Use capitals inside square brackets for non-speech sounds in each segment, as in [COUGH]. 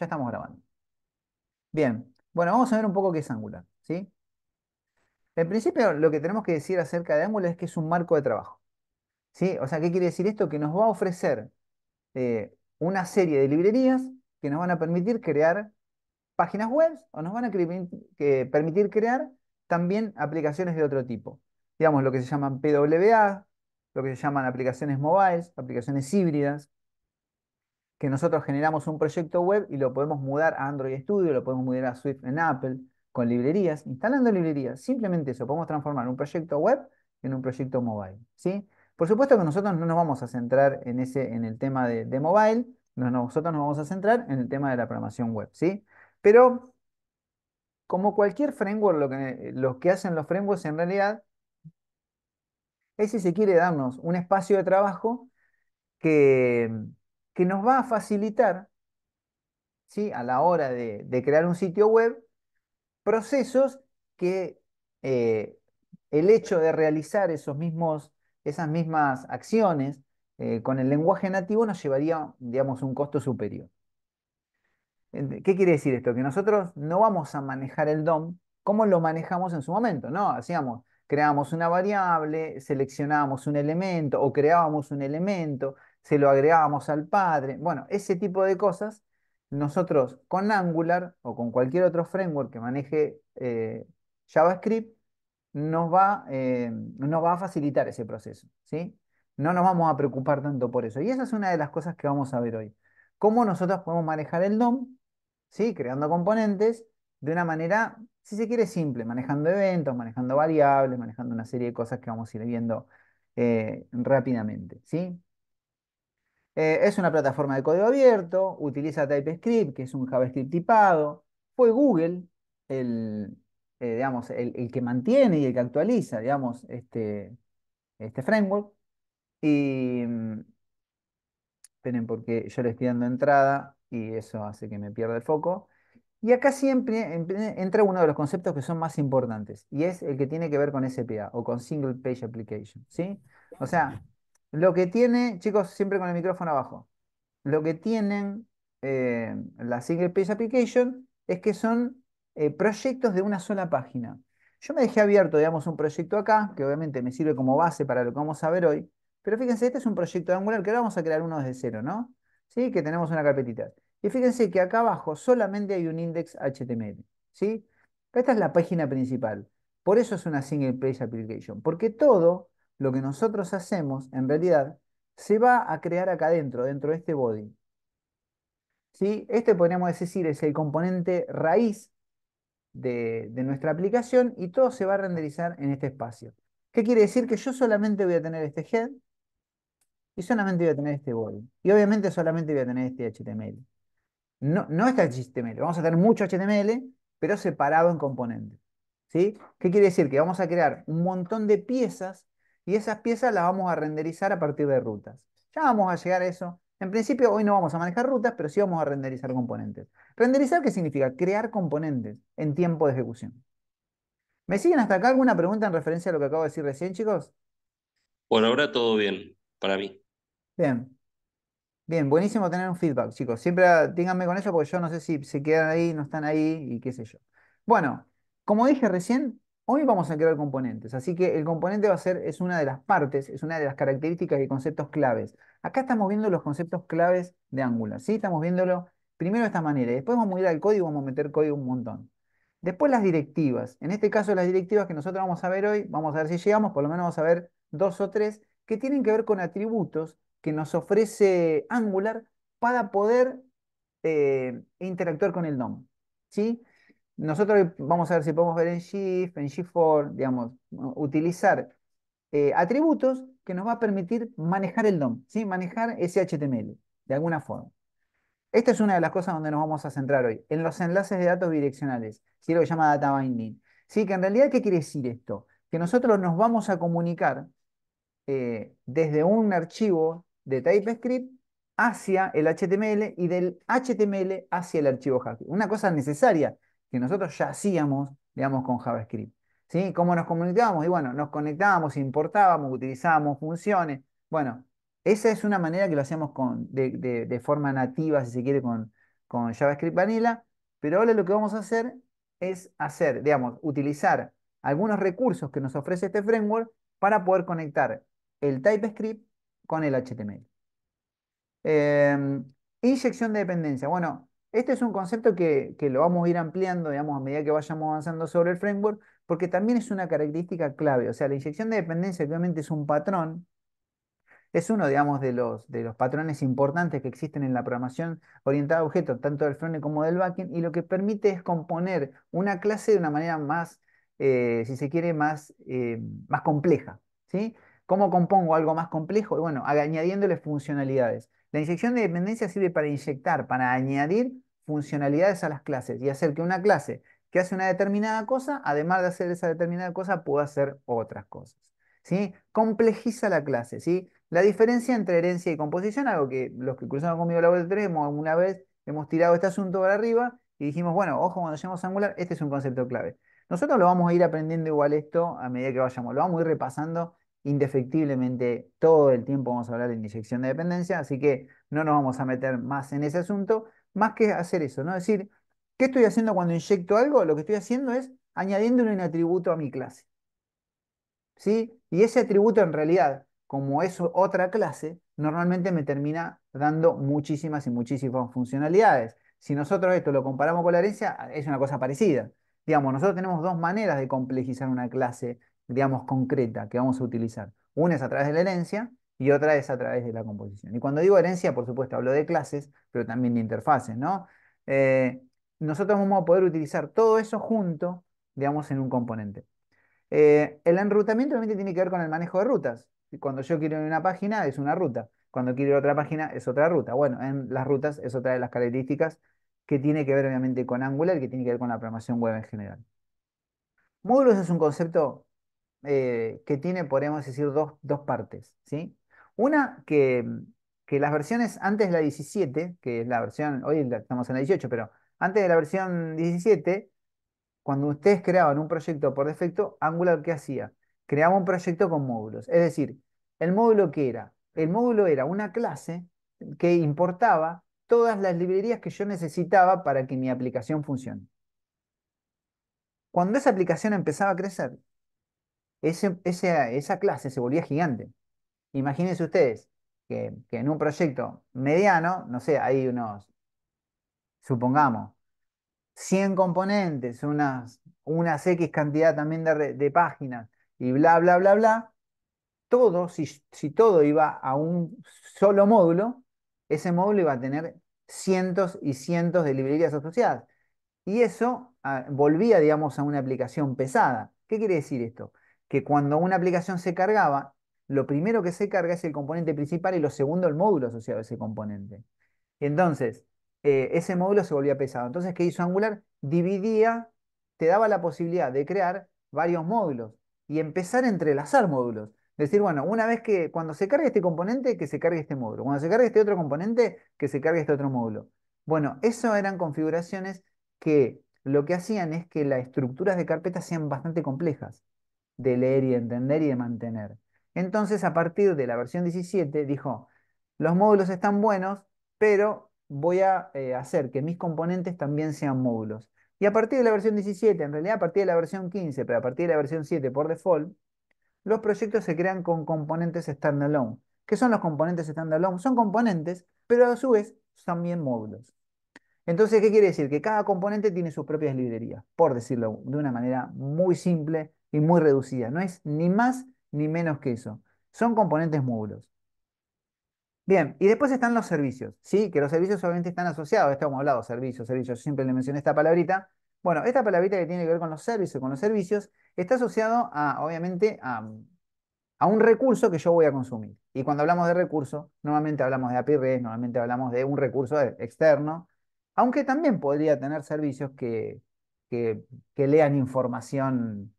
Ya estamos grabando. Bien, bueno, vamos a ver un poco qué es Angular, ¿sí? En principio, lo que tenemos que decir acerca de Angular es que es un marco de trabajo, ¿sí? O sea, ¿qué quiere decir esto? Que nos va a ofrecer eh, una serie de librerías que nos van a permitir crear páginas web o nos van a permitir crear también aplicaciones de otro tipo. Digamos, lo que se llaman PWA, lo que se llaman aplicaciones mobiles, aplicaciones híbridas, que nosotros generamos un proyecto web y lo podemos mudar a Android Studio, lo podemos mudar a Swift en Apple, con librerías, instalando librerías. Simplemente eso, podemos transformar un proyecto web en un proyecto mobile. ¿sí? Por supuesto que nosotros no nos vamos a centrar en, ese, en el tema de, de mobile, no, nosotros nos vamos a centrar en el tema de la programación web. ¿sí? Pero como cualquier framework, lo que, lo que hacen los frameworks en realidad es si se quiere darnos un espacio de trabajo que, que nos va a facilitar, ¿sí? a la hora de, crear un sitio web, procesos que eh, el hecho de realizar esos mismos, esas mismas acciones eh, con el lenguaje nativo nos llevaría, digamos, un costo superior. ¿Qué quiere decir esto? Que nosotros no vamos a manejar el DOM como lo manejamos en su momento, ¿no? Hacíamos, creábamos una variable, seleccionábamos un elemento o creábamos un elemento se lo agregábamos al padre. Bueno, ese tipo de cosas, nosotros con Angular o con cualquier otro framework que maneje eh, JavaScript, nos va, eh, nos va a facilitar ese proceso, ¿sí? No nos vamos a preocupar tanto por eso. Y esa es una de las cosas que vamos a ver hoy. Cómo nosotros podemos manejar el DOM, ¿sí? Creando componentes de una manera, si se quiere, simple, manejando eventos, manejando variables, manejando una serie de cosas que vamos a ir viendo eh, rápidamente, ¿sí? Eh, es una plataforma de código abierto, utiliza TypeScript, que es un JavaScript tipado. Fue Google el, eh, digamos, el, que mantiene y el que actualiza digamos, este, este framework. Y mm, esperen porque yo le estoy dando entrada y eso hace que me pierda el foco. Y acá siempre entra uno de los conceptos que son más importantes y es el que tiene que ver con SPA o con Single Page Application, ¿sí? O sea, lo que tiene, chicos, siempre con el micrófono abajo, lo que tienen eh, las Single Page Application es que son eh, proyectos de una sola página. Yo me dejé abierto, digamos, un proyecto acá, que obviamente me sirve como base para lo que vamos a ver hoy, pero fíjense, este es un proyecto de Angular que ahora vamos a crear uno desde cero, ¿no? ¿Sí? Que tenemos una carpetita. Y fíjense que acá abajo solamente hay un index HTML, ¿sí? Esta es la página principal. Por eso es una single page application, porque todo lo que nosotros hacemos, en realidad, se va a crear acá adentro, dentro de este body. ¿Sí? Este podríamos decir es el componente raíz de, nuestra aplicación y todo se va a renderizar en este espacio. ¿Qué quiere decir? Que yo solamente voy a tener este head y solamente voy a tener este body. Y obviamente solamente voy a tener este HTML. No, no este HTML, vamos a tener mucho HTML, pero separado en componentes. ¿sí? ¿Qué quiere decir? Que vamos a crear un montón de piezas y esas piezas las vamos a renderizar a partir de rutas. Ya vamos a llegar a eso. En principio, hoy no vamos a manejar rutas, pero sí vamos a renderizar componentes. ¿Renderizar qué significa? Crear componentes en tiempo de ejecución. ¿Me siguen hasta acá alguna pregunta en referencia a lo que acabo de decir recién, chicos? Por ahora todo bien, para mí. Bien. Bien, buenísimo tener un feedback, chicos. Siempre tíganme ah, con eso porque yo no sé si se quedan ahí, no están ahí y qué sé yo. Bueno, como dije recién, Hoy vamos a crear componentes, así que el componente va a ser, es una de las partes, es una de las características y conceptos claves. Acá estamos viendo los conceptos claves de Angular, ¿sí? Estamos viéndolo primero de esta manera, después vamos a ir al código, vamos a meter código un montón. Después las directivas, en este caso las directivas que nosotros vamos a ver hoy, vamos a ver si llegamos, por lo menos vamos a ver dos o tres, que tienen que ver con atributos que nos ofrece Angular para poder eh, interactuar con el DOM, ¿sí? Nosotros vamos a ver si podemos ver en Shift, en Shift4, digamos, utilizar eh, atributos que nos va a permitir manejar el DOM, ¿sí? manejar ese HTML, de alguna forma. Esta es una de las cosas donde nos vamos a centrar hoy, en los enlaces de datos direccionales, ¿sí? lo que llama data binding. ¿sí? Que en realidad, ¿qué quiere decir esto? Que nosotros nos vamos a comunicar eh, desde un archivo de TypeScript hacia el HTML y del HTML hacia el archivo JavaScript. Una cosa necesaria, que nosotros ya hacíamos, digamos, con JavaScript. ¿Sí? ¿Cómo nos comunicábamos? Y bueno, nos conectábamos, importábamos, utilizábamos funciones. Bueno, esa es una manera que lo hacemos con, de, forma nativa, si se quiere, con, JavaScript Vanilla. Pero ahora lo que vamos a hacer es hacer, digamos, utilizar algunos recursos que nos ofrece este framework para poder conectar el TypeScript con el HTML. Em, inyección de dependencia. Bueno, este es un concepto que, lo vamos a ir ampliando, a medida que vayamos avanzando sobre el framework, porque también es una característica clave. O sea, la inyección de dependencia obviamente es un patrón, es uno, de los, de los patrones importantes que existen en la programación orientada a objetos, tanto del frontend como del backend, y lo que permite es componer una clase de una manera más, eh, si se quiere, más, eh, compleja. ¿Cómo compongo algo más complejo? Bueno, añadiéndole funcionalidades. La inyección de dependencia sirve para inyectar, para añadir funcionalidades a las clases y hacer que una clase que hace una determinada cosa, además de hacer esa determinada cosa, pueda hacer otras cosas. ¿sí? Complejiza la clase. ¿sí? La diferencia entre herencia y composición, algo que los que cruzaron conmigo la web de alguna vez hemos tirado este asunto para arriba y dijimos, bueno, ojo, cuando llegamos a Angular, este es un concepto clave. Nosotros lo vamos a ir aprendiendo igual esto a medida que vayamos, lo vamos a ir repasando indefectiblemente todo el tiempo vamos a hablar de inyección de dependencia, así que no nos vamos a meter más en ese asunto, más que hacer eso, ¿no? Es decir, ¿qué estoy haciendo cuando inyecto algo? Lo que estoy haciendo es añadiendo un atributo a mi clase. ¿Sí? Y ese atributo en realidad, como es otra clase, normalmente me termina dando muchísimas y muchísimas funcionalidades. Si nosotros esto lo comparamos con la herencia, es una cosa parecida. Digamos, nosotros tenemos dos maneras de complejizar una clase digamos, concreta que vamos a utilizar. Una es a través de la herencia y otra es a través de la composición. Y cuando digo herencia, por supuesto, hablo de clases, pero también de interfaces, ¿no? Eh, nosotros vamos a poder utilizar todo eso junto, digamos, en un componente. Eh, el enrutamiento realmente tiene que ver con el manejo de rutas. Cuando yo quiero ir a una página, es una ruta. Cuando quiero ir a otra página, es otra ruta. Bueno, en las rutas es otra de las características que tiene que ver obviamente con Angular, que tiene que ver con la programación web en general. Módulos es un concepto eh, que tiene, podríamos decir, dos, partes. ¿sí? Una, que, que, las versiones antes de la 17, que es la versión, hoy estamos en la 18, pero antes de la versión 17, cuando ustedes creaban un proyecto por defecto, Angular, ¿qué hacía? Creaba un proyecto con módulos. Es decir, el módulo que era, el módulo era una clase que importaba todas las librerías que yo necesitaba para que mi aplicación funcione. Cuando esa aplicación empezaba a crecer, ese, esa clase se volvía gigante. Imagínense ustedes que, en un proyecto mediano, no sé, hay unos, supongamos, 100 componentes, unas, unas X cantidad también de, páginas y bla, bla, bla, bla, todo, si, todo iba a un solo módulo, ese módulo iba a tener cientos y cientos de librerías asociadas. Y eso ah, volvía, digamos, a una aplicación pesada. ¿Qué quiere decir esto? que cuando una aplicación se cargaba, lo primero que se carga es el componente principal y lo segundo el módulo asociado a ese componente. Entonces, eh, ese módulo se volvía pesado. Entonces, ¿qué hizo Angular? Dividía, te daba la posibilidad de crear varios módulos y empezar a entrelazar módulos. Decir, bueno, una vez que cuando se cargue este componente, que se cargue este módulo. Cuando se cargue este otro componente, que se cargue este otro módulo. Bueno, eso eran configuraciones que lo que hacían es que las estructuras de carpetas sean bastante complejas de leer y entender y de mantener. Entonces, a partir de la versión 17, dijo, los módulos están buenos, pero voy a eh, hacer que mis componentes también sean módulos. Y a partir de la versión 17, en realidad a partir de la versión 15, pero a partir de la versión 7 por default, los proyectos se crean con componentes standalone. ¿Qué son los componentes standalone? Son componentes, pero a su vez también módulos. Entonces, ¿qué quiere decir? Que cada componente tiene sus propias librerías, por decirlo de una manera muy simple y muy reducida. No es ni más ni menos que eso. Son componentes módulos. Bien, y después están los servicios, ¿sí? Que los servicios obviamente están asociados, Estamos hablando de servicios, servicios, yo siempre le mencioné esta palabrita. Bueno, esta palabrita que tiene que ver con los servicios, con los servicios, está asociado a, obviamente, a, un recurso que yo voy a consumir. Y cuando hablamos de recurso, normalmente hablamos de API normalmente hablamos de un recurso externo, aunque también podría tener servicios que lean información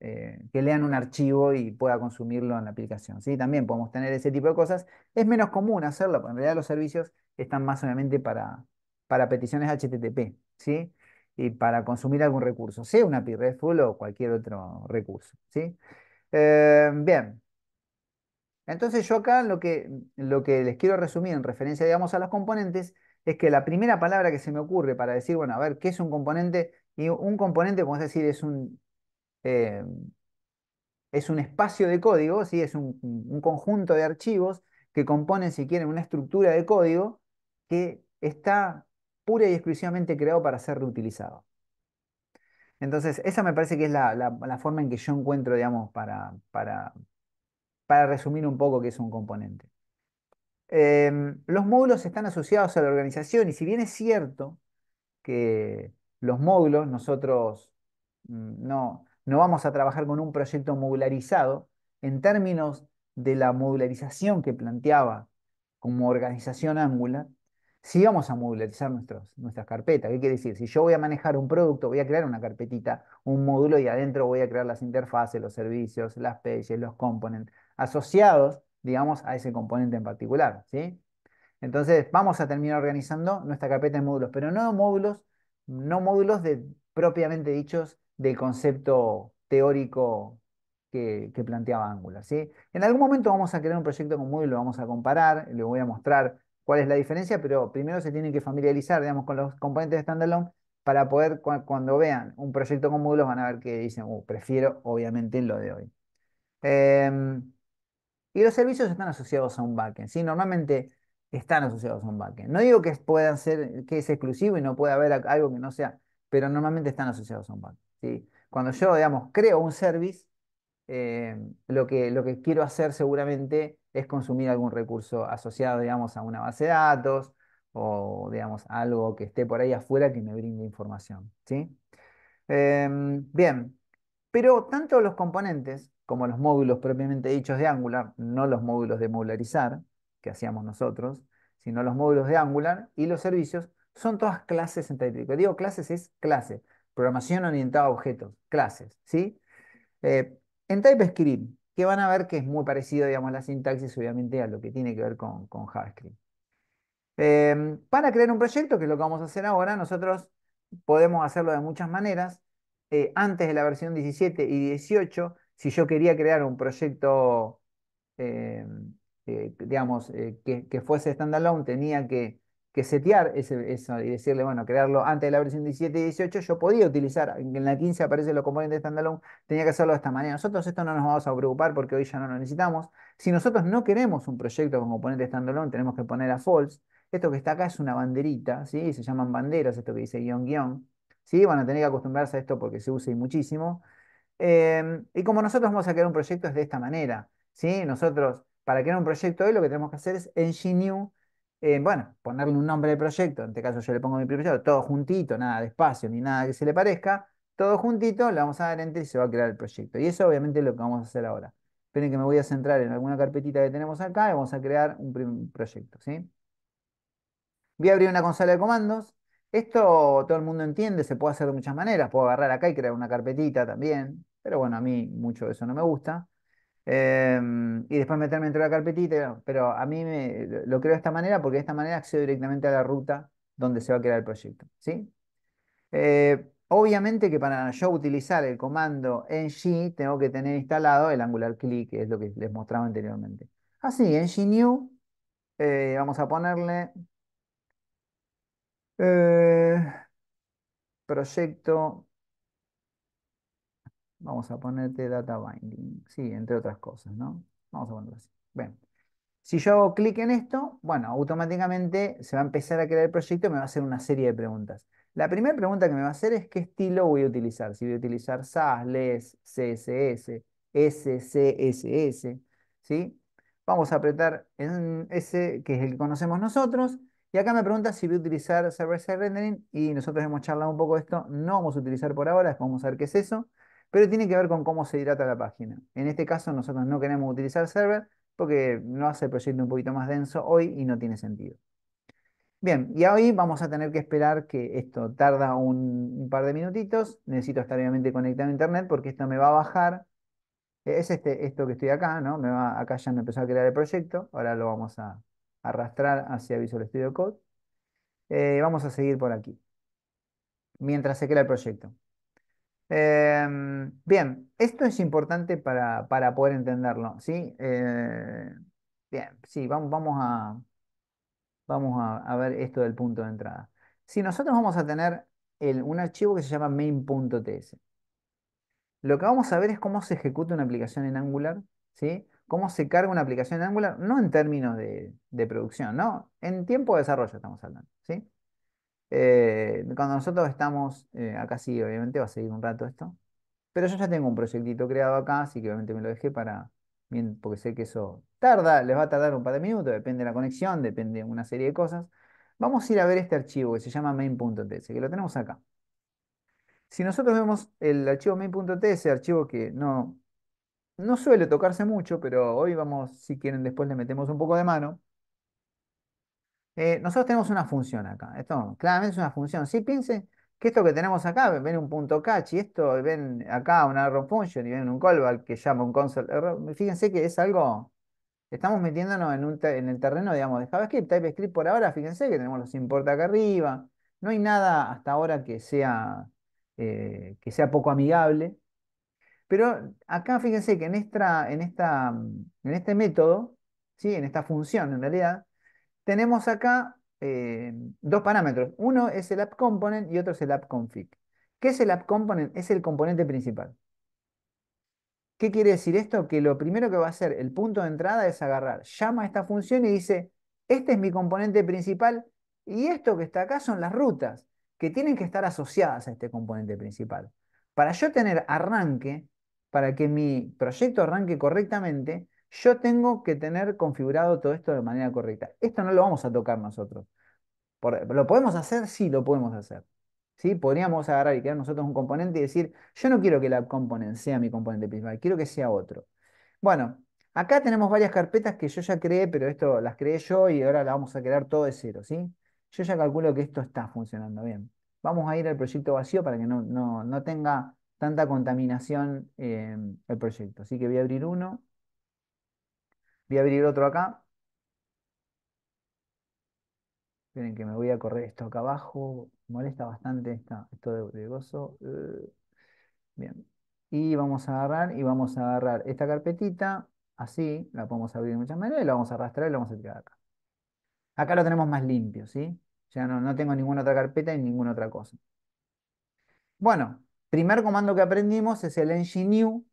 eh, que lean un archivo y pueda consumirlo en la aplicación. ¿sí? También podemos tener ese tipo de cosas. Es menos común hacerlo, porque en realidad los servicios están más obviamente para, para peticiones HTTP, ¿sí? Y para consumir algún recurso, sea una RESTful o cualquier otro recurso, ¿sí? Eh, bien. Entonces yo acá lo que, lo que les quiero resumir en referencia, digamos, a los componentes, es que la primera palabra que se me ocurre para decir, bueno, a ver, ¿qué es un componente? Y un componente, podemos decir, es un eh, es un espacio de código, ¿sí? es un, conjunto de archivos que componen, si quieren, una estructura de código que está pura y exclusivamente creado para ser reutilizado. Entonces, esa me parece que es la, forma en que yo encuentro, digamos, para, para, resumir un poco qué es un componente. Eh, los módulos están asociados a la organización y si bien es cierto que los módulos nosotros mm, no, no vamos a trabajar con un proyecto modularizado en términos de la modularización que planteaba como organización Angular, si vamos a modularizar nuestros, nuestras carpetas. ¿Qué quiere decir? Si yo voy a manejar un producto, voy a crear una carpetita, un módulo y adentro voy a crear las interfaces, los servicios, las pages, los components, asociados, digamos, a ese componente en particular. Entonces, vamos a terminar organizando nuestra carpeta en módulos, pero no módulos, no módulos de propiamente dichos del concepto teórico que, planteaba Angular. ¿sí? En algún momento vamos a crear un proyecto con Moodle, lo vamos a comparar, le voy a mostrar cuál es la diferencia, pero primero se tienen que familiarizar digamos, con los componentes de standalone para poder, cuando vean un proyecto con módulos, van a ver que dicen, uh, prefiero obviamente lo de hoy. Em, y los servicios están asociados a un backend. ¿sí? Normalmente están asociados a un backend. No digo que puedan ser, que es exclusivo y no puede haber algo que no sea, pero normalmente están asociados a un backend. Cuando yo, creo un service, eh, lo, que, quiero hacer seguramente es consumir algún recurso asociado, a una base de datos o, digamos, algo que esté por ahí afuera que me brinde información, em, bien, pero tanto los componentes como los módulos propiamente dichos de Angular, no los módulos de modularizar que hacíamos nosotros, sino los módulos de Angular y los servicios, son todas clases en Digo clases es clase, programación orientada a objetos, clases, ¿sí? Eh, en TypeScript, que van a ver que es muy parecido, digamos, la sintaxis, obviamente, a lo que tiene que ver con, con JavaScript. Em, para crear un proyecto, que es lo que vamos a hacer ahora, nosotros podemos hacerlo de muchas maneras. Eh, antes de la versión 17 y 18, si yo quería crear un proyecto, em, eh, digamos, que, que fuese standalone, tenía que que setear eso y decirle, bueno, crearlo antes de la versión 17 y 18, yo podía utilizar, en la 15 aparecen los componentes standalone, tenía que hacerlo de esta manera. Nosotros esto no nos vamos a preocupar porque hoy ya no lo necesitamos. Si nosotros no queremos un proyecto con componentes standalone, tenemos que poner a false. Esto que está acá es una banderita, ¿sí? Se llaman banderas, esto que dice guión guión. ¿Sí? Van a tener que acostumbrarse a esto porque se usa muchísimo. Em, y como nosotros vamos a crear un proyecto es de esta manera, ¿sí? Nosotros, para crear un proyecto hoy, lo que tenemos que hacer es new eh, bueno, ponerle un nombre de proyecto, en este caso yo le pongo mi proyecto, todo juntito, nada de espacio ni nada que se le parezca, todo juntito, le vamos a dar enter y se va a crear el proyecto. Y eso obviamente es lo que vamos a hacer ahora. Esperen que me voy a centrar en alguna carpetita que tenemos acá y vamos a crear un proyecto, ¿sí? Voy a abrir una consola de comandos. Esto todo el mundo entiende, se puede hacer de muchas maneras. Puedo agarrar acá y crear una carpetita también. Pero bueno, a mí mucho de eso no me gusta. Em, y después meterme dentro de la carpetita, pero a mí me, lo creo de esta manera porque de esta manera accedo directamente a la ruta donde se va a crear el proyecto. ¿sí? Eh, obviamente que para yo utilizar el comando ng tengo que tener instalado el angular click, que es lo que les mostraba anteriormente. Así, ah, ng new, eh, vamos a ponerle eh, proyecto Vamos a ponerte data binding. Sí, entre otras cosas, ¿no? Vamos a ponerlo así. Bien. Si yo hago clic en esto, bueno, automáticamente se va a empezar a crear el proyecto y me va a hacer una serie de preguntas. La primera pregunta que me va a hacer es qué estilo voy a utilizar. Si voy a utilizar SAS, LES, CSS, SCSS, ¿sí? Vamos a apretar en ese que es el que conocemos nosotros. Y acá me pregunta si voy a utilizar Server-Side Rendering y nosotros hemos charlado un poco de esto. No vamos a utilizar por ahora, vamos a ver qué es eso pero tiene que ver con cómo se hidrata la página. En este caso nosotros no queremos utilizar server porque no hace el proyecto un poquito más denso hoy y no tiene sentido. Bien, y hoy vamos a tener que esperar que esto tarda un, par de minutitos. Necesito estar obviamente conectado a internet porque esto me va a bajar. E, es este, esto que estoy acá, ¿no? Me va, acá ya me empezó a crear el proyecto. Ahora lo vamos a arrastrar hacia Visual Studio Code. Eh, vamos a seguir por aquí. Mientras se crea el proyecto. Em, bien, esto es importante para, poder entenderlo, ¿sí? Eh, bien, sí, vamos, vamos, a, vamos a, ver esto del punto de entrada. Si nosotros vamos a tener un archivo que se llama main.ts. Lo que vamos a ver es cómo se ejecuta una aplicación en Angular, ¿sí? Cómo se carga una aplicación en Angular, no en términos de, de producción, ¿no? En tiempo de desarrollo estamos hablando, ¿sí? Eh, cuando nosotros estamos, eh, acá sí, obviamente va a seguir un rato esto, pero yo ya tengo un proyectito creado acá, así que obviamente me lo dejé para, porque sé que eso tarda, les va a tardar un par de minutos, depende de la conexión, depende de una serie de cosas. Vamos a ir a ver este archivo que se llama main.ts, que lo tenemos acá. Si nosotros vemos el archivo main.ts, archivo que no, no suele tocarse mucho, pero hoy vamos, si quieren, después le metemos un poco de mano. Eh, nosotros tenemos una función acá. Esto claramente es una función. Si sí, piensen que esto que tenemos acá, ven un punto catch y esto, ven acá una error function y ven un callback que llama un console error. Fíjense que es algo, estamos metiéndonos en, el terreno, digamos, de JavaScript, TypeScript por ahora. Fíjense que tenemos los importa acá arriba. No hay nada hasta ahora que sea, eh, que sea poco amigable. Pero acá fíjense que en, en, esta, en este método, ¿sí? en esta función en realidad, tenemos acá eh, dos parámetros. Uno es el app component y otro es el app config. ¿Qué es el app component? Es el componente principal. ¿Qué quiere decir esto? Que lo primero que va a hacer el punto de entrada es agarrar, llama a esta función y dice, este es mi componente principal y esto que está acá son las rutas que tienen que estar asociadas a este componente principal. Para yo tener arranque, para que mi proyecto arranque correctamente, yo tengo que tener configurado todo esto de manera correcta. Esto no lo vamos a tocar nosotros. ¿Lo podemos hacer? Sí, lo podemos hacer. ¿Sí? Podríamos agarrar y crear nosotros un componente y decir, yo no quiero que la component sea mi componente principal, quiero que sea otro. Bueno, acá tenemos varias carpetas que yo ya creé, pero esto las creé yo y ahora la vamos a crear todo de cero, ¿sí? Yo ya calculo que esto está funcionando bien. Vamos a ir al proyecto vacío para que no, tenga tanta contaminación eh, el proyecto. Así que voy a abrir uno. Voy a abrir otro acá. Miren que me voy a correr esto acá abajo. Molesta bastante esta, esto de, gozo. Eh, bien. Y vamos a agarrar y vamos a agarrar esta carpetita. Así, la podemos abrir de muchas maneras y la vamos a arrastrar y la vamos a tirar acá. Acá lo tenemos más limpio, ¿sí? Ya no, no tengo ninguna otra carpeta y ninguna otra cosa. Bueno, primer comando que aprendimos es el ng new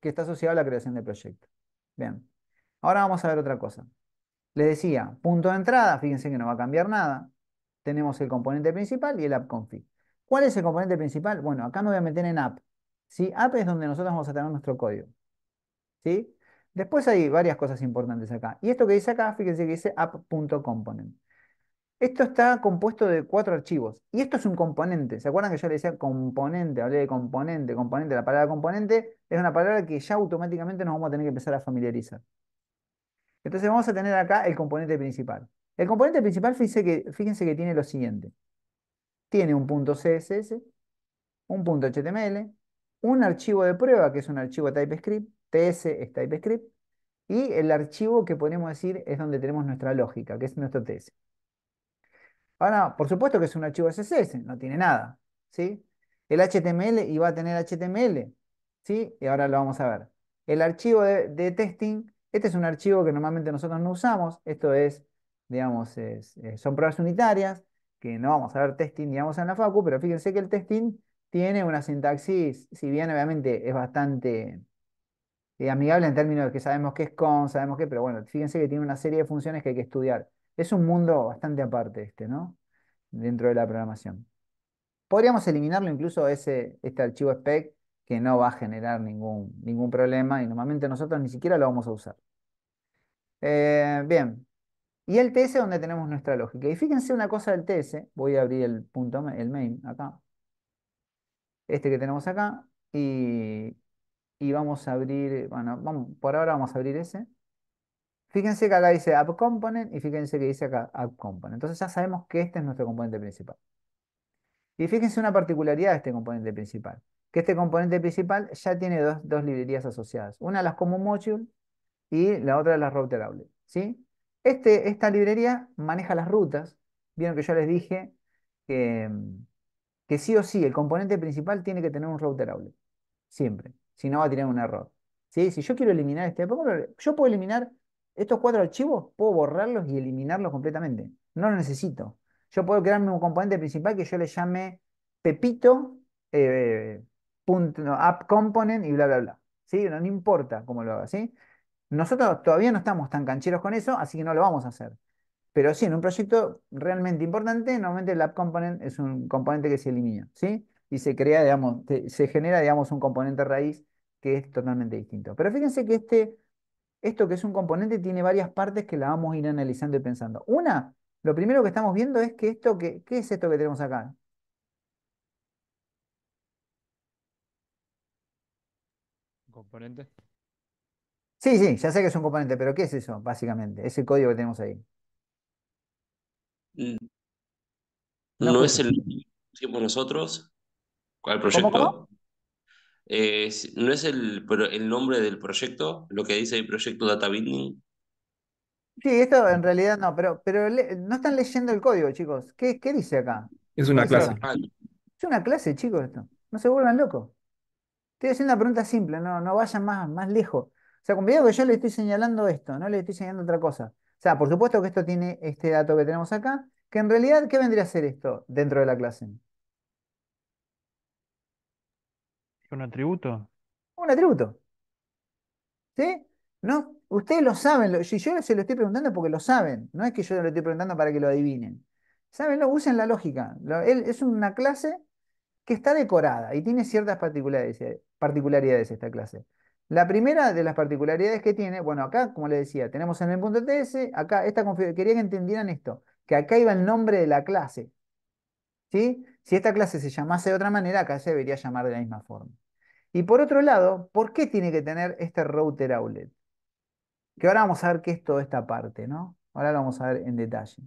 que está asociado a la creación de proyecto. Bien. Ahora vamos a ver otra cosa. Le decía, punto de entrada, fíjense que no va a cambiar nada. Tenemos el componente principal y el app config. ¿Cuál es el componente principal? Bueno, acá me voy a meter en app. App es donde nosotros vamos a tener nuestro código. Después hay varias cosas importantes acá. Y esto que dice acá, fíjense que dice app.component. Esto está compuesto de cuatro archivos. Y esto es un componente. ¿Se acuerdan que yo le decía componente? Hablé de componente, componente. La palabra componente es una palabra que ya automáticamente nos vamos a tener que empezar a familiarizar. Entonces vamos a tener acá el componente principal. El componente principal, fíjense que, tiene lo siguiente. Tiene un punto CSS, un punto HTML, un archivo de prueba, que es un archivo TypeScript, TS es TypeScript, y el archivo que podemos decir es donde tenemos nuestra lógica, que es nuestro TS. Ahora, por supuesto que es un archivo CSS, no tiene nada, ¿sí? El HTML iba a tener HTML, ¿sí? Y ahora lo vamos a ver. El archivo de testing este es un archivo que normalmente nosotros no usamos. Esto es, digamos, eh, son pruebas unitarias, que no vamos a ver testing, digamos, en la facu, pero fíjense que el testing tiene una sintaxis, si bien obviamente es bastante eh, amigable en términos de que sabemos qué es con, sabemos qué, pero bueno, fíjense que tiene una serie de funciones que hay que estudiar. Es un mundo bastante aparte este, ¿no? Dentro de la programación. Podríamos eliminarlo incluso ese, este archivo spec que no va a generar ningún, ningún problema y normalmente nosotros ni siquiera lo vamos a usar. Eh, bien. Y el TS donde tenemos nuestra lógica. Y fíjense una cosa del TS. Voy a abrir el punto, el main acá. Este que tenemos acá. Y, vamos a abrir, bueno, vamos, por ahora vamos a abrir ese. Fíjense que acá dice app component y fíjense que dice acá app component. Entonces ya sabemos que este es nuestro componente principal. Y fíjense una particularidad de este componente principal. Que este componente principal ya tiene dos, librerías asociadas. Una las como module y la otra es la routerable, outlet. ¿sí? Este, esta librería maneja las rutas. Vieron que yo les dije que, mm, sí o sí, el componente principal tiene que tener un routerable Siempre. Si no, va a tener un error. ¿Sí? Si yo quiero eliminar este, yo puedo eliminar estos cuatro archivos, puedo borrarlos y eliminarlos completamente. No lo necesito. Yo puedo crearme un componente principal que yo le llame Pepito, eh, app component y bla, bla, bla. No, no importa cómo lo haga. ¿sí? Nosotros todavía no estamos tan cancheros con eso, así que no lo vamos a hacer. Pero sí, en un proyecto realmente importante, normalmente el app component es un componente que se elimina, ¿sí? Y se crea, digamos, se genera, digamos, un componente raíz que es totalmente distinto. Pero fíjense que este, esto que es un componente tiene varias partes que la vamos a ir analizando y pensando. Una, lo primero que estamos viendo es que esto, que, ¿qué es esto que tenemos acá? Componente. Sí, sí, ya sé que es un componente, pero ¿qué es eso, básicamente? Es el código que tenemos ahí. Mm. No es el que nosotros ¿Cuál proyecto. no es el, el nombre del proyecto, lo que dice el proyecto Data Sí, esto en realidad no, pero, pero no están leyendo el código, chicos. ¿Qué, qué dice acá? Es una clase. Ah, es una clase, chicos, esto. No se vuelvan locos. Estoy haciendo una pregunta simple, no, no vayan más, más lejos sea, con que yo le estoy señalando esto, no le estoy señalando otra cosa. O sea, por supuesto que esto tiene este dato que tenemos acá, que en realidad, ¿qué vendría a ser esto dentro de la clase? ¿Un atributo? Un atributo. ¿Sí? No, ustedes lo saben, Si yo, se lo estoy preguntando porque lo saben, no es que yo lo estoy preguntando para que lo adivinen. Sábenlo, usen la lógica. es una clase que está decorada y tiene ciertas particularidades, eh, particularidades esta clase. La primera de las particularidades que tiene, bueno, acá, como les decía, tenemos en el punto TS, acá, esta quería que entendieran esto, que acá iba el nombre de la clase. ¿Sí? Si esta clase se llamase de otra manera, acá se debería llamar de la misma forma. Y por otro lado, ¿por qué tiene que tener este router outlet? Que ahora vamos a ver qué es toda esta parte, ¿no? Ahora lo vamos a ver en detalle.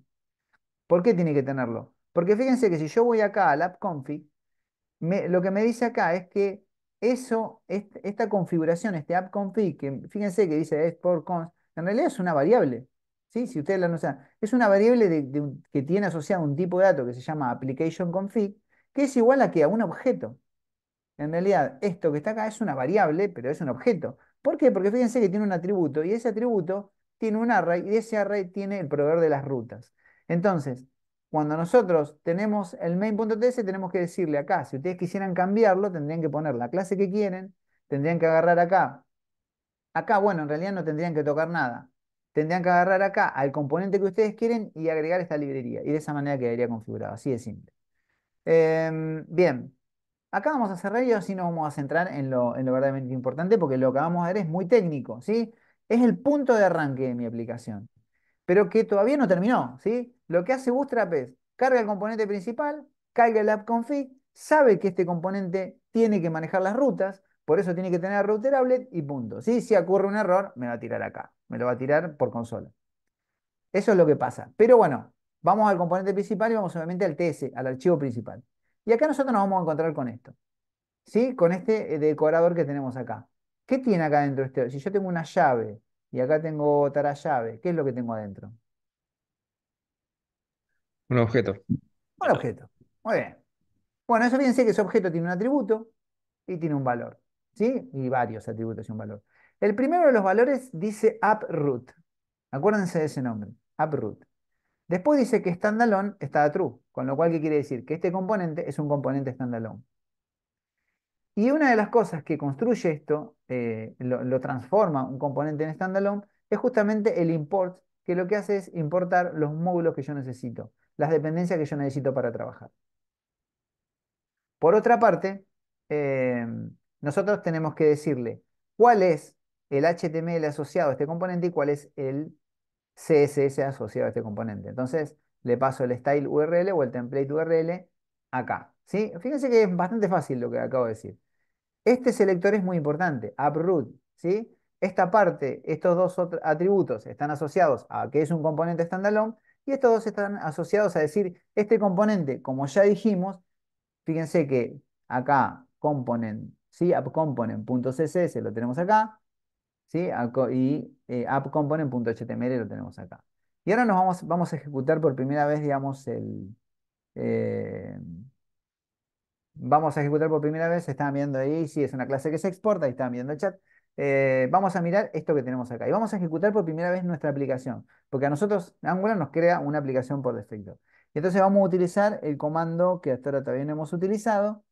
¿Por qué tiene que tenerlo? Porque fíjense que si yo voy acá a la config, lo que me dice acá es que eso, este, esta configuración, este app config, que fíjense que dice por cons en realidad es una variable. ¿sí? Si ustedes la no es una variable que tiene asociado un tipo de dato que se llama application config, que es igual a que a un objeto. En realidad, esto que está acá es una variable, pero es un objeto. ¿Por qué? Porque fíjense que tiene un atributo y ese atributo tiene un array y ese array tiene el proveedor de las rutas. Entonces, cuando nosotros tenemos el main.ts, tenemos que decirle acá, si ustedes quisieran cambiarlo, tendrían que poner la clase que quieren, tendrían que agarrar acá. Acá, bueno, en realidad no tendrían que tocar nada. Tendrían que agarrar acá al componente que ustedes quieren y agregar esta librería. Y de esa manera quedaría configurado, así de simple. Em, bien, acá vamos a cerrar y así nos vamos a centrar en lo, en lo verdaderamente importante porque lo que vamos a ver es muy técnico, ¿sí? Es el punto de arranque de mi aplicación, pero que todavía no terminó, ¿sí? Lo que hace Bootstrap es, carga el componente principal, carga el app config, sabe que este componente tiene que manejar las rutas, por eso tiene que tener router outlet y punto. Si ocurre un error, me va a tirar acá. Me lo va a tirar por consola. Eso es lo que pasa. Pero bueno, vamos al componente principal y vamos obviamente al TS, al archivo principal. Y acá nosotros nos vamos a encontrar con esto. ¿Sí? Con este eh, decorador que tenemos acá. ¿Qué tiene acá dentro este? Si yo tengo una llave y acá tengo otra llave, ¿qué es lo que tengo adentro? Un objeto. Un objeto. Muy bien. Bueno, eso fíjense que ese objeto tiene un atributo y tiene un valor. ¿Sí? Y varios atributos y un valor. El primero de los valores dice uproot. Acuérdense de ese nombre, uproot. Después dice que standalone está true, con lo cual, ¿qué quiere decir? Que este componente es un componente standalone. Y una de las cosas que construye esto, eh, lo, lo, transforma un componente en standalone, es justamente el import, que lo que hace es importar los módulos que yo necesito las dependencias que yo necesito para trabajar. Por otra parte, em, nosotros tenemos que decirle cuál es el HTML asociado a este componente y cuál es el CSS asociado a este componente. Entonces, le paso el style URL o el template URL acá. ¿sí? Fíjense que es bastante fácil lo que acabo de decir. Este selector es muy importante, uproot. ¿sí? Esta parte, estos dos atributos están asociados a que es un componente standalone y estos dos están asociados a decir, este componente, como ya dijimos, fíjense que acá component, ¿sí? appcomponent.css lo tenemos acá, ¿sí? y eh, appcomponent.html lo tenemos acá. Y ahora nos vamos, vamos a ejecutar por primera vez, digamos, el... Eh, vamos a ejecutar por primera vez, están viendo ahí, sí, es una clase que se exporta, ahí están viendo el chat, eh, vamos a mirar esto que tenemos acá y vamos a ejecutar por primera vez nuestra aplicación, porque a nosotros Angular nos crea una aplicación por defecto. entonces vamos a utilizar el comando que hasta ahora también hemos utilizado,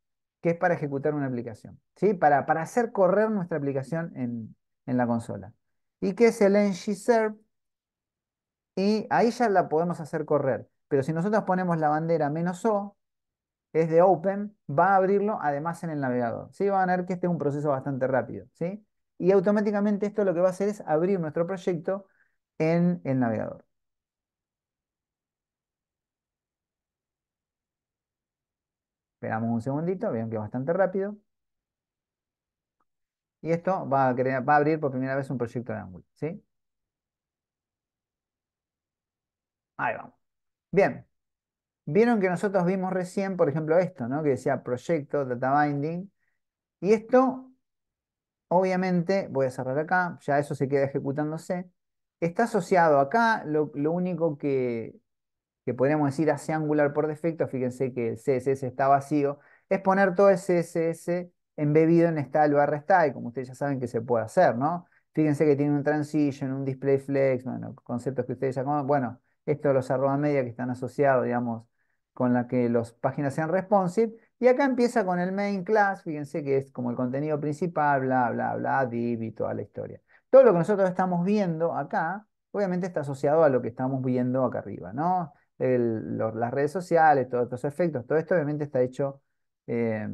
que es para ejecutar una aplicación, ¿sí? para, para hacer correr nuestra aplicación en, la consola. Y que es el ng-serve, y ahí ya la podemos hacer correr. Pero si nosotros ponemos la bandera menos "-o", es de open, va a abrirlo además en el navegador. ¿sí? Van a ver que este es un proceso bastante rápido. ¿sí? y automáticamente esto lo que va a hacer es abrir nuestro proyecto en el navegador. Esperamos un segundito, vean que es bastante rápido. Y esto va a, crear, va abrir por primera vez un proyecto de Angular, ¿sí? Ahí vamos. Bien. Vieron que nosotros vimos recién, por ejemplo, esto, ¿no? Que decía proyecto, data binding. Y esto obviamente, voy a cerrar acá, ya eso se queda ejecutándose. Está asociado acá, lo, único que, que podríamos decir hace Angular por defecto, fíjense que el CSS está vacío, es poner todo el CSS embebido en style barra style, como ustedes ya saben que se puede hacer, ¿no? Fíjense que tiene un transition, un display flex, bueno, conceptos que ustedes ya conocen, bueno, esto los arroba media que están asociados, digamos, con la que las páginas sean responsive, y acá empieza con el main class, fíjense que es como el contenido principal, bla, bla, bla, div y toda la historia. Todo lo que nosotros estamos viendo acá, obviamente está asociado a lo que estamos viendo acá arriba, ¿no? las redes sociales, todos estos efectos, todo esto obviamente está hecho, eh,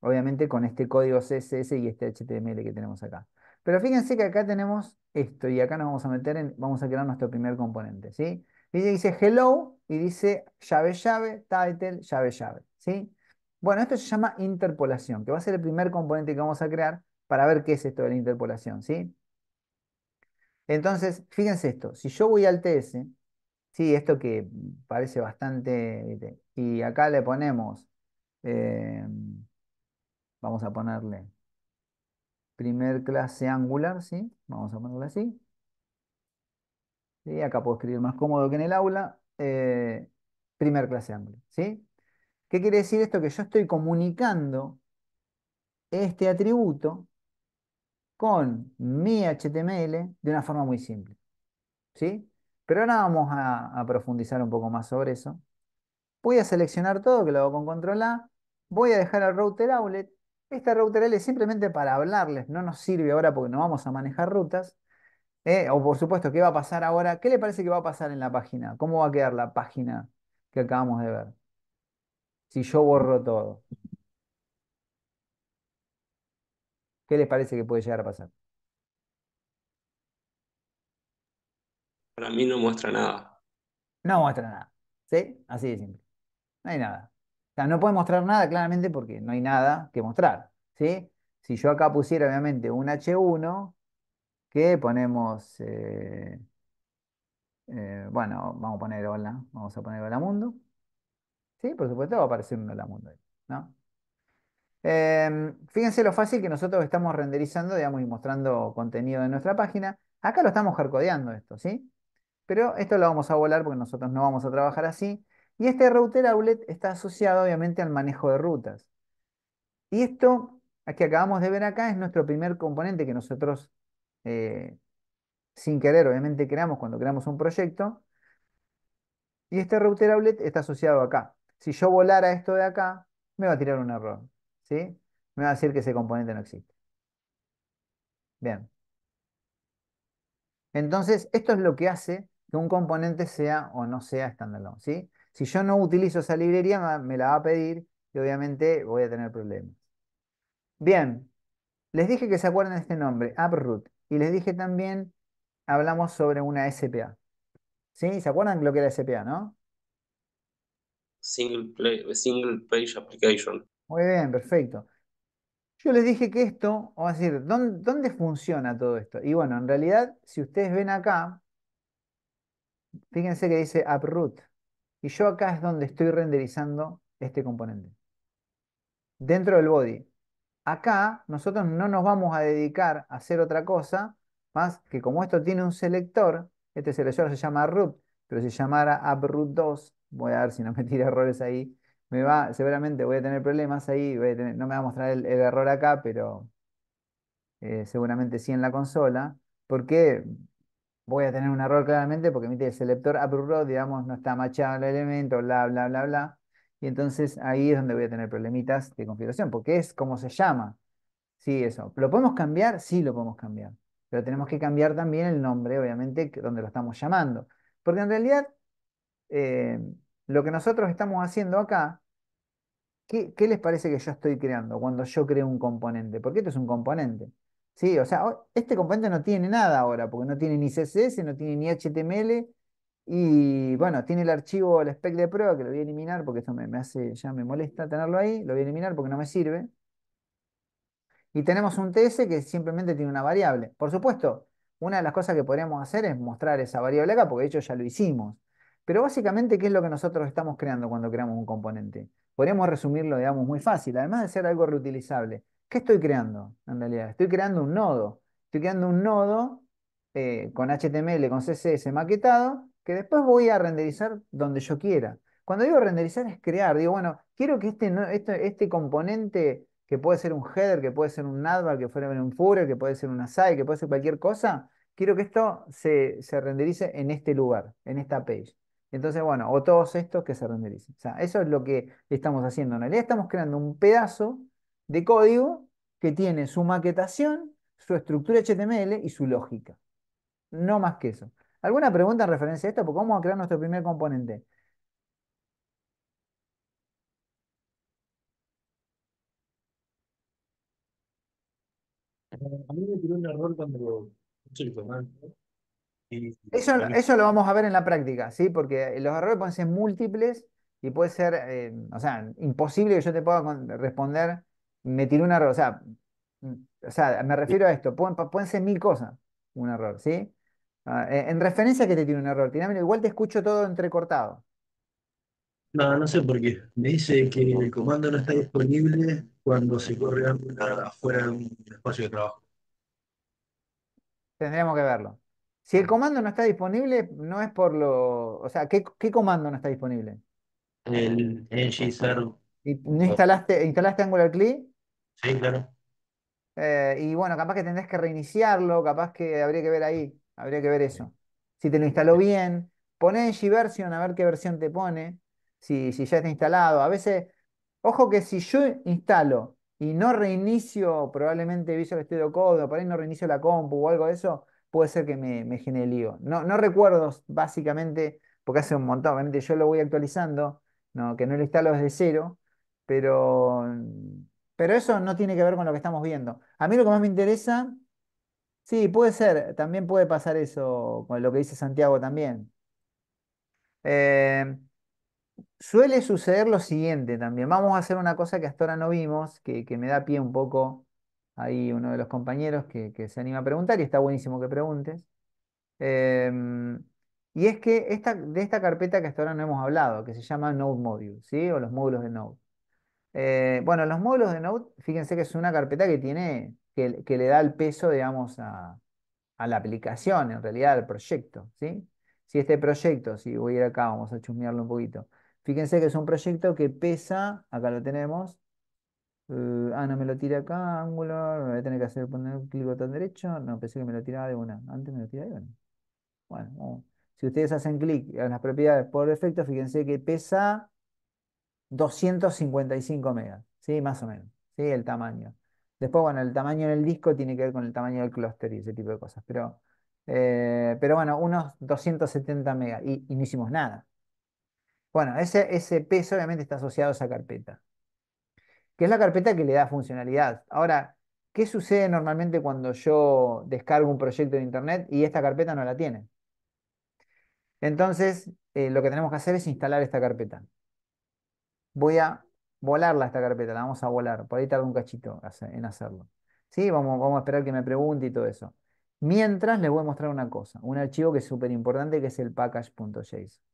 obviamente con este código CSS y este HTML que tenemos acá. Pero fíjense que acá tenemos esto y acá nos vamos a meter en, vamos a crear nuestro primer componente, ¿sí? Y dice hello y dice llave llave, title, llave llave, ¿sí? Bueno, esto se llama interpolación, que va a ser el primer componente que vamos a crear para ver qué es esto de la interpolación, ¿sí? Entonces, fíjense esto, si yo voy al TS, sí, esto que parece bastante, y acá le ponemos, eh, vamos a ponerle primer clase angular, ¿sí? Vamos a ponerle así. Y Acá puedo escribir más cómodo que en el aula. Eh, primer clase angular, ¿sí? ¿Qué quiere decir esto? Que yo estoy comunicando este atributo con mi HTML de una forma muy simple. ¿Sí? Pero ahora vamos a, profundizar un poco más sobre eso. Voy a seleccionar todo, que lo hago con control A. Voy a dejar el router outlet. Este router outlet es simplemente para hablarles, no nos sirve ahora porque no vamos a manejar rutas. Eh, o por supuesto, ¿qué va a pasar ahora? ¿Qué le parece que va a pasar en la página? ¿Cómo va a quedar la página que acabamos de ver? si yo borro todo? ¿Qué les parece que puede llegar a pasar? Para mí no muestra nada. No muestra nada. ¿Sí? Así de simple. No hay nada. O sea, no puede mostrar nada claramente porque no hay nada que mostrar. ¿Sí? Si yo acá pusiera obviamente un H1, que ponemos, eh, eh, bueno, vamos a poner hola, vamos a poner hola mundo. Sí, por supuesto, va a aparecer un hola mundo em, fíjense lo fácil que nosotros estamos renderizando, digamos, y mostrando contenido de nuestra página. Acá lo estamos hardcodeando esto, ¿sí? Pero esto lo vamos a volar porque nosotros no vamos a trabajar así. Y este router outlet está asociado, obviamente, al manejo de rutas. Y esto que acabamos de ver acá es nuestro primer componente que nosotros, eh, sin querer, obviamente, creamos cuando creamos un proyecto. Y este router outlet está asociado acá si yo volara esto de acá, me va a tirar un error. ¿sí? Me va a decir que ese componente no existe. Bien. Entonces, esto es lo que hace que un componente sea o no sea standalone. ¿sí? Si yo no utilizo esa librería, me la va a pedir y obviamente voy a tener problemas. Bien, les dije que se acuerden de este nombre, AppRoot. Y les dije también, hablamos sobre una SPA. ¿Sí? ¿Se acuerdan lo que era SPA, no? single, page application. Muy bien, perfecto. Yo les dije que esto, vamos a decir, ¿dónde, ¿dónde funciona todo esto? Y bueno, en realidad, si ustedes ven acá, fíjense que dice uproot. Y yo acá es donde estoy renderizando este componente. Dentro del body. Acá nosotros no nos vamos a dedicar a hacer otra cosa, más que como esto tiene un selector, este selector se llama root, pero si llamara uproot2, voy a ver si no me tira errores ahí. Me va, seguramente voy a tener problemas ahí, no me va a mostrar el, error acá, pero eh, seguramente sí en la consola, porque voy a tener un error claramente porque mi el selector AppRoad, digamos, no está machado el elemento, bla, bla, bla, bla. Y entonces ahí es donde voy a tener problemitas de configuración, porque es como se llama. Sí, eso. ¿Lo podemos cambiar? Sí, lo podemos cambiar. Pero tenemos que cambiar también el nombre, obviamente, donde lo estamos llamando. Porque en realidad, eh, lo que nosotros estamos haciendo acá, ¿qué, les parece que yo estoy creando cuando yo creo un componente? Porque esto es un componente. Sí, o sea, este componente no tiene nada ahora, porque no tiene ni CSS, no tiene ni HTML, y bueno, tiene el archivo, el spec de prueba, que lo voy a eliminar porque esto me, hace, ya me molesta tenerlo ahí, lo voy a eliminar porque no me sirve. Y tenemos un TS que simplemente tiene una variable. Por supuesto, una de las cosas que podríamos hacer es mostrar esa variable acá, porque de hecho ya lo hicimos. Pero básicamente, ¿qué es lo que nosotros estamos creando cuando creamos un componente? Podríamos resumirlo, digamos, muy fácil, además de ser algo reutilizable. ¿Qué estoy creando en realidad? Estoy creando un nodo. Estoy creando un nodo eh, con HTML, con CSS maquetado, que después voy a renderizar donde yo quiera. Cuando digo renderizar es crear, digo, bueno, quiero que este, este, este, componente, que puede ser un header, que puede ser un navbar, que puede ser un footer, que puede ser un aside, que puede ser cualquier cosa, quiero que esto se, se renderice en este lugar, en esta page. Entonces, bueno, o todos estos que se rendericen. O sea, eso es lo que estamos haciendo. En realidad estamos creando un pedazo de código que tiene su maquetación, su estructura HTML y su lógica. No más que eso. ¿Alguna pregunta en referencia a esto? Porque vamos a crear nuestro primer componente. Eh, a mí me tiró un error cuando lo... Eso, eso lo vamos a ver en la práctica, ¿sí? Porque los errores pueden ser múltiples y puede ser, eh, o sea, imposible que yo te pueda responder, me tiró un error, o sea, mm, me refiero a esto, pueden, ser mil cosas un error, ¿sí? Ah, eh, en, referencia a que te tiene un error, tirámelo, igual te escucho todo entrecortado. No, no sé por qué. Me dice que el comando no está disponible cuando se corre afuera de un espacio de trabajo. Tendríamos que verlo. Si el comando no está disponible, no es por lo. O sea, ¿qué, comando no está disponible? El ng ¿No instalaste, instalaste Angular CLI? Sí, claro. Eh, y bueno, capaz que tendrás que reiniciarlo, capaz que habría que ver ahí, habría que ver eso. Si te lo instaló bien, pon ng version a ver qué versión te pone, si, si ya está instalado. A veces, ojo que si yo instalo y no reinicio probablemente Visual Studio Code o por ahí no reinicio la compu o algo de eso, puede ser que me, genere lío. No, no recuerdo básicamente, porque hace un montón, obviamente yo lo voy actualizando, no, que no lo instalo desde cero, pero, mm, pero eso no tiene que ver con lo que estamos viendo. A mí lo que más me interesa, sí, puede ser, también puede pasar eso con lo que dice Santiago también. Eh, suele suceder lo siguiente también. Vamos a hacer una cosa que hasta ahora no vimos, que, que me da pie un poco ahí uno de los compañeros que, se anima a preguntar, y está buenísimo que preguntes. Em, y es que esta, de esta carpeta que hasta ahora no hemos hablado, que se llama Node Module, ¿sí? O los módulos de Node. Eh, bueno, los módulos de Node, fíjense que es una carpeta que tiene, que, le da el peso, digamos, a, la aplicación, en realidad, al proyecto, ¿sí? Si este proyecto, si voy a ir acá, vamos a chusmearlo un poquito. Fíjense que es un proyecto que pesa, acá lo tenemos, eh, ah, no me lo tira acá, ángulo. Me voy a tener que hacer poner clic botón derecho. No, pensé que me lo tiraba de una. Antes me lo tiraba de una. Bueno, si ustedes hacen clic en las propiedades por defecto, fíjense que pesa 255 megas. Sí, más o menos. Sí, el tamaño. Después, bueno, el tamaño en el disco tiene que ver con el tamaño del clúster y ese tipo de cosas. Pero, eh, pero bueno, unos 270 megas y, y, no hicimos nada. Bueno, ese, ese peso obviamente está asociado a esa carpeta que es la carpeta que le da funcionalidad. Ahora, ¿qué sucede normalmente cuando yo descargo un proyecto de Internet y esta carpeta no la tiene? Entonces, eh, lo que tenemos que hacer es instalar esta carpeta. Voy a volarla esta carpeta, la vamos a volar. Por ahí tarda un cachito en hacerlo. ¿Sí? Vamos, vamos a esperar que me pregunte y todo eso. Mientras les voy a mostrar una cosa, un archivo que es súper importante que es el package.json.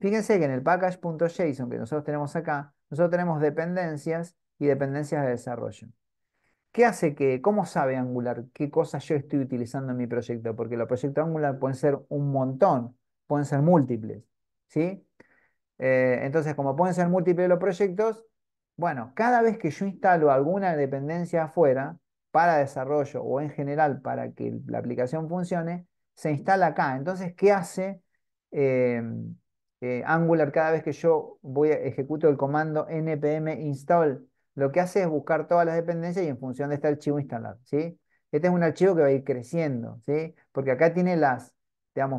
Fíjense que en el package.json que nosotros tenemos acá, nosotros tenemos dependencias y dependencias de desarrollo. ¿Qué hace que, cómo sabe Angular qué cosas yo estoy utilizando en mi proyecto? Porque los proyectos Angular pueden ser un montón, pueden ser múltiples, ¿sí? Eh, entonces, como pueden ser múltiples los proyectos, bueno, cada vez que yo instalo alguna dependencia afuera para desarrollo o en general para que la aplicación funcione, se instala acá. Entonces, ¿qué hace? Eh, eh, Angular cada vez que yo voy a, ejecuto el comando npm install, lo que hace es buscar todas las dependencias y en función de este archivo instalar, Este es un archivo que va a ir creciendo, Porque acá tiene las,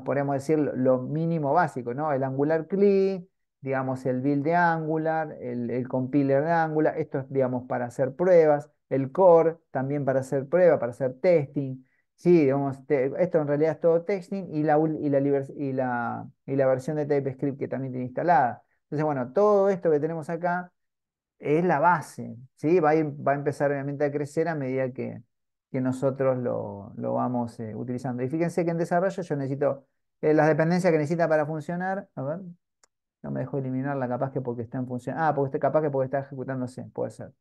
podemos decir lo mínimo básico, ¿no? El Angular CLI, digamos, el build de Angular, el, el compiler de Angular, esto es, digamos, para hacer pruebas, el core también para hacer pruebas, para hacer testing, Sí, digamos, esto en realidad es todo Texting y la, y la, y y la versión de TypeScript que también tiene instalada. Entonces, bueno, todo esto que tenemos acá es la base, ¿sí? Va a, va a empezar obviamente a crecer a medida que, nosotros lo, vamos eh, utilizando. Y fíjense que en desarrollo yo necesito eh, las dependencias que necesita para funcionar. A ver, no me dejo eliminarla, capaz que porque está en función. Ah, porque está, capaz que porque está ejecutándose, puede ser.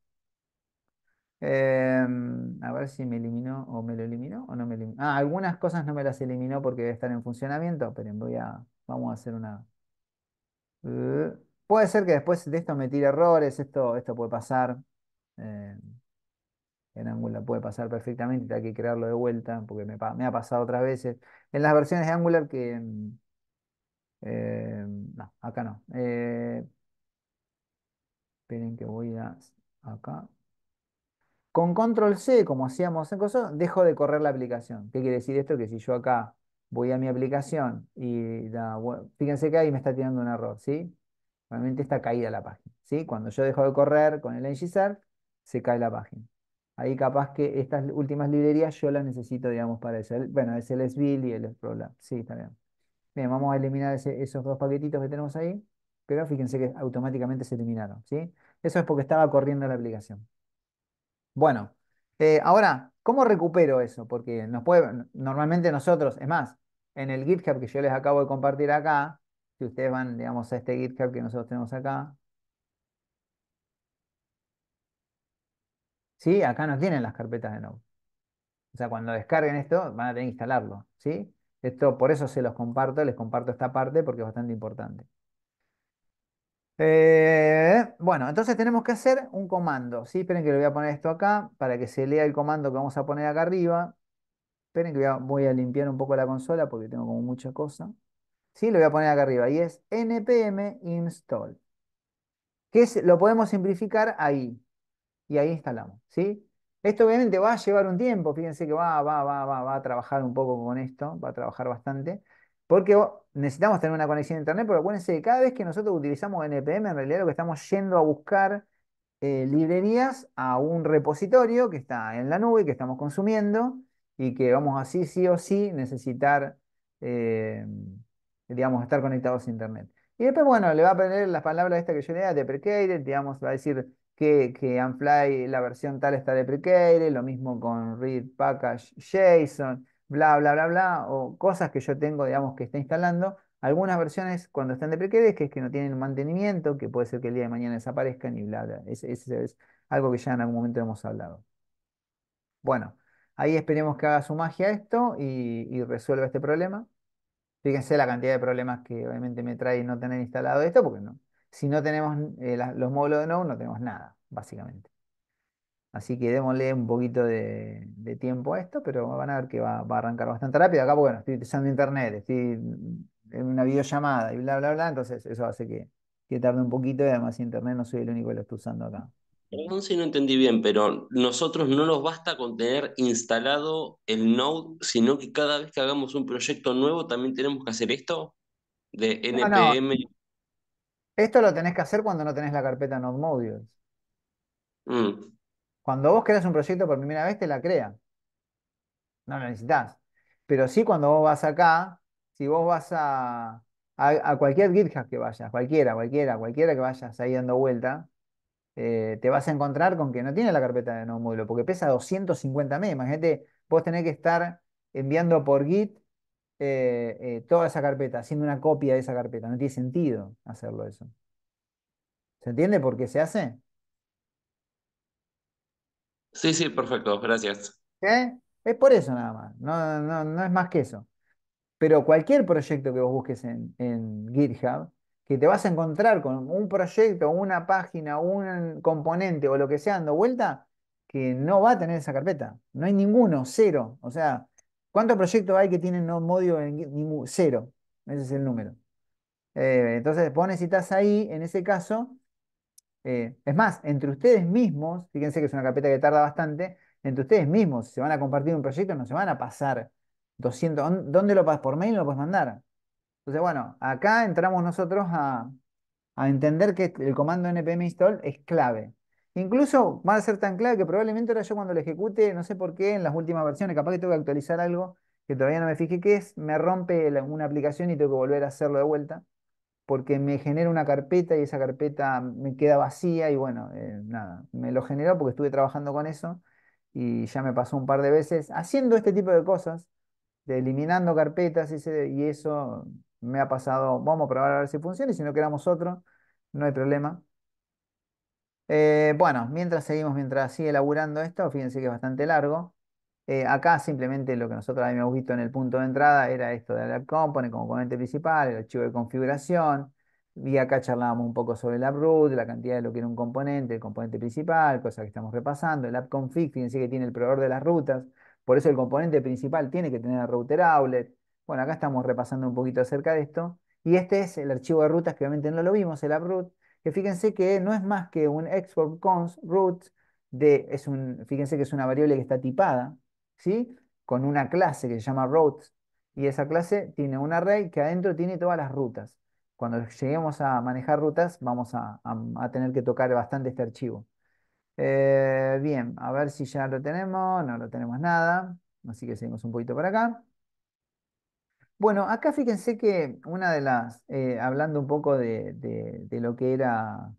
Em, a ver si me eliminó o me lo eliminó o no me Ah, algunas cosas no me las eliminó porque estar en funcionamiento, pero voy a, vamos a hacer una... Eh, puede ser que después de esto me tire errores, esto, esto puede pasar. Eh, en Angular puede pasar perfectamente, hay que crearlo de vuelta porque me, ha pasado otras veces. En las versiones de Angular que... Mm, eh, no, acá no. esperen que voy a... acá con control C, como hacíamos en Coso, dejo de correr la aplicación. ¿Qué quiere decir esto? Que si yo acá voy a mi aplicación y la, fíjense que ahí me está tirando un error, ¿sí? Realmente está caída la página, ¿sí? Cuando yo dejo de correr con el ng-serve se cae la página. Ahí capaz que estas últimas librerías yo las necesito, digamos, para eso. Bueno, es el SBIL y el SProLab. Sí, está bien. Bien, vamos a eliminar esos dos paquetitos que tenemos ahí. Pero fíjense que automáticamente se eliminaron, ¿sí? Eso es porque estaba corriendo la aplicación. Bueno, eh, ahora, ¿cómo recupero eso? Porque normalmente nosotros, es más, en el GitHub que yo les acabo de compartir acá, si ustedes van, digamos, a este GitHub que nosotros tenemos acá, ¿sí? Acá nos tienen las carpetas de Node. O sea, cuando descarguen esto, van a tener que instalarlo, ¿sí? Esto, por eso se los comparto, les comparto esta parte porque es bastante importante. Eh, bueno, entonces tenemos que hacer un comando, ¿sí? Esperen que le voy a poner esto acá para que se lea el comando que vamos a poner acá arriba. Esperen que voy a, limpiar un poco la consola porque tengo como mucha cosa. ¿Sí? lo voy a poner acá arriba y es npm install. Que lo podemos simplificar ahí. Y ahí instalamos, ¿sí? Esto obviamente va a llevar un tiempo, fíjense que va, va, va, va, va a trabajar un poco con esto, va a trabajar bastante. Porque necesitamos tener una conexión a Internet, pero acuérdense que cada vez que nosotros utilizamos NPM, en realidad lo que estamos yendo a buscar eh, librerías a un repositorio que está en la nube, que estamos consumiendo y que vamos así sí o sí necesitar, eh, digamos, estar conectados a Internet. Y después, bueno, le va a poner las palabras esta que yo le da, deprecated, digamos, va a decir que, unfly la versión tal está deprecated, lo mismo con read package JSON bla, bla, bla, bla, o cosas que yo tengo, digamos, que está instalando. Algunas versiones cuando están de prequedes que es que no tienen mantenimiento, que puede ser que el día de mañana desaparezcan y bla, bla. Es, es, algo que ya en algún momento hemos hablado. Bueno, ahí esperemos que haga su magia esto y, resuelva este problema. Fíjense la cantidad de problemas que obviamente me trae no tener instalado esto, porque no, si no tenemos eh, los módulos de Node, no tenemos nada, básicamente. Así que démosle un poquito de, tiempo a esto, pero van a ver que va, a arrancar bastante rápido. Acá, bueno, estoy usando internet, estoy en una videollamada y bla, bla, bla. Entonces, eso hace que, tarde un poquito y además internet no soy el único que lo está usando acá. No sé si no entendí bien, pero nosotros no nos basta con tener instalado el Node, sino que cada vez que hagamos un proyecto nuevo también tenemos que hacer esto de NPM. Esto lo tenés que hacer cuando no tenés la carpeta Node Modules. Mm. Cuando vos creas un proyecto por primera vez, te la crea, No la necesitas. Pero sí cuando vos vas acá, si vos vas a, cualquier GitHub que vayas, cualquiera, cualquiera, cualquiera que vayas ahí dando vuelta, eh, te vas a encontrar con que no tiene la carpeta de nuevo módulo, porque pesa 250 MB. Imagínate, vos tenés que estar enviando por Git eh, eh, toda esa carpeta, haciendo una copia de esa carpeta. No tiene sentido hacerlo eso. ¿Se entiende por qué se hace? Sí, sí, perfecto, gracias. ¿Eh? Es por eso nada más, no, es más que eso. Pero cualquier proyecto que vos busques en, GitHub, que te vas a encontrar con un proyecto, una página, un componente o lo que sea dando vuelta, que no va a tener esa carpeta. No hay ninguno, cero. O sea, ¿cuántos proyectos hay que tienen no modio en GitHub? Cero. Ese es el número. Eh, entonces, entonces, y estás ahí, en ese caso, eh, es más, entre ustedes mismos, fíjense que es una carpeta que tarda bastante, entre ustedes mismos, si se van a compartir un proyecto, no se van a pasar 200, ¿dónde lo pasas? Por mail lo puedes mandar. Entonces, bueno, acá entramos nosotros a, entender que el comando npm install es clave. Incluso va a ser tan clave que probablemente ahora yo cuando lo ejecute, no sé por qué, en las últimas versiones, capaz que tengo que actualizar algo que todavía no me fijé qué es, me rompe una aplicación y tengo que volver a hacerlo de vuelta porque me genera una carpeta y esa carpeta me queda vacía y bueno, eh, nada, me lo generó porque estuve trabajando con eso y ya me pasó un par de veces haciendo este tipo de cosas, de eliminando carpetas y, eso me ha pasado, vamos a probar a ver si funciona y si no queramos otro, no hay problema. Eh, bueno, mientras seguimos, mientras sigue elaborando esto, fíjense que es bastante largo. Eh, acá simplemente lo que nosotros habíamos visto en el punto de entrada era esto del la App como componente principal, el archivo de configuración. Y acá charlábamos un poco sobre el app la cantidad de lo que era un componente, el componente principal, cosas que estamos repasando. El app config, fíjense que tiene el proveedor de las rutas. Por eso el componente principal tiene que tener el router outlet. Bueno, acá estamos repasando un poquito acerca de esto. Y este es el archivo de rutas que obviamente no lo vimos, el app root. Que fíjense que no es más que un export const root. De, es un, fíjense que es una variable que está tipada, ¿sí? Con una clase que se llama routes y esa clase tiene un array que adentro tiene todas las rutas. Cuando lleguemos a manejar rutas vamos a, tener que tocar bastante este archivo. Eh, bien, a ver si ya lo tenemos, no lo tenemos nada, así que seguimos un poquito para acá. Bueno, acá fíjense que una de las, eh, hablando un poco de, de, lo que era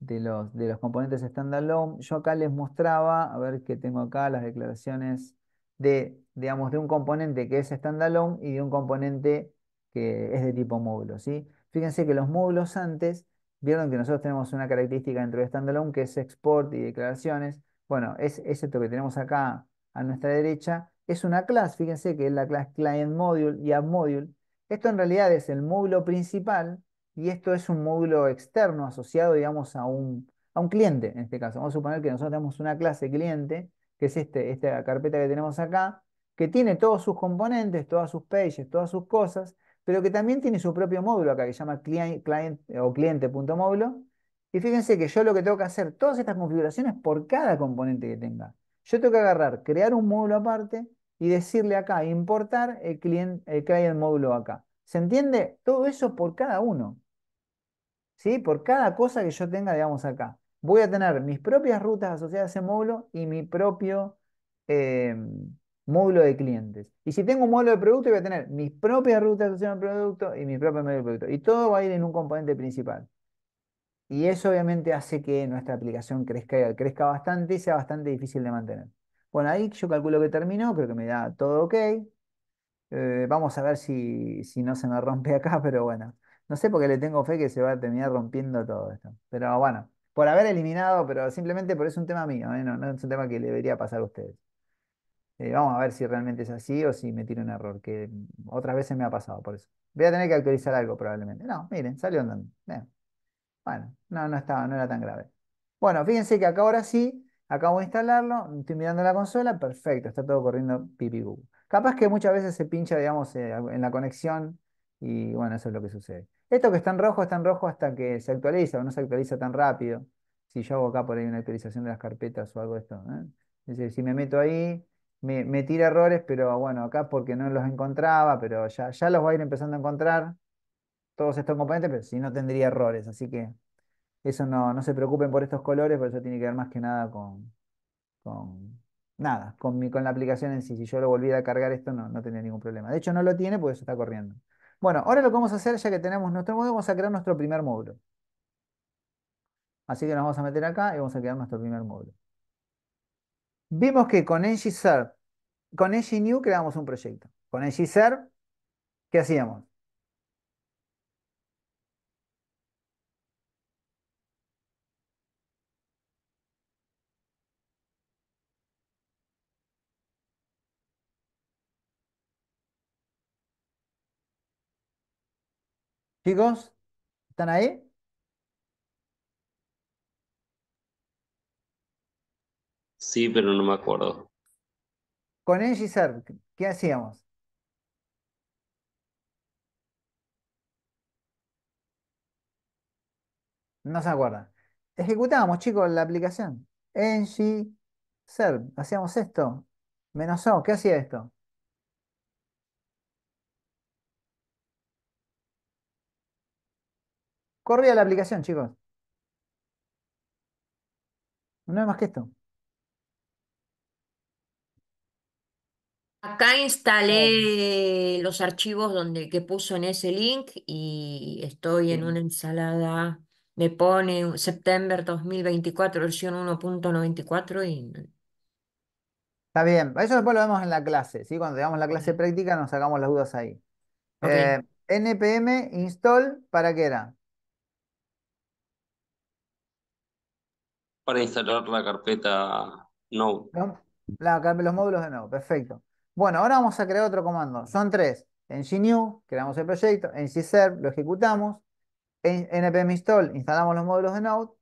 de los, componentes standalone. Yo acá les mostraba, a ver que tengo acá las declaraciones de, digamos, de un componente que es standalone y de un componente que es de tipo módulo, ¿sí? Fíjense que los módulos antes, vieron que nosotros tenemos una característica dentro de standalone que es export y declaraciones. Bueno, es, es esto que tenemos acá a nuestra derecha, es una clase, fíjense que es la clase client module y app module. Esto en realidad es el módulo principal y esto es un módulo externo asociado, digamos, a un, cliente, en este caso. Vamos a suponer que nosotros tenemos una clase cliente, que es este, esta carpeta que tenemos acá, que tiene todos sus componentes, todas sus pages, todas sus cosas, pero que también tiene su propio módulo acá, que se llama o cliente.módulo. Y fíjense que yo lo que tengo que hacer, todas estas configuraciones por cada componente que tenga. Yo tengo que agarrar, crear un módulo aparte y decirle acá, importar el client, el client módulo acá. ¿Se entiende? Todo eso por cada uno. ¿Sí? Por cada cosa que yo tenga, digamos, acá. Voy a tener mis propias rutas asociadas a ese módulo y mi propio eh, módulo de clientes. Y si tengo un módulo de producto, voy a tener mis propias rutas asociadas al producto y mi propio módulo de producto. Y todo va a ir en un componente principal. Y eso obviamente hace que nuestra aplicación crezca, crezca bastante y sea bastante difícil de mantener. Bueno, ahí yo calculo que terminó, creo que me da todo ok. Eh, vamos a ver si, no se me rompe acá, [LAUGHS] pero bueno. No sé porque le tengo fe que se va a terminar rompiendo todo esto. Pero bueno, por haber eliminado, pero simplemente por eso es un tema mío, ¿eh? no, es un tema que le debería pasar a ustedes. Eh, vamos a ver si realmente es así o si me tiro un error, que otras veces me ha pasado por eso. Voy a tener que actualizar algo probablemente. No, miren, salió andando. Bueno, no, no estaba, no era tan grave. Bueno, fíjense que acá ahora sí, acabo de instalarlo, estoy mirando la consola, perfecto, está todo corriendo pipi Capaz que muchas veces se pincha, digamos, eh, en la conexión y bueno, eso es lo que sucede. Esto que está en rojo está en rojo hasta que se actualiza o no se actualiza tan rápido. Si yo hago acá por ahí una actualización de las carpetas o algo de esto. ¿eh? Es decir, si me meto ahí, me, tira errores, pero bueno, acá porque no los encontraba, pero ya, ya los voy a ir empezando a encontrar. Todos estos componentes, pero si no tendría errores. Así que eso no, no se preocupen por estos colores, pero eso tiene que ver más que nada con, con nada, con, mi, con la aplicación en sí. Si yo lo volviera a cargar esto, no, no tenía ningún problema. De hecho, no lo tiene porque está corriendo. Bueno, ahora lo que vamos a hacer, ya que tenemos nuestro módulo, vamos a crear nuestro primer módulo. Así que nos vamos a meter acá y vamos a crear nuestro primer módulo. Vimos que con ng con ng new creamos un proyecto. Con ng ¿qué hacíamos? Chicos, ¿están ahí? Sí, pero no me acuerdo. Con ng-serve ¿qué hacíamos? No se acuerda Ejecutábamos, chicos, la aplicación. ng-serve Hacíamos esto. Menos O. ¿Qué hacía esto? Corría la aplicación, chicos. No es más que esto. Acá instalé los archivos donde que puso en ese link y estoy en una ensalada. Me pone septiembre 2024, versión 1.94 y... Está bien, eso después lo vemos en la clase, ¿sí? Cuando tengamos la clase práctica nos sacamos las dudas ahí. Eh, npm install, ¿para qué era? para instalar la carpeta Node. los módulos de Node, perfecto. Bueno, ahora vamos a crear otro comando. Son tres. En new creamos el proyecto. En serve lo ejecutamos. En npm install, instalamos los módulos de Node.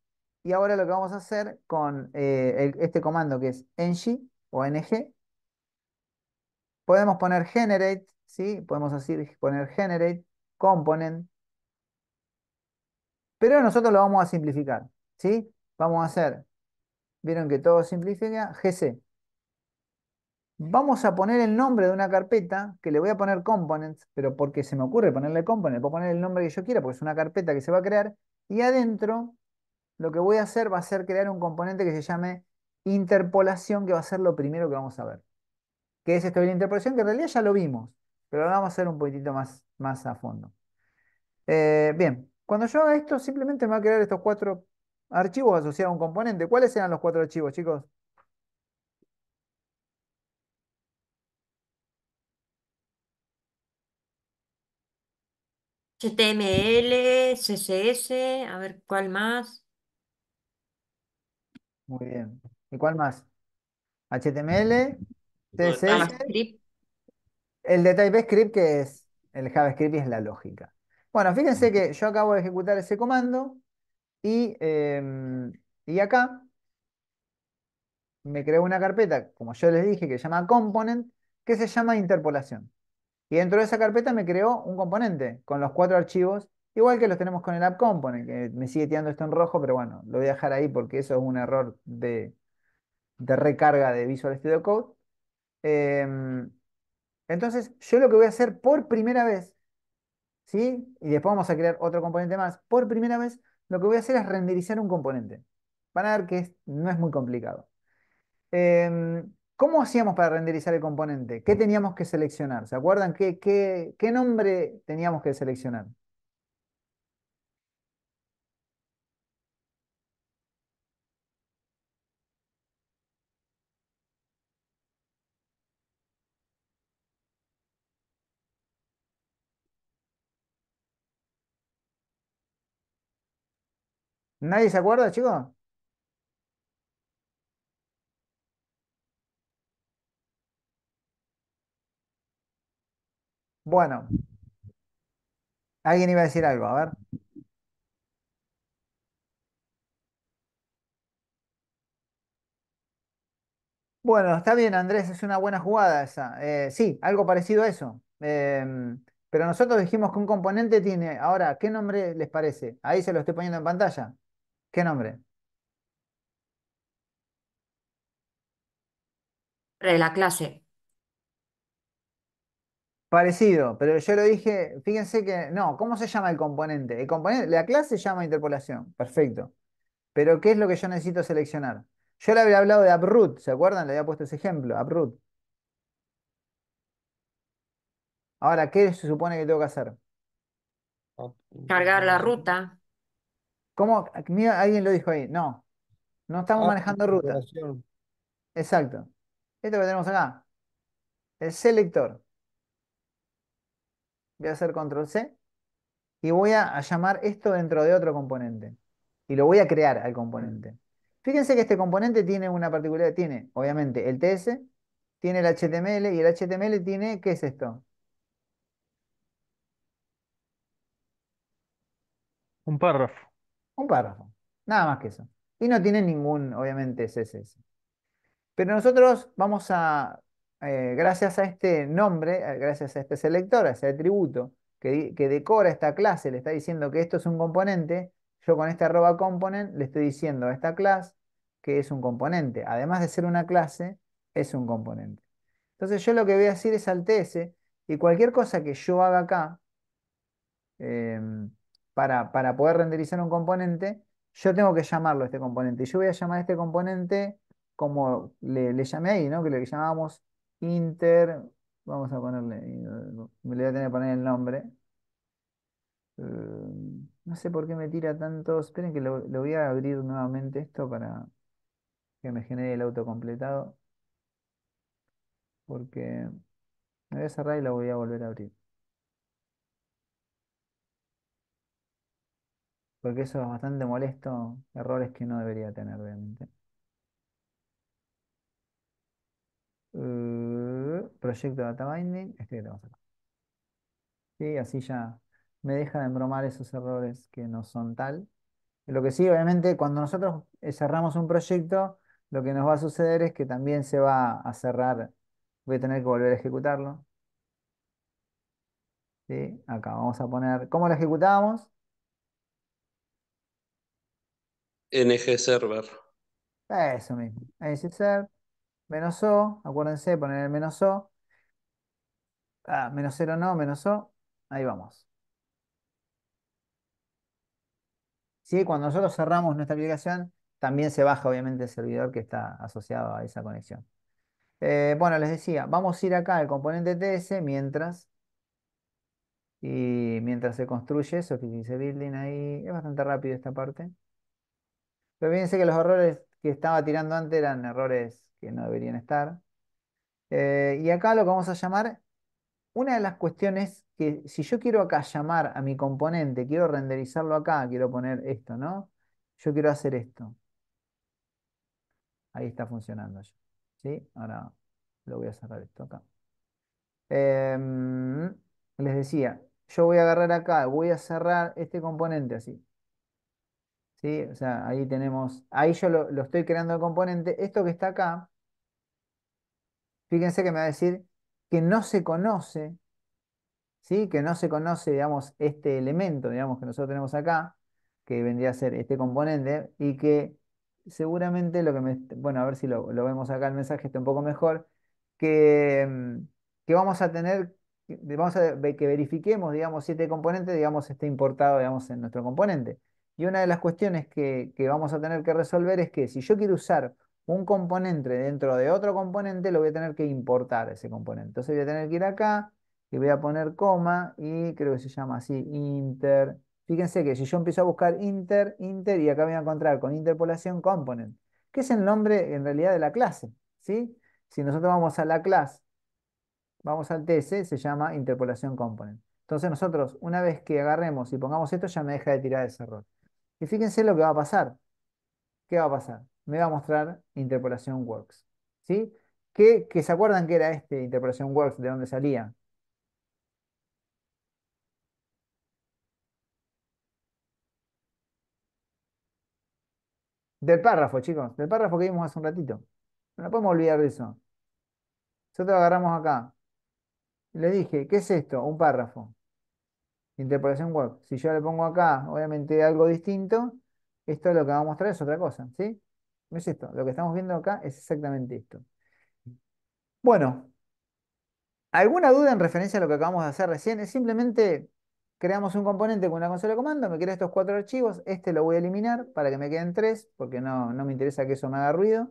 Y ahora lo que vamos a hacer con eh, este comando que es ng o ng, podemos poner generate, ¿sí? Podemos decir, poner generate, component. Pero nosotros lo vamos a simplificar, ¿sí? Vamos a hacer, vieron que todo simplifica, GC. Vamos a poner el nombre de una carpeta, que le voy a poner components, pero porque se me ocurre ponerle components, puedo poner el nombre que yo quiera, porque es una carpeta que se va a crear, y adentro lo que voy a hacer va a ser crear un componente que se llame interpolación, que va a ser lo primero que vamos a ver. ¿Qué es esta de interpolación? Que en realidad ya lo vimos, pero lo vamos a hacer un poquitito más, más a fondo. Eh, bien, cuando yo haga esto, simplemente me va a crear estos cuatro Archivos asociados a un componente. ¿Cuáles eran los cuatro archivos, chicos? HTML, CSS, a ver, ¿cuál más? Muy bien. ¿Y cuál más? HTML, CSS. JavaScript. El de TypeScript, que es el JavaScript y es la lógica. Bueno, fíjense que yo acabo de ejecutar ese comando. Em, y, acá me creó una carpeta, como yo les dije, que se llama component, que se llama interpolación. Y dentro de esa carpeta me creó un componente con los cuatro archivos, igual que los tenemos con el app component, que me sigue tirando esto en rojo, pero bueno, lo voy a dejar ahí porque eso es un error de, recarga de Visual Studio Code. Em, entonces, yo lo que voy a hacer por primera vez, ¿sí? Y después vamos a crear otro componente más. Por primera vez lo que voy a hacer es renderizar un componente. Van a ver que no es muy complicado. Em, ¿Cómo hacíamos para renderizar el componente? ¿Qué teníamos que seleccionar? ¿Se acuerdan? qué nombre teníamos que seleccionar? ¿Nadie se acuerda, chicos? Bueno, alguien iba a decir algo, a ver. Bueno, está bien, Andrés, es una buena jugada esa. Eh, sí, algo parecido a eso. Em, pero nosotros dijimos que un componente tiene, ahora, ¿qué nombre les parece? Ahí se lo estoy poniendo en pantalla. ¿Qué nombre? de la clase. Parecido, pero yo lo dije, fíjense que, no, ¿cómo se llama el componente? El componente, la clase se llama interpolación, perfecto. Pero ¿qué es lo que yo necesito seleccionar? Yo le había hablado de uproot, ¿se acuerdan? Le había puesto ese ejemplo, uproot. Ahora, ¿qué se supone que tengo que hacer? Cargar la ruta. ¿Cómo? Mira, alguien lo dijo ahí. No, no estamos ah, manejando rutas. Exacto. Esto que tenemos acá. El selector. Voy a hacer control C y voy a, a llamar esto dentro de otro componente. Y lo voy a crear al componente. Fíjense que este componente tiene una particularidad. Tiene, obviamente, el TS, tiene el HTML y el HTML tiene, ¿qué es esto? Un párrafo. Un párrafo. Nada más que eso. Y no tiene ningún, obviamente, CSS. Pero nosotros vamos a, eh, gracias a este nombre, eh, gracias a este selector, a ese atributo que, decora esta clase, le está diciendo que esto es un componente, yo con este arroba component le estoy diciendo a esta clase que es un componente. Además de ser una clase, es un componente. Entonces yo lo que voy a decir es al TS y cualquier cosa que yo haga acá, em, para, poder renderizar un componente, yo tengo que llamarlo este componente. yo voy a llamar este componente como le, llamé ahí, ¿no? Que que llamamos inter. Vamos a ponerle. Me voy a tener que poner el nombre. Eh, no sé por qué me tira tanto. Esperen que lo, lo voy a abrir nuevamente esto para que me genere el autocompletado. Porque me voy a cerrar y lo voy a volver a abrir. porque eso es bastante molesto, errores que no debería tener, obviamente. Eh, proyecto Data Binding, este acá. Sí, así ya me deja de embromar esos errores que no son tal. Lo que sí, obviamente, cuando nosotros eh, cerramos un proyecto, lo que nos va a suceder es que también se va a cerrar, voy a tener que volver a ejecutarlo. ¿Sí? Acá vamos a poner cómo lo ejecutamos NG server. Eso mismo. server menos O, acuérdense poner el menos O. Ah, menos cero no, menos O. Ahí vamos. ¿Sí? Cuando nosotros cerramos nuestra aplicación, también se baja obviamente el servidor que está asociado a esa conexión. Eh, bueno, les decía, vamos a ir acá al componente TS mientras y mientras se construye, eso que dice Building ahí, es bastante rápido esta parte. Pero fíjense que los errores que estaba tirando antes eran errores que no deberían estar. Eh, y acá lo que vamos a llamar, una de las cuestiones que si yo quiero acá llamar a mi componente, quiero renderizarlo acá, quiero poner esto, ¿no? Yo quiero hacer esto. Ahí está funcionando ya. Ahora lo voy a cerrar esto acá. Em, les decía, yo voy a agarrar acá, voy a cerrar este componente así. O sea, ahí tenemos, ahí yo lo, estoy creando el componente. Esto que está acá, fíjense que me va a decir que no se conoce, ¿sí? Que no se conoce, digamos, este elemento, digamos, que nosotros tenemos acá, que vendría a ser este componente, y que seguramente lo que me, bueno, a ver si lo, vemos acá, el mensaje está un poco mejor, que, mm, vamos a tener vamos a que verifiquemos, digamos, si este componente, digamos, está importado, digamos, en nuestro componente. Y una de las cuestiones que, vamos a tener que resolver es que si yo quiero usar un componente dentro de otro componente, lo voy a tener que importar ese componente. Entonces voy a tener que ir acá y voy a poner coma y creo que se llama así, inter. Fíjense que si yo empiezo a buscar inter, inter y acá voy a encontrar con interpolación component, que es el nombre en realidad de la clase. ¿sí? Si nosotros vamos a la clase, vamos al TS, se llama interpolación component. Entonces nosotros, una vez que agarremos y pongamos esto, ya me deja de tirar ese error. Y fíjense lo que va a pasar. ¿Qué va a pasar? Me va a mostrar interpolación works. ¿Sí? ¿Qué, que se acuerdan que era este interpolación works? ¿De dónde salía? Del párrafo, chicos. Del párrafo que vimos hace un ratito. No podemos olvidar de eso. Nosotros agarramos acá. Le dije, ¿qué es esto? Un párrafo interpolación web. Si yo le pongo acá, obviamente, algo distinto, esto lo que va a mostrar es otra cosa, ¿sí? No es esto, lo que estamos viendo acá es exactamente esto. Bueno, ¿alguna duda en referencia a lo que acabamos de hacer recién? Es simplemente creamos un componente con una consola de comando, me crea estos cuatro archivos, este lo voy a eliminar para que me queden tres, porque no, no me interesa que eso me haga ruido.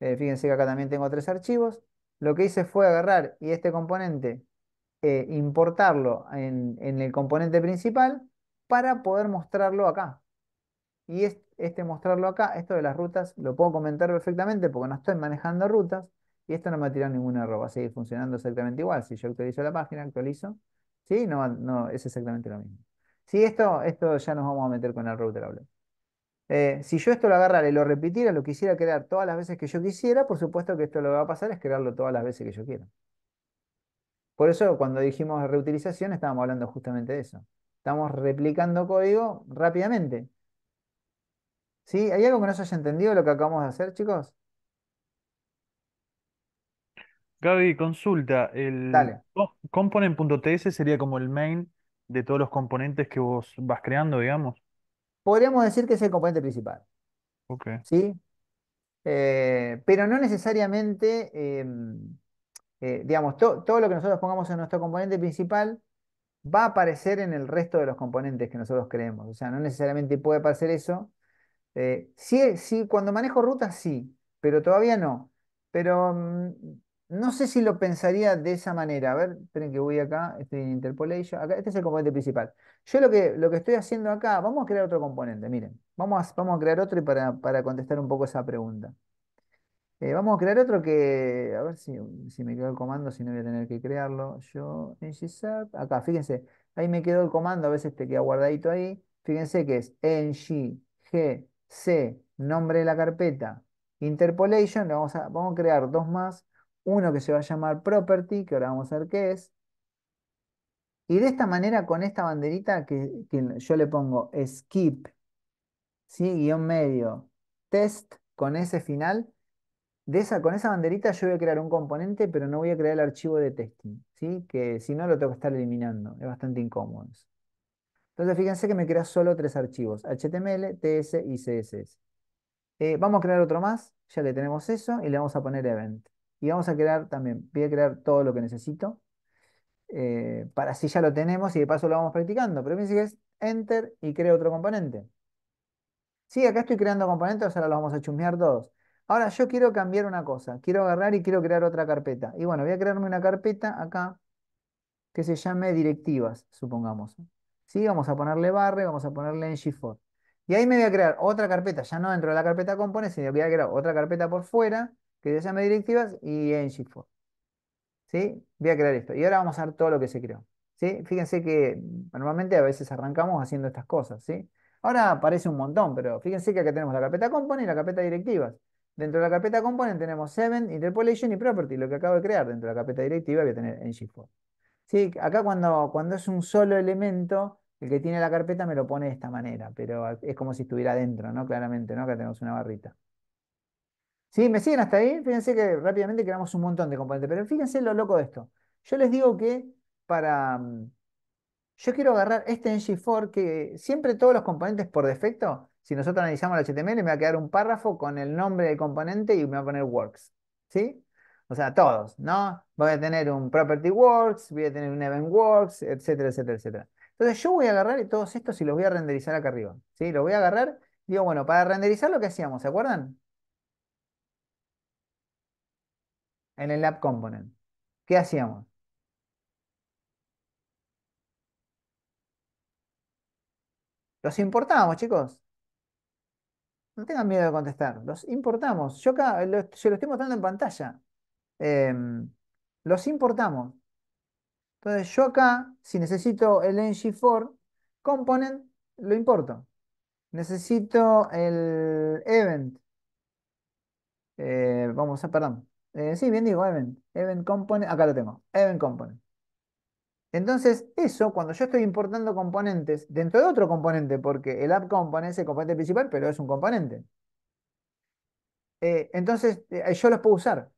Eh, fíjense que acá también tengo tres archivos. Lo que hice fue agarrar y este componente eh, importarlo en, el componente principal para poder mostrarlo acá. Y este mostrarlo acá, esto de las rutas, lo puedo comentar perfectamente porque no estoy manejando rutas y esto no me ha tirado ningún error, va a seguir funcionando exactamente igual. Si yo actualizo la página, actualizo, ¿sí? No, no es exactamente lo mismo. Sí, esto, esto ya nos vamos a meter con el router eh, si yo esto lo agarrara y lo repitiera, lo quisiera crear todas las veces que yo quisiera, por supuesto que esto lo que va a pasar es crearlo todas las veces que yo quiera. Por eso cuando dijimos reutilización estábamos hablando justamente de eso. Estamos replicando código rápidamente. ¿Sí? ¿Hay algo que no se haya entendido lo que acabamos de hacer, chicos? Gaby, consulta, el Dale. component.ts sería como el main de todos los componentes que vos vas creando, digamos. Podríamos decir que es el componente principal, Ok. ¿sí? Eh, pero no necesariamente em, eh, digamos, todo lo que nosotros pongamos en nuestro componente principal va a aparecer en el resto de los componentes que nosotros creemos. O sea, no necesariamente puede aparecer eso. Eh, cuando manejo rutas, sí, pero todavía no. Pero mm, no sé si lo pensaría de esa manera. A ver, esperen que voy acá, estoy en Interpolation. este es el componente principal. Yo lo que, lo que estoy haciendo acá, vamos a crear otro componente, miren. Vamos a, vamos a crear otro y para contestar un poco esa pregunta. Eh, vamos a crear otro que, a ver si, me quedó el comando, si no voy a tener que crearlo. Yo, en acá, fíjense, ahí me quedó el comando, a veces te queda guardadito ahí. Fíjense que es ngGC, g, c, nombre de la carpeta, interpolation, le vamos a, vamos crear dos más, uno que se va a llamar property, que ahora vamos a ver qué es. Y de esta manera, con esta banderita que, yo le pongo skip, ¿sí? guión medio, test, con ese final, con esa banderita yo voy a crear un componente, pero no voy a crear el archivo de testing, ¿sí? que si no lo tengo que estar eliminando, es bastante incómodo Entonces fíjense que me crea solo tres archivos, HTML, TS y CSS. Eh, vamos a crear otro más, ya que tenemos eso, y le vamos a poner event. Y vamos a crear también, voy a crear todo lo que necesito, eh, para si ya lo tenemos y de paso lo vamos practicando. Pero fíjense que es enter y creo otro componente. Sí, acá estoy creando componentes, ahora los vamos a chusmear todos. Ahora yo quiero cambiar una cosa, quiero agarrar y quiero crear otra carpeta. Y bueno, voy a crearme una carpeta acá que se llame directivas, supongamos. ¿Sí? Vamos a ponerle barre, vamos a ponerle en Y ahí me voy a crear otra carpeta, ya no dentro de la carpeta componentes, sino que voy a crear otra carpeta por fuera que se llame directivas y en 4 ¿Sí? Voy a crear esto. Y ahora vamos a ver todo lo que se creó. ¿Sí? Fíjense que normalmente a veces arrancamos haciendo estas cosas. ¿sí? Ahora parece un montón, pero fíjense que acá tenemos la carpeta componentes y la carpeta directivas. Dentro de la carpeta component tenemos 7, interpolation y property, lo que acabo de crear dentro de la carpeta directiva voy a tener en 4 ¿Sí? Acá cuando, cuando es un solo elemento, el que tiene la carpeta me lo pone de esta manera, pero es como si estuviera dentro, ¿no? Claramente, ¿no? Acá tenemos una barrita. ¿Sí? ¿Me siguen hasta ahí? Fíjense que rápidamente creamos un montón de componentes, pero fíjense lo loco de esto. Yo les digo que para... Mm, yo quiero agarrar este ng4 que siempre todos los componentes por defecto si nosotros analizamos el HTML, me va a quedar un párrafo con el nombre del componente y me va a poner works. ¿Sí? O sea, todos, ¿no? Voy a tener un property works, voy a tener un event works, etcétera, etcétera, etcétera. Entonces yo voy a agarrar todos estos y los voy a renderizar acá arriba. ¿Sí? Los voy a agarrar. Digo, bueno, para renderizar lo que hacíamos, ¿se acuerdan? En el app component. ¿Qué hacíamos? Los importábamos, chicos. No tengan miedo de contestar, los importamos. Yo acá eh, se lo estoy mostrando en pantalla. Em, los importamos. Entonces yo acá, si necesito el ng4 component, lo importo. Necesito el event. Eh, vamos a, perdón. Eh, sí, bien digo event. Event component, acá lo tengo. Event component. Entonces, eso, cuando yo estoy importando componentes dentro de otro componente, porque el app component es el componente principal, pero es un componente. Eh, entonces, eh, yo los puedo usar.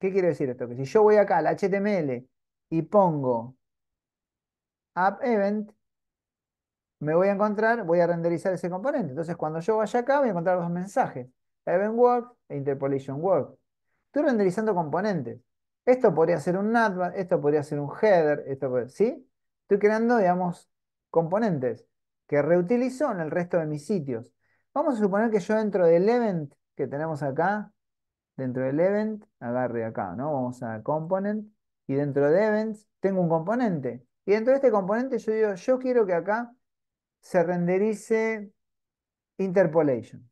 ¿Qué quiere decir esto? Que si yo voy acá al HTML y pongo app event, me voy a encontrar, voy a renderizar ese componente. Entonces, cuando yo vaya acá, voy a encontrar dos mensajes. Event work e interpolation work. Estoy renderizando componentes. Esto podría ser un NatBat, esto podría ser un header, esto ¿sí? Estoy creando, digamos, componentes que reutilizo en el resto de mis sitios. Vamos a suponer que yo dentro del event que tenemos acá, dentro del event, agarre acá, ¿no? Vamos a component, y dentro de events tengo un componente. Y dentro de este componente yo digo, yo quiero que acá se renderice interpolation.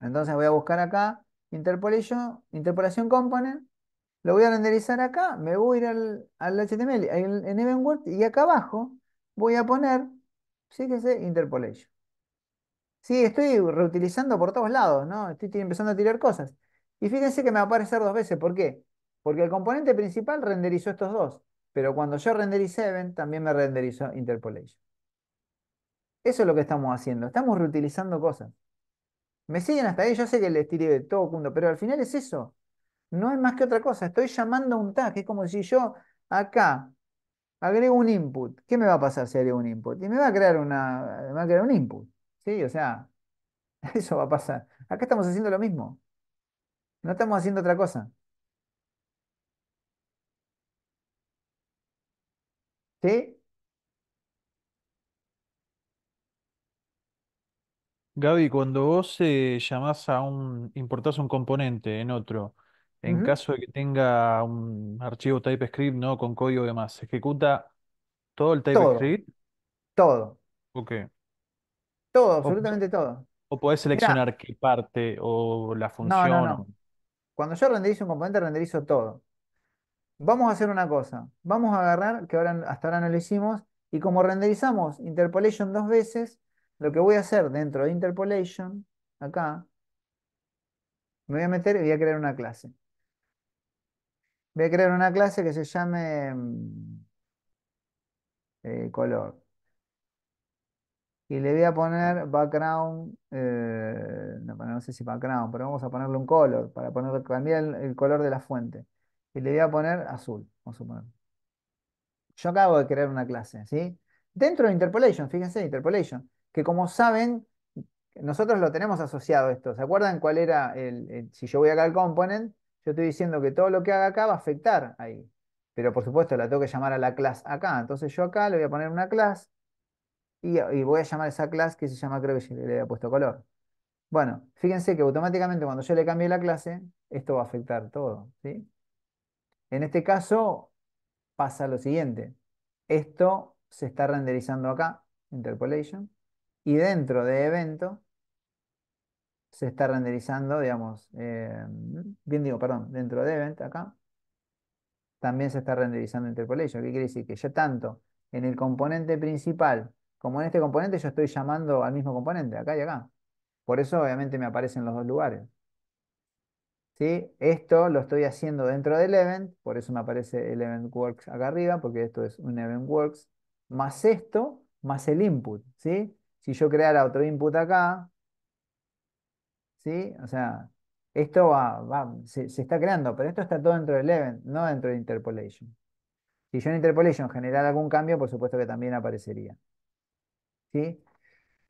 Entonces voy a buscar acá interpolation, interpolación component, lo voy a renderizar acá, me voy a ir al, HTML, en word y acá abajo voy a poner, fíjese, interpolation. Sí, estoy reutilizando por todos lados, ¿no? Estoy empezando a tirar cosas. Y fíjense que me va a aparecer dos veces, ¿por qué? Porque el componente principal renderizó estos dos, pero cuando yo renderice Event, también me renderizó interpolation. Eso es lo que estamos haciendo, estamos reutilizando cosas. Me siguen hasta ahí, yo sé que les tiré de todo mundo, pero al final es eso. No es más que otra cosa. Estoy llamando a un tag. Es como si yo acá agrego un input. ¿Qué me va a pasar si agrego un input? Y me va a crear una. va a crear un input. ¿Sí? O sea, [LAUGHS] eso va a pasar. Acá estamos haciendo lo mismo. No estamos haciendo otra cosa. ¿Sí? Gaby, cuando vos eh, llamás a un, importás un componente en otro, en caso de que tenga un archivo TypeScript, ¿no? Con código y demás, ¿se ejecuta todo el TypeScript? todo, Ok. todo, absolutamente todo. o podés seleccionar qué parte o la no, no, función? no. Cuando yo renderizo un componente, renderizo todo. Vamos a hacer una cosa. Vamos a agarrar, que ahora, hasta ahora no lo hicimos, y como renderizamos interpolation dos veces, lo que voy a hacer dentro de interpolation, acá, me voy a meter y voy a crear una clase. Voy a crear una clase que se llame mm, eh, color. Y le voy a poner background, eh, no, sé si background, pero vamos a ponerle un color para poner, cambiar el, color de la fuente. Y le voy a poner azul, vamos a poner. Yo acabo de crear una clase, ¿sí? Dentro de Interpolation, fíjense, Interpolation que como saben, nosotros lo tenemos asociado a esto. ¿Se acuerdan cuál era el, si yo voy acá al component, yo estoy diciendo que todo lo que haga acá va a afectar ahí. Pero por supuesto la tengo que llamar a la clase acá. Entonces yo acá le voy a poner una clase y, voy a llamar a esa clase que se llama, creo que le había puesto color. Bueno, fíjense que automáticamente cuando yo le cambie la clase, esto va a afectar todo. En este caso pasa lo siguiente. Esto se está renderizando acá, interpolation. Y dentro de evento se está renderizando, digamos, eh, bien digo, perdón, dentro de event acá, también se está renderizando interpolation. ¿Qué quiere decir? Que yo tanto en el componente principal como en este componente yo estoy llamando al mismo componente, acá y acá. Por eso obviamente me aparecen los dos lugares. ¿Sí? Esto lo estoy haciendo dentro del event, por eso me aparece el event works acá arriba, porque esto es un event works, más esto, más el input. ¿sí? si yo creara otro input acá, ¿sí? O sea, esto va, se, está creando, pero esto está todo dentro del event, no dentro de interpolation. Si yo en interpolation generara algún cambio, por supuesto que también aparecería. ¿Sí?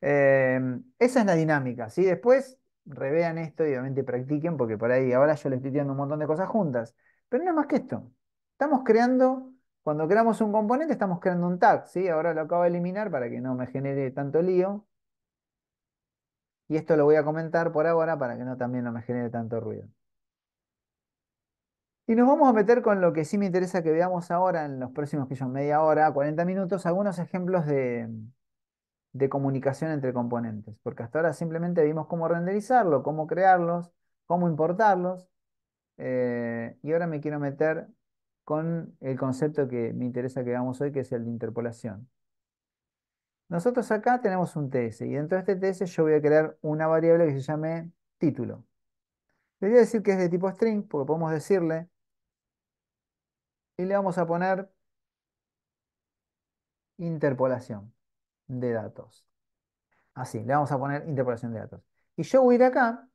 Em, esa es la dinámica, ¿sí? Después revean esto y obviamente practiquen, porque por ahí ahora yo les estoy tirando un montón de cosas juntas. Pero no es más que esto. Estamos creando cuando creamos un componente estamos creando un tag, ¿sí? Ahora lo acabo de eliminar para que no me genere tanto lío. Y esto lo voy a comentar por ahora para que no también no me genere tanto ruido. Y nos vamos a meter con lo que sí me interesa que veamos ahora en los próximos que son media hora, 40 minutos, algunos ejemplos de, comunicación entre componentes. Porque hasta ahora simplemente vimos cómo renderizarlo, cómo crearlos, cómo importarlos. Eh, y ahora me quiero meter con el concepto que me interesa que veamos hoy, que es el de interpolación. Nosotros acá tenemos un TS y dentro de este TS yo voy a crear una variable que se llame título. voy a decir que es de tipo string porque podemos decirle y le vamos a poner interpolación de datos. Así, le vamos a poner interpolación de datos. Y yo voy de acá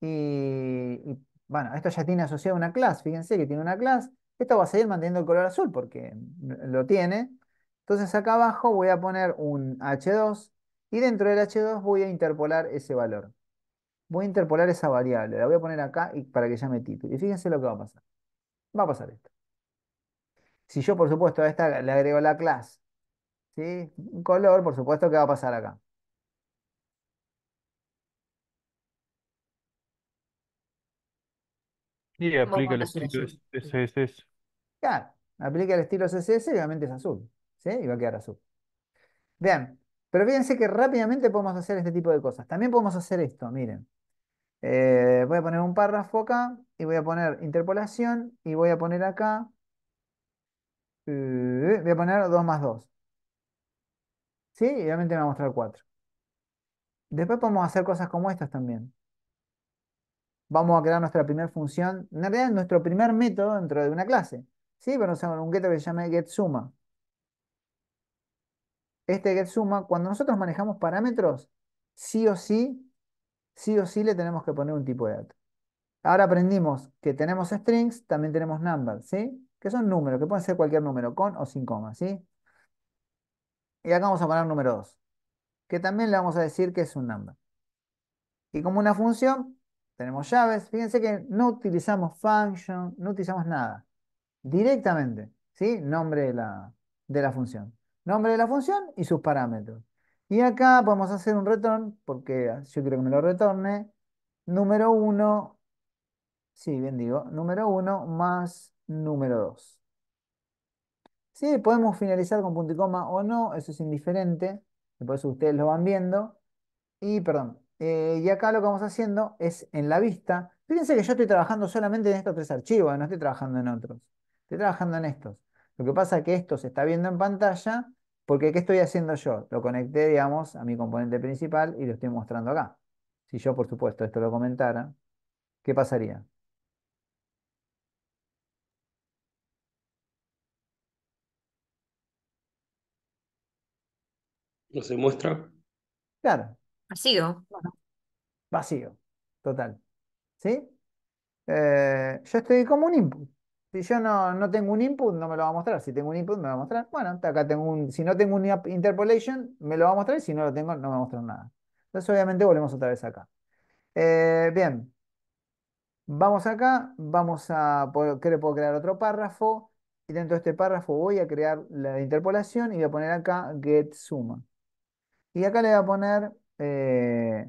y, bueno, esto ya tiene asociado una clase, fíjense que tiene una clase esto va a seguir manteniendo el color azul porque lo tiene. Entonces acá abajo voy a poner un H2 y dentro del H2 voy a interpolar ese valor. Voy a interpolar esa variable, la voy a poner acá y para que llame título. Y fíjense lo que va a pasar. Va a pasar esto. Si yo, por supuesto, a esta le agrego la clase, ¿sí? Un color, por supuesto, qué va a pasar acá? Y aplica el estilo CSS. Claro, aplica el estilo CSS y obviamente es azul. ¿Sí? Y va a quedar azul. Bien, pero fíjense que rápidamente podemos hacer este tipo de cosas. También podemos hacer esto, miren. Eh, voy a poner un párrafo acá y voy a poner interpolación y voy a poner acá. Eh, voy a poner 2 más 2. ¿Sí? Y obviamente me va a mostrar 4. Después podemos hacer cosas como estas también vamos a crear nuestra primera función, en realidad nuestro primer método dentro de una clase. ¿Sí? Pero usamos un getter que se llama getSuma. Este getSuma, cuando nosotros manejamos parámetros, sí o sí, sí o sí le tenemos que poner un tipo de dato. Ahora aprendimos que tenemos strings, también tenemos numbers, ¿sí? Que son números, que pueden ser cualquier número, con o sin coma, ¿sí? Y acá vamos a poner número 2, que también le vamos a decir que es un number. Y como una función, tenemos llaves. Fíjense que no utilizamos function, no utilizamos nada. Directamente, ¿sí? Nombre de la, de la función. Nombre de la función y sus parámetros. Y acá podemos hacer un return, porque yo quiero que me lo retorne. Número 1, sí, bien digo, número 1 más número 2. Sí, podemos finalizar con punto y coma o no, eso es indiferente, por eso ustedes lo van viendo. Y, perdón, eh, y acá lo que vamos haciendo es en la vista. Fíjense que yo estoy trabajando solamente en estos tres archivos, no estoy trabajando en otros. Estoy trabajando en estos. Lo que pasa es que esto se está viendo en pantalla porque ¿qué estoy haciendo yo? Lo conecté, digamos, a mi componente principal y lo estoy mostrando acá. Si yo, por supuesto, esto lo comentara, ¿qué pasaría? ¿No se muestra? Claro, Vacío. vacío, total. ¿Sí? Eh, yo estoy como un input. Si yo no, tengo un input, no me lo va a mostrar. Si tengo un input, me va a mostrar. Bueno, acá tengo un, si no tengo un interpolation, me lo va a mostrar y si no lo tengo, no me va a mostrar nada. Entonces, obviamente, volvemos otra vez acá. Eh, bien. Vamos acá, vamos a, puedo, puedo crear otro párrafo y dentro de este párrafo voy a crear la interpolación y voy a poner acá get suma. Y acá le voy a poner 10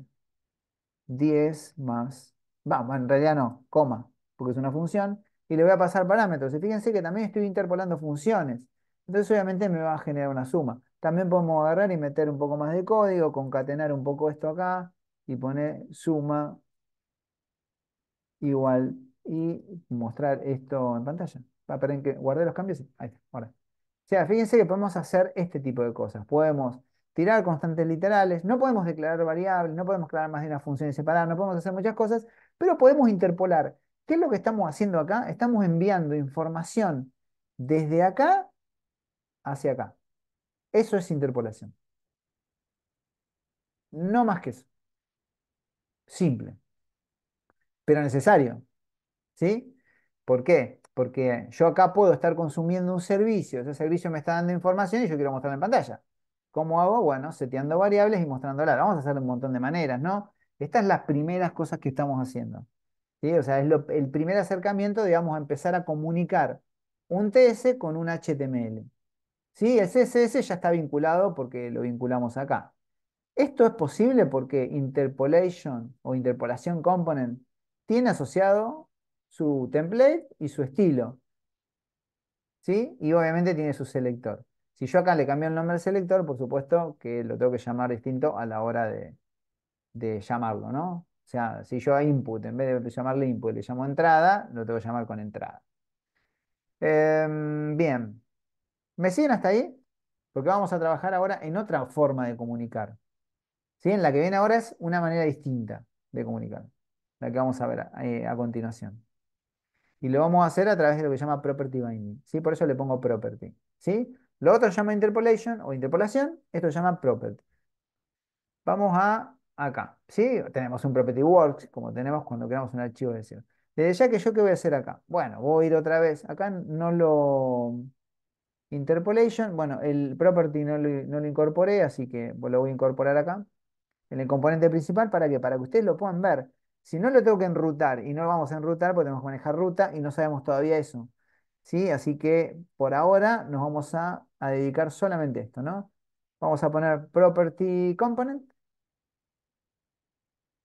eh, más, vamos, en realidad no, coma, porque es una función, y le voy a pasar parámetros. Y fíjense que también estoy interpolando funciones. Entonces obviamente me va a generar una suma. También podemos agarrar y meter un poco más de código, concatenar un poco esto acá y poner suma igual y mostrar esto en pantalla. Ah, que guardé los cambios. Ahí está, ahora. O sea, fíjense que podemos hacer este tipo de cosas. Podemos tirar constantes literales, no podemos declarar variables, no podemos crear más de una función separada, no podemos hacer muchas cosas, pero podemos interpolar. ¿Qué es lo que estamos haciendo acá? Estamos enviando información desde acá hacia acá. Eso es interpolación. No más que eso. Simple. Pero necesario. ¿Sí? ¿Por qué? Porque yo acá puedo estar consumiendo un servicio. Ese servicio me está dando información y yo quiero mostrarlo en pantalla. ¿Cómo hago? Bueno, seteando variables y mostrándolas. Vamos a hacer un montón de maneras, ¿no? Estas son las primeras cosas que estamos haciendo. ¿sí? O sea, es el primer acercamiento, digamos, a empezar a comunicar un TS con un HTML. ¿sí? El CSS ya está vinculado porque lo vinculamos acá. Esto es posible porque interpolation o interpolación component tiene asociado su template y su estilo. ¿sí? Y obviamente tiene su selector. Si yo acá le cambio el nombre al selector, por supuesto que lo tengo que llamar distinto a la hora de, llamarlo, ¿no? O sea, si yo a input, en vez de llamarle input, le llamo entrada, lo tengo que llamar con entrada. Em, bien. ¿Me siguen hasta ahí? Porque vamos a trabajar ahora en otra forma de comunicar. ¿Sí? En la que viene ahora es una manera distinta de comunicar. La que vamos a ver a, eh, continuación. Y lo vamos a hacer a través de lo que se llama property binding. ¿sí? Por eso le pongo property. ¿sí? Lo otro se llama interpolation o interpolación, esto se llama property. Vamos a acá, ¿sí? Tenemos un property works, como tenemos cuando creamos un archivo de cero. Desde ya que yo, ¿qué voy a hacer acá? Bueno, voy a ir otra vez. Acá no lo... Interpolation, bueno, el property no lo, no incorporé, así que lo voy a incorporar acá. En el componente principal, ¿para qué? Para que ustedes lo puedan ver. Si no lo tengo que enrutar y no lo vamos a enrutar, porque tenemos que manejar ruta y no sabemos todavía eso. ¿Sí? Así que por ahora nos vamos a a dedicar solamente esto, ¿no? Vamos a poner property component.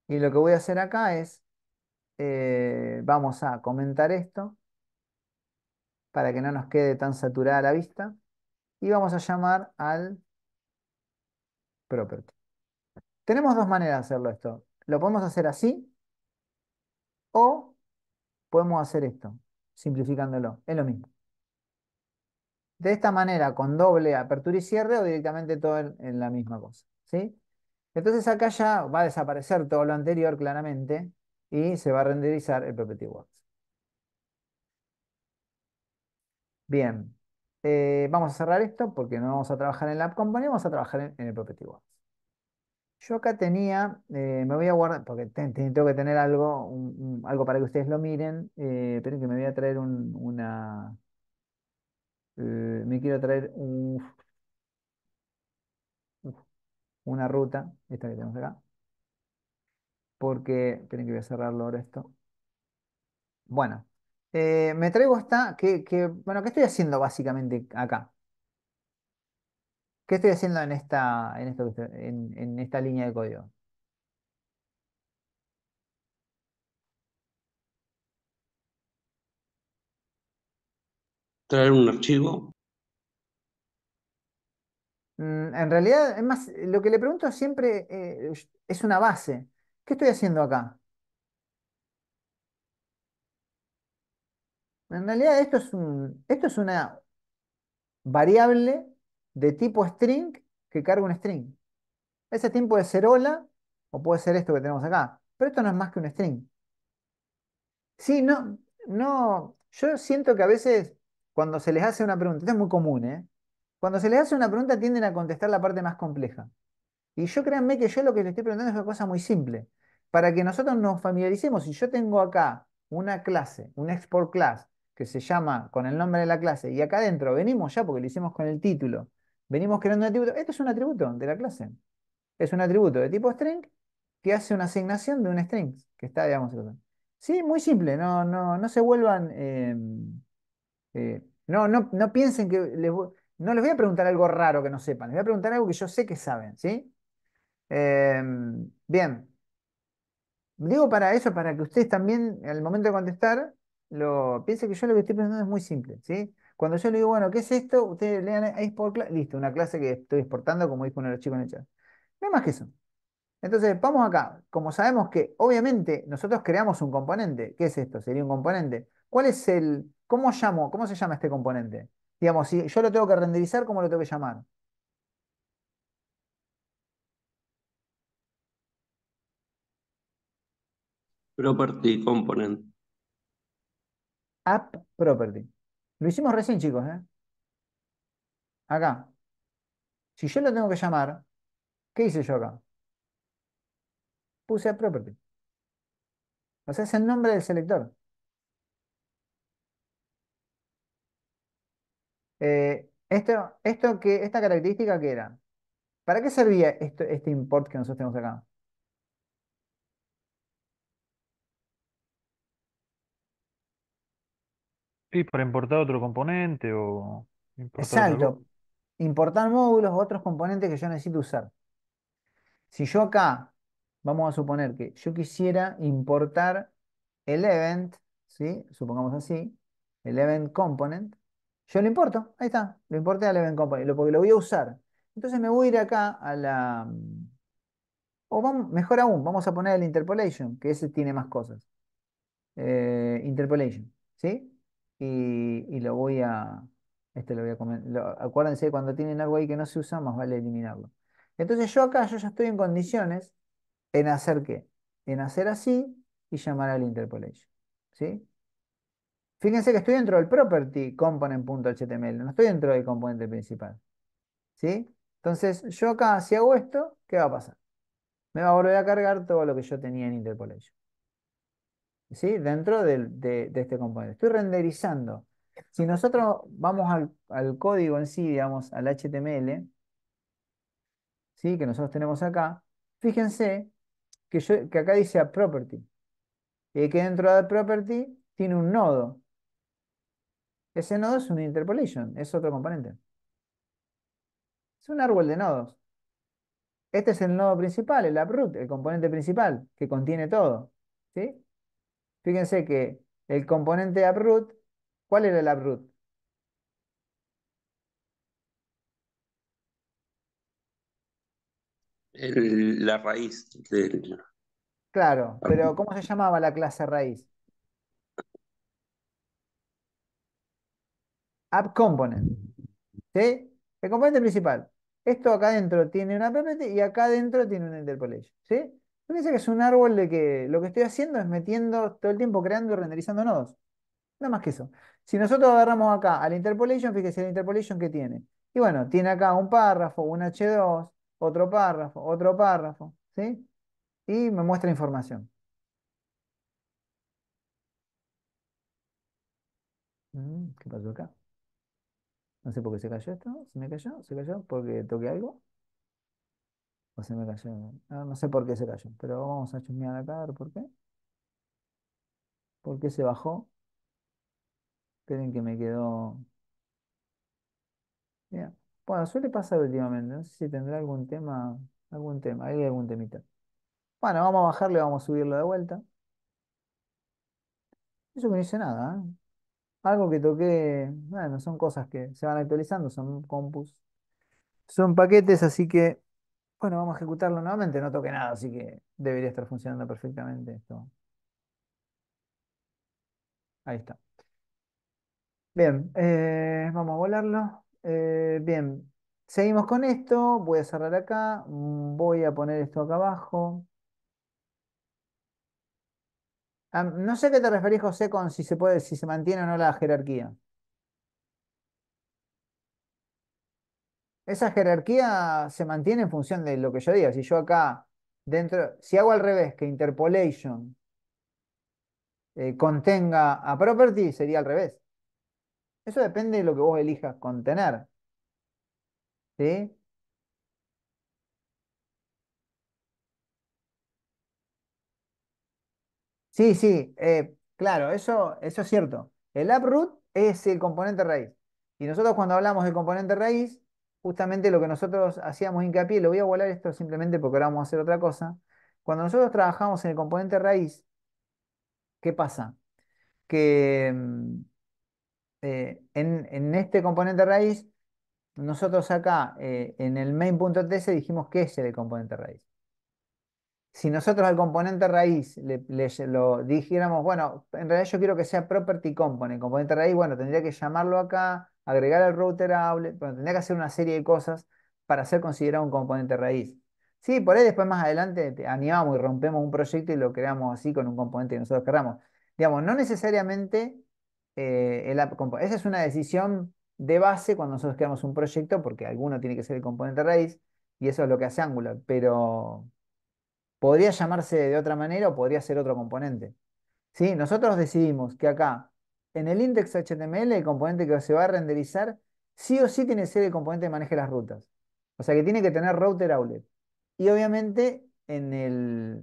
Y lo que voy a hacer acá es, eh, vamos a comentar esto para que no nos quede tan saturada la vista. Y vamos a llamar al property. Tenemos dos maneras de hacerlo esto. Lo podemos hacer así o podemos hacer esto, simplificándolo. Es lo mismo de esta manera, con doble apertura y cierre o directamente todo en, la misma cosa. ¿sí? Entonces acá ya va a desaparecer todo lo anterior claramente y se va a renderizar el property works. Bien, eh, vamos a cerrar esto porque no vamos a trabajar en la app company, vamos a trabajar en, el property works. Yo acá tenía, eh, me voy a guardar, porque tengo que tener algo, algo para que ustedes lo miren, eh, pero que me voy a traer una, eh, me quiero traer un, una ruta, esta que tenemos acá, porque, esperen que voy a cerrarlo ahora esto. Bueno, eh, me traigo esta, que, bueno, ¿qué estoy haciendo básicamente acá? ¿Qué estoy haciendo en esta, en esta línea de código? traer un archivo? Mm, en realidad, es más, lo que le pregunto siempre eh, es una base. ¿Qué estoy haciendo acá? En realidad, esto es, un, esto es una variable de tipo string que carga un string. Ese string puede ser hola o puede ser esto que tenemos acá. Pero esto no es más que un string. Sí, no, no. Yo siento que a veces cuando se les hace una pregunta, esto es muy común, ¿eh? Cuando se les hace una pregunta tienden a contestar la parte más compleja. Y yo créanme que yo lo que les estoy preguntando es una cosa muy simple. Para que nosotros nos familiaricemos, si yo tengo acá una clase, un export class, que se llama con el nombre de la clase, y acá adentro venimos ya, porque lo hicimos con el título, venimos creando un atributo. Esto es un atributo de la clase. Es un atributo de tipo string que hace una asignación de un string, que está, digamos, Sí, muy simple, no, no, no se vuelvan... Eh, eh, no, no, piensen que les voy, no les voy a preguntar algo raro que no sepan, les voy a preguntar algo que yo sé que saben, ¿sí? Em, bien. Digo para eso, para que ustedes también, al momento de contestar, lo piensen que yo lo que estoy preguntando es muy simple, ¿sí? Cuando yo le digo, bueno, ¿qué es esto? Ustedes lean ahí listo, una clase que estoy exportando, como dijo uno de los chicos en el chat. No más que eso. Entonces, vamos acá. Como sabemos que, obviamente, nosotros creamos un componente. ¿Qué es esto? Sería un componente. ¿Cuál es el, ¿Cómo llamo? ¿Cómo se llama este componente? Digamos, si yo lo tengo que renderizar, ¿cómo lo tengo que llamar? Property component. App property. Lo hicimos recién, chicos. ¿eh? Acá. Si yo lo tengo que llamar, ¿qué hice yo acá? Puse app property. O sea, es el nombre del selector. Eh, esto, esto que, ¿Esta característica que era? ¿Para qué servía esto, este import que nosotros tenemos acá? Sí, para importar otro componente o... Importar Exacto. Importar módulos u otros componentes que yo necesito usar. Si yo acá, vamos a suponer que yo quisiera importar el event, supongamos así, el event component, yo lo importo, ahí está, lo importé a la Company, porque lo voy a usar. Entonces me voy a ir acá a la... O mejor aún, vamos a poner el interpolation, que ese tiene más cosas. Eh, interpolation, ¿sí? Y, lo voy a... Este lo voy a comentar. Acuérdense, cuando tienen algo ahí que no se usa, más vale eliminarlo. Entonces yo acá, yo ya estoy en condiciones en hacer qué? En hacer así y llamar al interpolation, ¿sí? Fíjense que estoy dentro del property component.html, no estoy dentro del componente principal. ¿Sí? Entonces, yo acá, si hago esto, ¿qué va a pasar? Me va a volver a cargar todo lo que yo tenía en Interpolation. ¿Sí? Dentro de, este componente. Estoy renderizando. Si nosotros vamos al, código en sí, digamos, al HTML, ¿sí? que nosotros tenemos acá, fíjense que, yo, acá dice a property. Y eh, que dentro de property tiene un nodo. Ese nodo es un interpolation, es otro componente. Es un árbol de nodos. Este es el nodo principal, el uproot, el componente principal, que contiene todo. ¿sí? Fíjense que el componente uproot, ¿cuál era el uproot? la raíz Claro, pero ¿cómo se llamaba la clase raíz? app component. ¿Sí? El componente principal. Esto acá adentro tiene una PPT y acá adentro tiene un interpolation. ¿Sí? Fíjense que es un árbol de que lo que estoy haciendo es metiendo todo el tiempo creando y renderizando nodos. Nada más que eso. Si nosotros agarramos acá al interpolation, fíjense el interpolation que tiene. Y bueno, tiene acá un párrafo, un H2, otro párrafo, otro párrafo, ¿sí? Y me muestra información. Mm, ¿Qué pasó acá? No sé por qué se cayó esto. ¿Se me cayó? ¿Se cayó? ¿Porque toqué algo? ¿O se me cayó? Ah, no, sé por qué se cayó, pero vamos a chusmear acá a ver por qué. ¿Por qué se bajó? Esperen que me quedó... Bueno, suele pasar últimamente. No sé si tendrá algún tema. Algún tema. Ahí hay algún temita. Bueno, vamos a bajarle, vamos a subirlo de vuelta. Eso no hice nada, ¿eh? Algo que toqué, bueno, son cosas que se van actualizando, son compus, son paquetes, así que, bueno, vamos a ejecutarlo nuevamente. No toqué nada, así que debería estar funcionando perfectamente esto. Ahí está. Bien, eh, vamos a volarlo. Eh, bien, seguimos con esto. Voy a cerrar acá. Mm, voy a poner esto acá abajo no sé a qué te referís, José, con si se puede, si se mantiene o no la jerarquía. Esa jerarquía se mantiene en función de lo que yo diga. Si yo acá, dentro, si hago al revés, que interpolation eh, contenga a property, sería al revés. Eso depende de lo que vos elijas contener. ¿Sí? Sí, sí, eh, claro, eso, eso es cierto. El uproot es el componente raíz. Y nosotros cuando hablamos del componente raíz, justamente lo que nosotros hacíamos hincapié, lo voy a volar esto simplemente porque ahora vamos a hacer otra cosa. Cuando nosotros trabajamos en el componente raíz, ¿qué pasa? Que mm, eh, en, este componente raíz, nosotros acá eh, en el main.ts dijimos que es el componente raíz si nosotros al componente raíz le, lo dijéramos, bueno, en realidad yo quiero que sea property component, componente raíz, bueno, tendría que llamarlo acá, agregar al router tendría que hacer una serie de cosas para ser considerado un componente raíz. Sí, por ahí después más adelante animamos y rompemos un proyecto y lo creamos así con un componente que nosotros queramos. Digamos, no necesariamente, eh, esa es una decisión de base cuando nosotros creamos un proyecto, porque alguno tiene que ser el componente raíz, y eso es lo que hace Angular, pero Podría llamarse de otra manera o podría ser otro componente. ¿Sí? Nosotros decidimos que acá, en el index HTML, el componente que se va a renderizar, sí o sí tiene que ser el componente que maneje las rutas. O sea que tiene que tener router outlet. Y obviamente en el,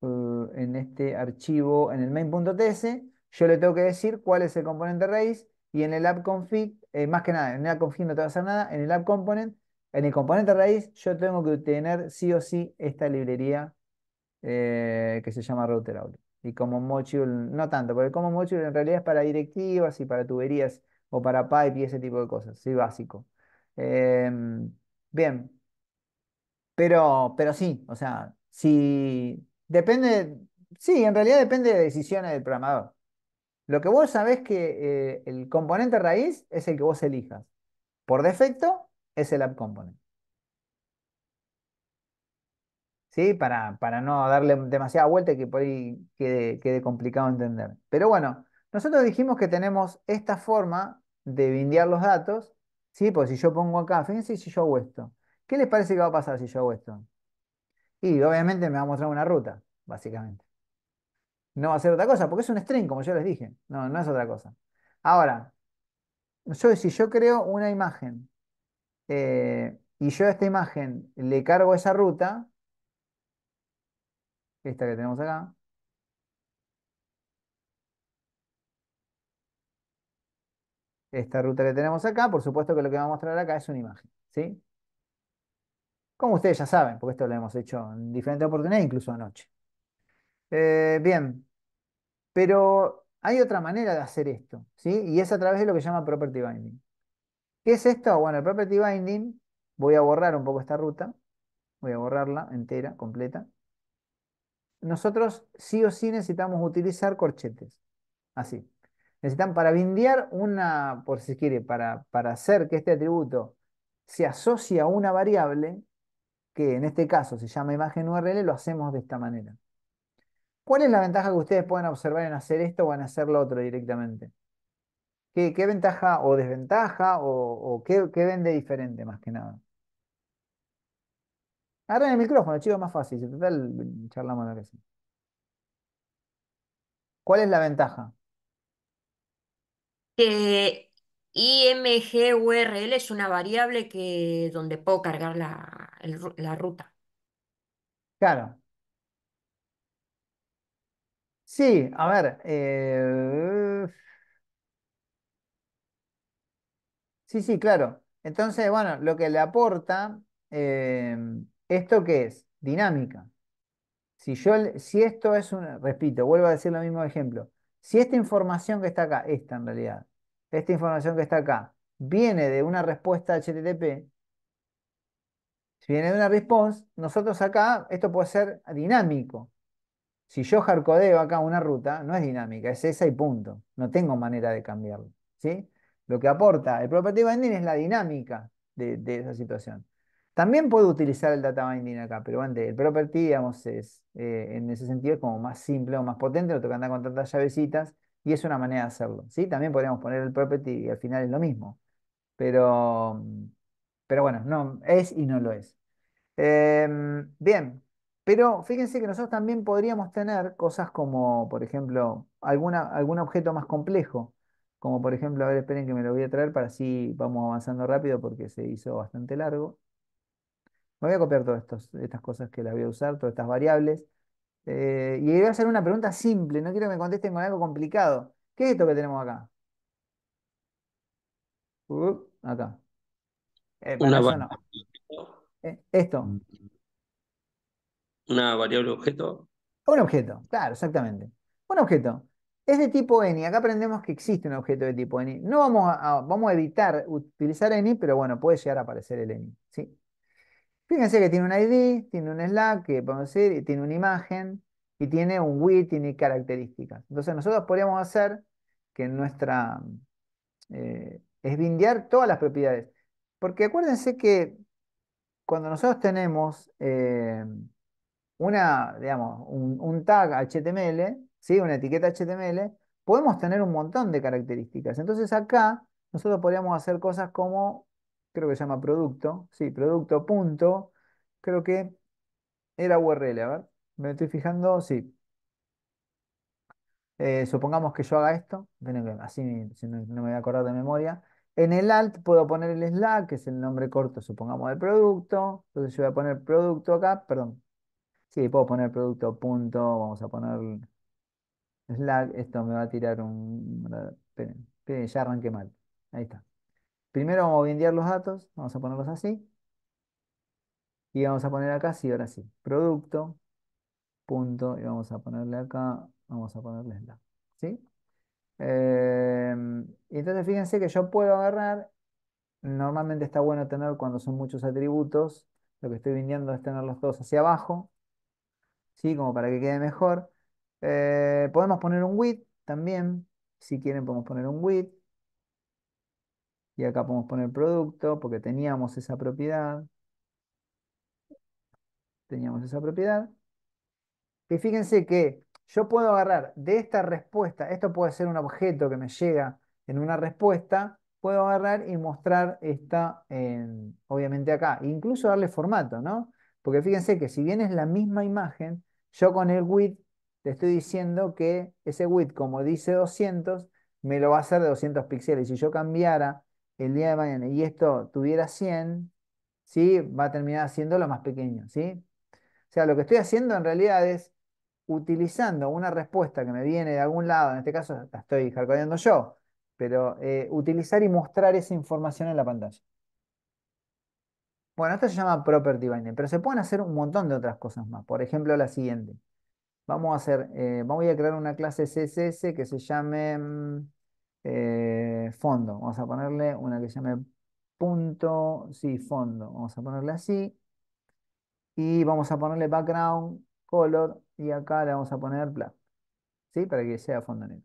uh, en este archivo, en el main.ts, yo le tengo que decir cuál es el componente raíz y en el app config, eh, más que nada, en el app config no te va a hacer nada, en el app component en el componente raíz yo tengo que tener sí o sí esta librería eh, que se llama router Y como module, no tanto, porque como module en realidad es para directivas y para tuberías o para pipe y ese tipo de cosas, sí, básico. Em, bien, pero, pero sí, o sea, si depende, sí, en realidad depende de decisiones del programador. Lo que vos sabés que eh, el componente raíz es el que vos elijas. Por defecto, es el app component. ¿Sí? Para, no darle demasiada vuelta y que por ahí quede, complicado entender. Pero bueno, nosotros dijimos que tenemos esta forma de bindear los datos, ¿sí? Pues si yo pongo acá, fíjense si yo hago esto. ¿Qué les parece que va a pasar si yo hago esto? Y obviamente me va a mostrar una ruta, básicamente. No va a ser otra cosa, porque es un string, como yo les dije. No, no es otra cosa. Ahora, yo, si yo creo una imagen eh, y yo a esta imagen le cargo esa ruta, esta que tenemos acá, esta ruta que tenemos acá, por supuesto que lo que va a mostrar acá es una imagen, ¿sí? Como ustedes ya saben, porque esto lo hemos hecho en diferentes oportunidades, incluso anoche. Eh, bien, pero hay otra manera de hacer esto, ¿sí? Y es a través de lo que se llama property binding. ¿Qué es esto? Bueno, el property binding, voy a borrar un poco esta ruta, voy a borrarla entera, completa. Nosotros sí o sí necesitamos utilizar corchetes, así. Necesitan para bindear una, por si quiere, para, para hacer que este atributo se asocie a una variable, que en este caso se llama imagen URL, lo hacemos de esta manera. ¿Cuál es la ventaja que ustedes pueden observar en hacer esto o en hacer lo otro directamente? ¿Qué, ventaja o desventaja o, qué, vende diferente más que nada? Agarren el micrófono, chicos, más fácil. total, charlamos ¿Cuál es la ventaja? Que imgurl es una variable que, donde puedo cargar la, ruta. Claro. Sí, a ver. Eh, Sí, sí, claro. Entonces, bueno, lo que le aporta, em, ¿esto que es? Dinámica. Si, yo, si esto es un, repito, vuelvo a decir lo mismo ejemplo, si esta información que está acá, esta en realidad, esta información que está acá, viene de una respuesta HTTP, si viene de una response, nosotros acá, esto puede ser dinámico. Si yo hardcodeo acá una ruta, no es dinámica, es esa y punto. No tengo manera de cambiarlo. ¿sí? lo que aporta el property binding es la dinámica de, esa situación. También puedo utilizar el data binding acá, pero el property, digamos, es, eh, en ese sentido como más simple o más potente, no que andar con tantas llavecitas y es una manera de hacerlo. ¿sí? También podríamos poner el property y al final es lo mismo. Pero, pero bueno, no, es y no lo es. Em, bien, pero fíjense que nosotros también podríamos tener cosas como, por ejemplo, alguna, algún objeto más complejo como por ejemplo, a ver, esperen que me lo voy a traer para así vamos avanzando rápido porque se hizo bastante largo. Me voy a copiar todas estas cosas que las voy a usar, todas estas variables. Eh, y voy a hacer una pregunta simple, no quiero que me contesten con algo complicado. ¿Qué es esto que tenemos acá? Uh, acá. una eh, esto. Una variable objeto. Un objeto, claro, exactamente. Un objeto es de tipo any. Acá aprendemos que existe un objeto de tipo any. No vamos a, vamos a evitar utilizar any, pero bueno, puede llegar a aparecer el any. Fíjense que tiene un ID, tiene un slack, que podemos decir, tiene una imagen, y tiene un width, tiene características. Entonces nosotros podríamos hacer que nuestra... Eh, es bindear todas las propiedades. Porque acuérdense que cuando nosotros tenemos eh, una, digamos, un, un tag HTML, una etiqueta HTML, podemos tener un montón de características. Entonces acá nosotros podríamos hacer cosas como, creo que se llama producto, sí, producto punto, creo que era URL, a ver, me estoy fijando, sí. Eh, supongamos que yo haga esto, así no, me voy a acordar de memoria. En el alt puedo poner el slack, que es el nombre corto, supongamos, del producto. Entonces yo voy a poner producto acá, perdón. Sí, puedo poner producto punto, vamos a poner Slack, esto me va a tirar un... Esperen, ya arranqué mal. Ahí está. Primero vamos a bindear los datos, vamos a ponerlos así. Y vamos a poner acá, sí, ahora sí, producto, punto, y vamos a ponerle acá, vamos a ponerle Slack. ¿Sí? Eh, entonces fíjense que yo puedo agarrar, normalmente está bueno tener cuando son muchos atributos, lo que estoy vendiendo es tener los dos hacia abajo, ¿sí? como para que quede mejor, eh, podemos poner un width también. Si quieren podemos poner un width. Y acá podemos poner producto porque teníamos esa propiedad. Teníamos esa propiedad. Y fíjense que yo puedo agarrar de esta respuesta, esto puede ser un objeto que me llega en una respuesta, puedo agarrar y mostrar esta, obviamente acá, incluso darle formato, ¿no? Porque fíjense que si bien es la misma imagen, yo con el width te estoy diciendo que ese width, como dice 200, me lo va a hacer de 200 píxeles. Si yo cambiara el día de mañana y esto tuviera 100, ¿sí? va a terminar siendo lo más pequeño. ¿sí? O sea, lo que estoy haciendo en realidad es utilizando una respuesta que me viene de algún lado, en este caso la estoy hardcodeando yo, pero eh, utilizar y mostrar esa información en la pantalla. Bueno, esto se llama property binding, pero se pueden hacer un montón de otras cosas más. Por ejemplo, la siguiente. Vamos a hacer, eh, vamos a crear una clase CSS que se llame eh, fondo. Vamos a ponerle una que se llame punto, sí, fondo. Vamos a ponerle así. Y vamos a ponerle background, color, y acá le vamos a poner black. ¿Sí? Para que sea fondo negro.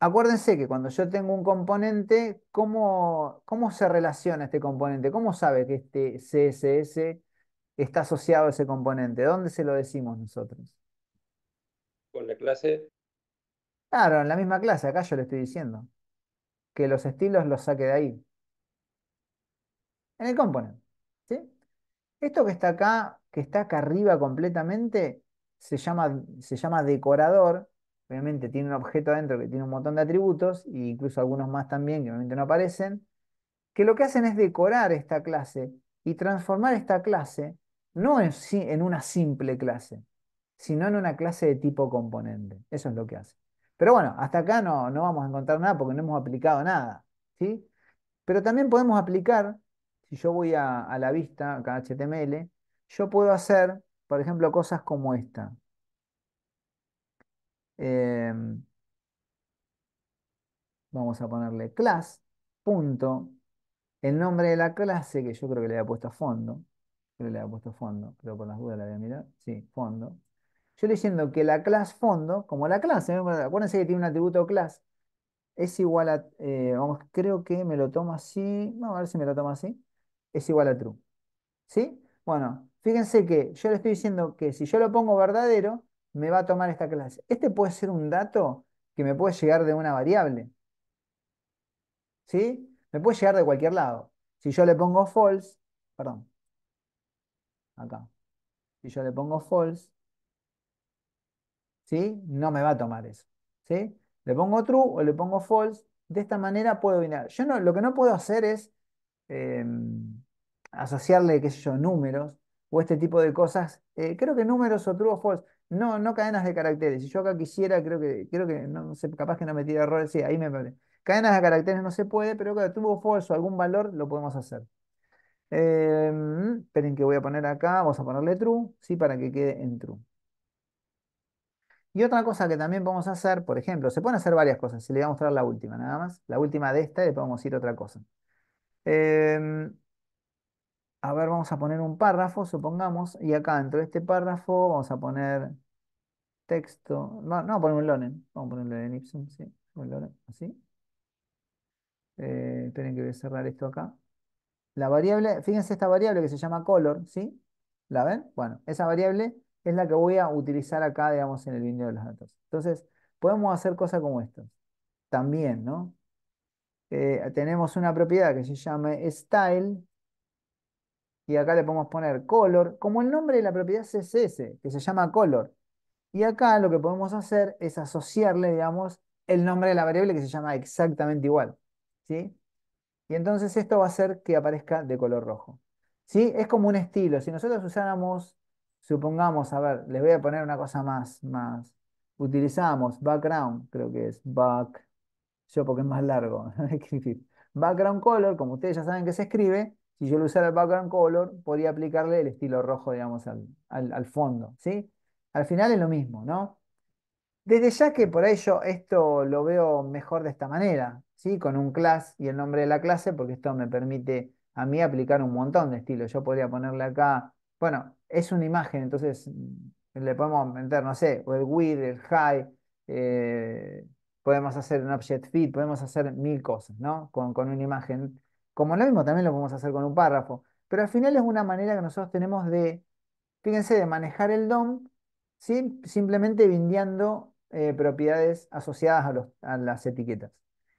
Acuérdense que cuando yo tengo un componente, ¿cómo, ¿cómo se relaciona este componente? ¿Cómo sabe que este CSS está asociado a ese componente? ¿Dónde se lo decimos nosotros? con la clase. Claro, en la misma clase, acá yo le estoy diciendo. Que los estilos los saque de ahí. En el component. Esto que está acá, que está acá arriba completamente, se llama, se llama decorador. Obviamente tiene un objeto adentro que tiene un montón de atributos, e incluso algunos más también que obviamente no aparecen, que lo que hacen es decorar esta clase y transformar esta clase no en una simple clase, sino en una clase de tipo componente. Eso es lo que hace. Pero bueno, hasta acá no, vamos a encontrar nada porque no hemos aplicado nada. ¿sí? Pero también podemos aplicar, si yo voy a, la vista, acá HTML, yo puedo hacer, por ejemplo, cosas como esta. Em, vamos a ponerle class, punto, el nombre de la clase, que yo creo que le había puesto a fondo, creo que le había puesto fondo, pero con las dudas la voy a mirar, sí, fondo yo diciendo que la clase fondo, como la clase, ¿eh? acuérdense que tiene un atributo class, es igual a, eh, vamos, creo que me lo tomo así, vamos a ver si me lo tomo así, es igual a true. ¿Sí? Bueno, fíjense que yo le estoy diciendo que si yo lo pongo verdadero, me va a tomar esta clase. Este puede ser un dato que me puede llegar de una variable. ¿Sí? Me puede llegar de cualquier lado. Si yo le pongo false, perdón, acá. Si yo le pongo false, ¿sí? No me va a tomar eso, ¿sí? Le pongo true o le pongo false. De esta manera puedo vinar. Yo no, lo que no puedo hacer es em, asociarle, qué sé yo, números o este tipo de cosas. Eh, creo que números o true o false. No, no cadenas de caracteres. Si yo acá quisiera, creo que, creo que no, sé, capaz que no me tire errores. Sí, ahí me Cadenas de caracteres no se puede, pero true o false o algún valor lo podemos hacer. Em, esperen que voy a poner acá, vamos a ponerle true, sí, para que quede en true. Y otra cosa que también vamos a hacer, por ejemplo, se pueden hacer varias cosas, si le voy a mostrar la última nada más, la última de esta y vamos a ir otra cosa. Em, a ver, vamos a poner un párrafo, supongamos, y acá dentro de este párrafo vamos a poner texto, no, no poner un lonen, vamos a poner un lonen ipsum, sí, un así. Eh, esperen que voy a cerrar esto acá. La variable, fíjense esta variable que se llama color, ¿sí? ¿La ven? Bueno, esa variable es la que voy a utilizar acá, digamos, en el vídeo de los datos. Entonces, podemos hacer cosas como estas. También, ¿no? Eh, tenemos una propiedad que se llama style y acá le podemos poner color, como el nombre de la propiedad es ese, que se llama color. Y acá lo que podemos hacer es asociarle, digamos, el nombre de la variable que se llama exactamente igual. ¿sí? Y entonces esto va a hacer que aparezca de color rojo. ¿sí? Es como un estilo. Si nosotros usáramos supongamos, a ver, les voy a poner una cosa más, más. Utilizamos background, creo que es back, yo porque es más largo [LAUGHS] escribir. Background color, como ustedes ya saben que se escribe, si yo le usara el background color, podría aplicarle el estilo rojo, digamos, al, al fondo, ¿sí? Al final es lo mismo, ¿no? Desde ya que por ello esto lo veo mejor de esta manera, ¿sí? Con un class y el nombre de la clase, porque esto me permite a mí aplicar un montón de estilos. Yo podría ponerle acá bueno, es una imagen, entonces mm, le podemos meter, no sé, el width, el high, eh, podemos hacer un object feed podemos hacer mil cosas, ¿no? Con, una imagen. Como lo mismo también lo podemos hacer con un párrafo, pero al final es una manera que nosotros tenemos de, fíjense, de manejar el DOM, simplemente bindeando eh, propiedades asociadas a, las etiquetas.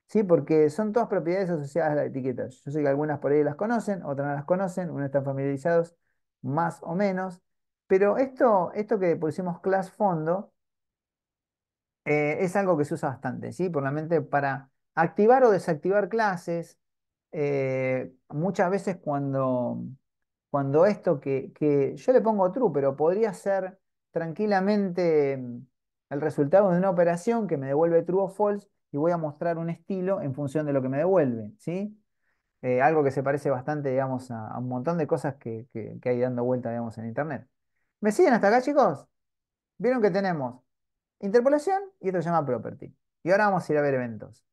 ¿Sí? Porque son todas propiedades asociadas a las etiquetas. Yo sé que algunas por ahí las conocen, otras no las conocen, unas están familiarizados, más o menos. Pero esto, esto que pusimos class fondo eh, es algo que se usa bastante, ¿sí? Probablemente para activar o desactivar clases. Eh, muchas veces cuando, cuando esto que, que, yo le pongo true, pero podría ser tranquilamente mm, el resultado de una operación que me devuelve true o false y voy a mostrar un estilo en función de lo que me devuelve, ¿sí? Eh, algo que se parece bastante, digamos, a, un montón de cosas que, hay dando vuelta, digamos, en Internet. ¿Me siguen hasta acá, chicos? Vieron que tenemos interpolación y esto se llama property. Y ahora vamos a ir a ver eventos.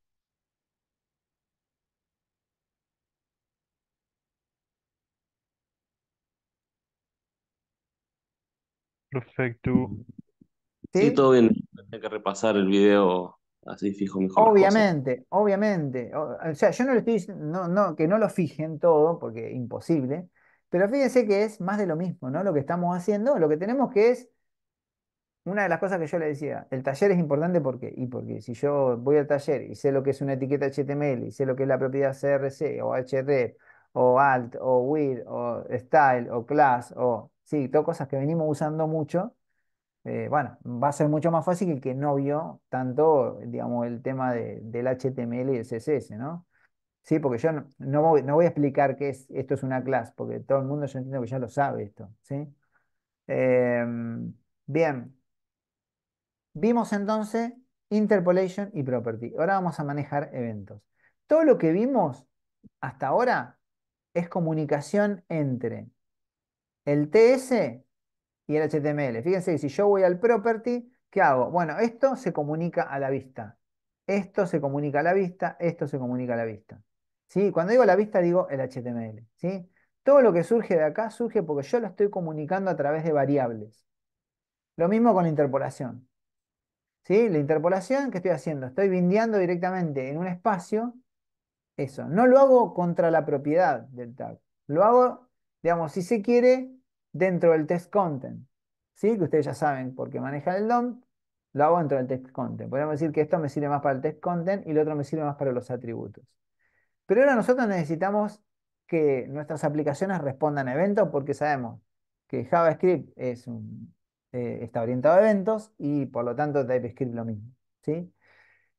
Perfecto. ¿Sí? todo bien. Tengo que repasar el video Así fijo mejor. Obviamente, obviamente. O, sea, yo no lo estoy no, que no lo fijen todo, porque es imposible, pero fíjense que es más de lo mismo, ¿no? Lo que estamos haciendo, lo que tenemos que es, una de las cosas que yo le decía, el taller es importante porque, y porque si yo voy al taller y sé lo que es una etiqueta HTML, y sé lo que es la propiedad CRC o hr o alt, o Wid o style, o class, o sí, todas cosas que venimos usando mucho, eh, bueno, va a ser mucho más fácil el que no vio tanto, digamos, el tema de, del HTML y el CSS, ¿no? Sí, porque yo no, voy, a explicar que es, esto es una clase, porque todo el mundo yo entiendo que ya lo sabe esto, ¿sí? Em, bien. Vimos entonces interpolation y property. Ahora vamos a manejar eventos. Todo lo que vimos hasta ahora es comunicación entre el TS y el HTML. Fíjense, si yo voy al property, ¿qué hago? Bueno, esto se comunica a la vista. Esto se comunica a la vista, esto se comunica a la vista. ¿Sí? Cuando digo la vista, digo el HTML. ¿sí? Todo lo que surge de acá surge porque yo lo estoy comunicando a través de variables. Lo mismo con la interpolación. ¿Sí? La interpolación, que estoy haciendo? Estoy bindeando directamente en un espacio. Eso. No lo hago contra la propiedad del tag. Lo hago, digamos, si se quiere, dentro del test content. ¿Sí? Que ustedes ya saben porque manejan el DOM, lo hago dentro del test content. Podemos decir que esto me sirve más para el test content y lo otro me sirve más para los atributos. Pero ahora nosotros necesitamos que nuestras aplicaciones respondan a eventos porque sabemos que JavaScript eh, está orientado a eventos y por lo tanto TypeScript lo mismo. ¿sí?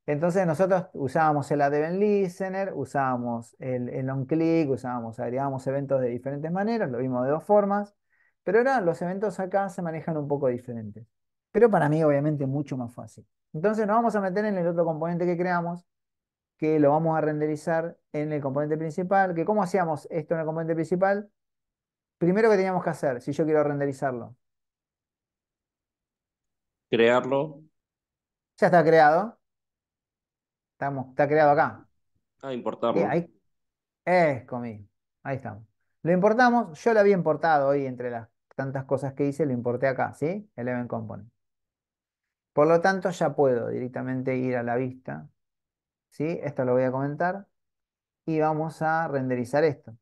Entonces nosotros usábamos el AddEventListener, Listener, usábamos el, el OnClick, usábamos, agregábamos eventos de diferentes maneras, lo vimos de dos formas. Pero ahora los eventos acá se manejan un poco diferentes. Pero para mí, obviamente, mucho más fácil. Entonces nos vamos a meter en el otro componente que creamos, que lo vamos a renderizar en el componente principal. Que ¿Cómo hacíamos esto en el componente principal? Primero que teníamos que hacer, si yo quiero renderizarlo. Crearlo. Ya está creado. Estamos, está creado acá. Ah, eh, importarlo. es comí. Ahí estamos. Lo importamos. Yo lo había importado hoy entre las tantas cosas que hice, lo importé acá, ¿sí? Eleven Component. Por lo tanto, ya puedo directamente ir a la vista, ¿sí? Esto lo voy a comentar y vamos a renderizar esto.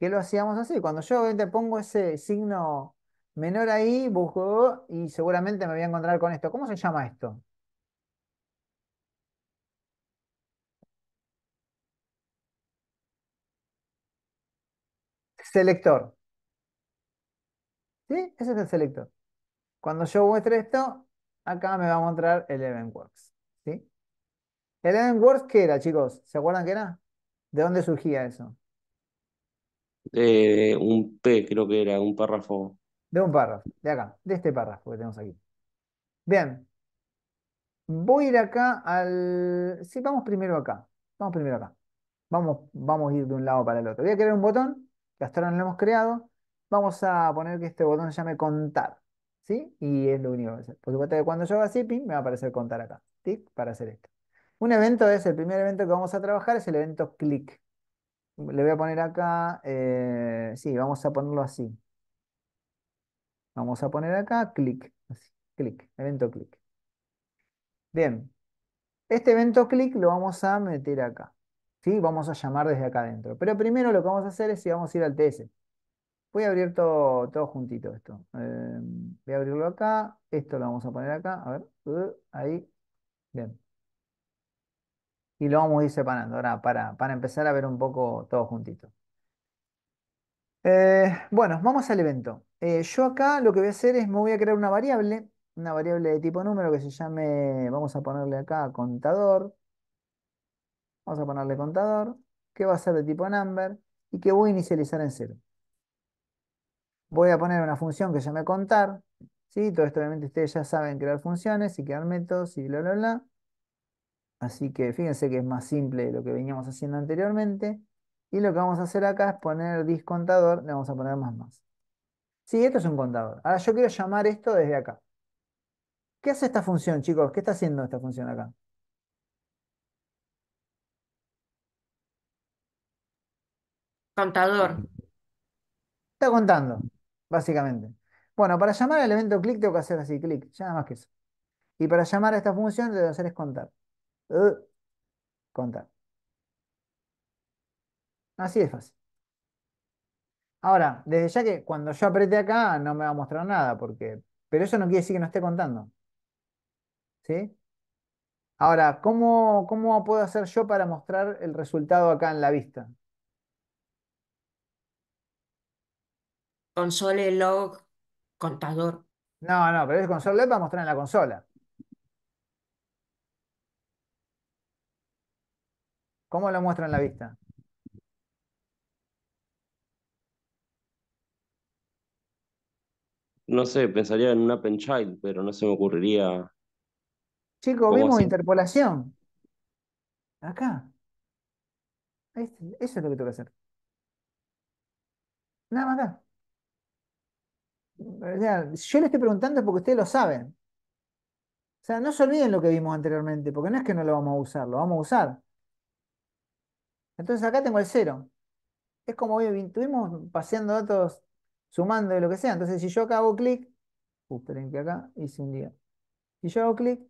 ¿Qué lo hacíamos así? Cuando yo te pongo ese signo menor ahí, busco y seguramente me voy a encontrar con esto. ¿Cómo se llama esto? Selector. Ese es el selector. Cuando yo muestre esto, acá me va a mostrar el Works. ¿Sí? works ¿qué era, chicos? ¿Se acuerdan qué era? ¿De dónde surgía eso? De eh, un P, creo que era, un párrafo. De un párrafo, de acá, de este párrafo que tenemos aquí. Bien. Voy a ir acá al... Sí, vamos primero acá. Vamos primero acá. Vamos, vamos a ir de un lado para el otro. Voy a crear un botón, que hasta no lo hemos creado vamos a poner que este botón se llame contar, ¿sí? Y es lo único que va a hacer. Por supuesto que cuando yo haga zipping me va a aparecer contar acá, tic, para hacer esto. Un evento es, el primer evento que vamos a trabajar es el evento click. Le voy a poner acá, eh, sí, vamos a ponerlo así. Vamos a poner acá click, así, click, evento click. Bien, este evento click lo vamos a meter acá. ¿Sí? Vamos a llamar desde acá adentro. Pero primero lo que vamos a hacer es si vamos a ir al TS. Voy a abrir todo, juntito esto. Eh, voy a abrirlo acá. Esto lo vamos a poner acá. A ver. Eh, ahí. Bien. Y lo vamos a ir separando ahora para, empezar a ver un poco todo juntito. Eh, bueno, vamos al evento. yo acá lo que voy a hacer es me voy a crear una variable. Una variable de tipo número que se llame, vamos a ponerle acá contador. Vamos a ponerle contador. Que va a ser de tipo number. Y que voy a inicializar en cero voy a poner una función que se llame contar, ¿sí? Todo esto obviamente ustedes ya saben crear funciones y crear métodos y bla, bla, bla. Así que fíjense que es más simple de lo que veníamos haciendo anteriormente. Y lo que vamos a hacer acá es poner discontador, le vamos a poner más más. Sí, esto es un contador. Ahora yo quiero llamar esto desde acá. ¿Qué hace esta función, chicos? ¿Qué está haciendo esta función acá? Contador. Está contando básicamente. Bueno, para llamar al elemento clic tengo que hacer así, clic, ya nada más que eso. Y para llamar a esta función lo que tengo que hacer es contar. Uh, contar. Así es fácil. Ahora, desde ya que cuando yo apriete acá no me va a mostrar nada, porque... pero eso no quiere decir que no esté contando. ¿Sí? Ahora, ¿cómo, cómo puedo hacer yo para mostrar el resultado acá en la vista? console log contador. No, no, pero es console va a mostrar en la consola. ¿Cómo lo muestra en la vista? No sé, pensaría en un app child, pero no se me ocurriría. Chicos, vimos interpolación. Acá. Eso es lo que tengo que hacer. Nada más acá. Si yo le estoy preguntando es porque ustedes lo saben. O sea, no se olviden lo que vimos anteriormente, porque no es que no lo vamos a usar, lo vamos a usar. Entonces acá tengo el cero. Es como hoy estuvimos paseando datos, sumando y lo que sea. Entonces, si yo acá hago clic, uh, esperen que acá hice un día. Si yo hago clic,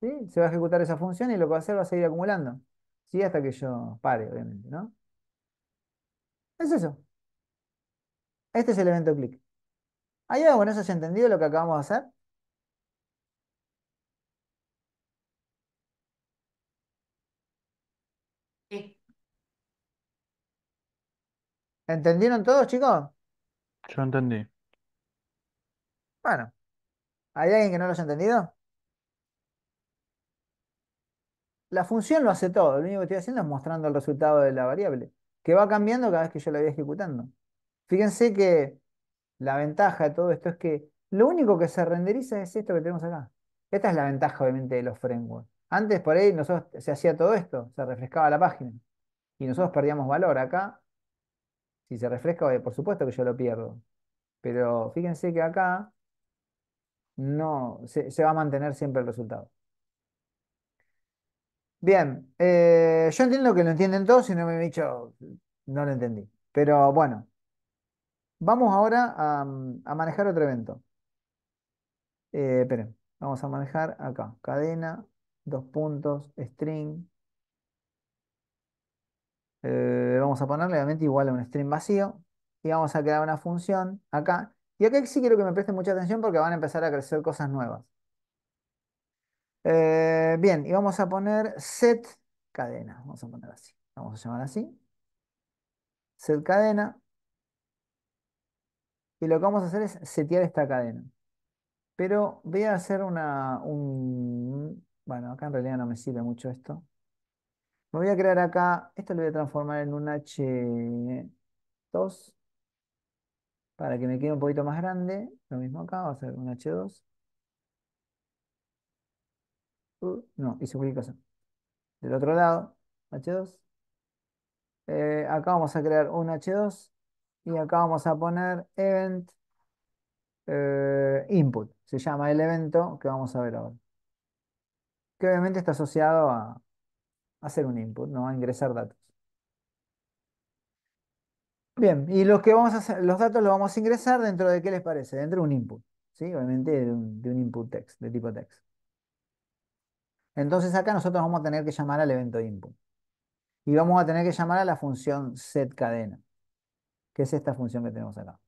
¿sí? se va a ejecutar esa función y lo que va a hacer va a seguir acumulando. ¿sí? Hasta que yo pare, obviamente, Es eso. Este es el evento click. ¿Hay con eso? ¿Se ha entendido lo que acabamos de hacer? Sí. ¿Entendieron todos, chicos? Yo entendí. Bueno, ¿hay alguien que no lo haya entendido? La función lo hace todo. Lo único que estoy haciendo es mostrando el resultado de la variable, que va cambiando cada vez que yo la voy ejecutando. Fíjense que la ventaja de todo esto es que lo único que se renderiza es esto que tenemos acá. Esta es la ventaja, obviamente, de los frameworks. Antes por ahí nosotros se hacía todo esto, se refrescaba la página. Y nosotros perdíamos valor. Acá, si se refresca, eh, por supuesto que yo lo pierdo. Pero fíjense que acá no se, va a mantener siempre el resultado. Bien, eh, yo entiendo que lo entienden todos y no me he dicho, no lo entendí. Pero bueno, Vamos ahora a, manejar otro evento. Eh, esperen, vamos a manejar acá. Cadena, dos puntos, string. Eh, vamos a ponerle obviamente igual a un string vacío. Y vamos a crear una función acá. Y acá sí quiero que me presten mucha atención porque van a empezar a crecer cosas nuevas. Eh, bien, y vamos a poner set cadena. Vamos a poner así. Vamos a llamar así. Set cadena. Y lo que vamos a hacer es setear esta cadena. Pero voy a hacer una... Bueno, acá en realidad no me sirve mucho esto. Me voy a crear acá, esto lo voy a transformar en un H2 para que me quede un poquito más grande. Lo mismo acá, va a hacer un H2. Uh, no, hice cosa Del otro lado, H2. Eh, acá vamos a crear un H2 y acá vamos a poner event eh, input. Se llama el evento que vamos a ver ahora. Que obviamente está asociado a, hacer un input, ¿no? a ingresar datos. Bien, y los, que vamos a hacer, los datos los vamos a ingresar dentro de qué les parece, dentro de un input. ¿sí? Obviamente de un, de un input text, de tipo text. Entonces acá nosotros vamos a tener que llamar al evento input. Y vamos a tener que llamar a la función setCadena que es esta función que tenemos acá.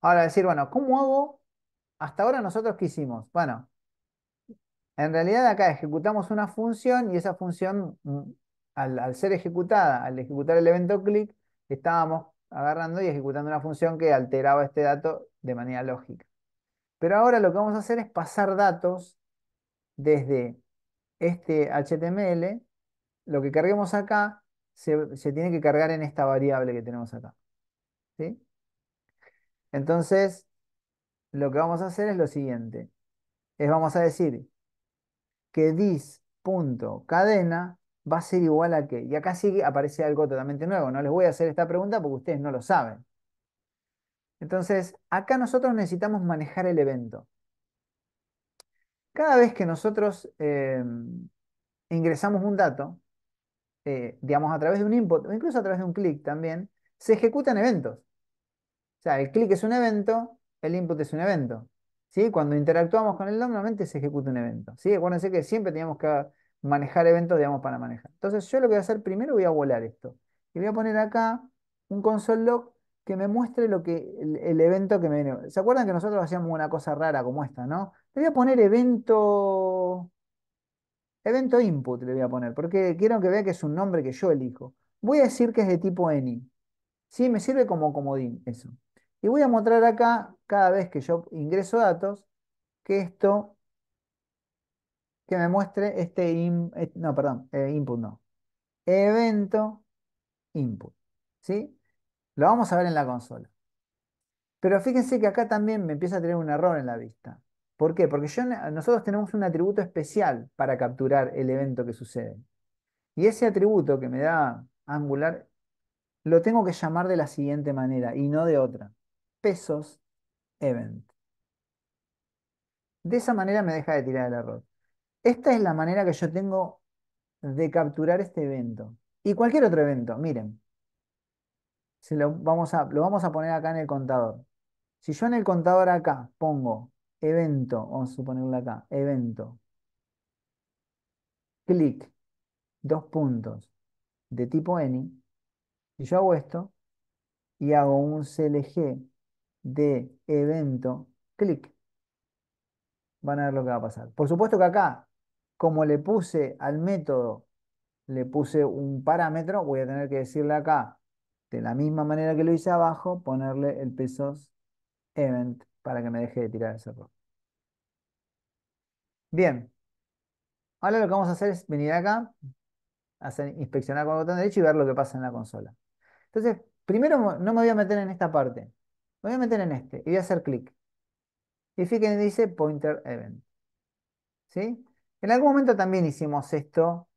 Ahora decir, bueno, ¿cómo hago? Hasta ahora nosotros qué hicimos. Bueno, en realidad acá ejecutamos una función y esa función, mm, al, ser ejecutada, al ejecutar el evento click, estábamos agarrando y ejecutando una función que alteraba este dato de manera lógica. Pero ahora lo que vamos a hacer es pasar datos desde este HTML, lo que carguemos acá, se, tiene que cargar en esta variable que tenemos acá. ¿sí? Entonces, lo que vamos a hacer es lo siguiente. Es vamos a decir que dis.cadena va a ser igual a qué. Y acá sí aparece algo totalmente nuevo. No les voy a hacer esta pregunta porque ustedes no lo saben. Entonces, acá nosotros necesitamos manejar el evento. Cada vez que nosotros eh, ingresamos un dato, eh, digamos, a través de un input, o incluso a través de un clic también, se ejecutan eventos. O sea, el clic es un evento, el input es un evento. ¿sí? Cuando interactuamos con el DOM, normalmente se ejecuta un evento. ¿sí? Acuérdense que siempre teníamos que manejar eventos, digamos, para manejar. Entonces, yo lo que voy a hacer primero, voy a volar esto. Y voy a poner acá un console log que me muestre lo que, el, evento que me... ¿Se acuerdan que nosotros hacíamos una cosa rara como esta, no? Le voy a poner evento Evento input le voy a poner, porque quiero que vea que es un nombre que yo elijo. Voy a decir que es de tipo any. ¿Sí? Me sirve como comodín eso. Y voy a mostrar acá, cada vez que yo ingreso datos, que esto, que me muestre este, eh, no, perdón, eh, input no. Evento input. ¿Sí? Lo vamos a ver en la consola. Pero fíjense que acá también me empieza a tener un error en la vista. ¿Por qué? Porque yo, nosotros tenemos un atributo especial para capturar el evento que sucede. Y ese atributo que me da Angular lo tengo que llamar de la siguiente manera y no de otra. Pesos event. De esa manera me deja de tirar el error. Esta es la manera que yo tengo de capturar este evento. Y cualquier otro evento, miren. vamos a, lo vamos a poner acá en el contador. Si yo en el contador acá pongo evento, vamos a suponerlo acá, evento, clic, dos puntos de tipo any, y yo hago esto y hago un CLG de evento, clic. Van a ver lo que va a pasar. Por supuesto que acá, como le puse al método, le puse un parámetro, voy a tener que decirle acá, de la misma manera que lo hice abajo, ponerle el pesos event para que me deje de tirar ese error. Bien. Ahora lo que vamos a hacer es venir acá, inspeccionar con el botón derecho y ver lo que pasa en la consola. Entonces, primero no me voy a meter en esta parte. Me voy a meter en este y voy a hacer clic. Y fíjense, dice pointer event. ¿Sí? En algún momento también hicimos esto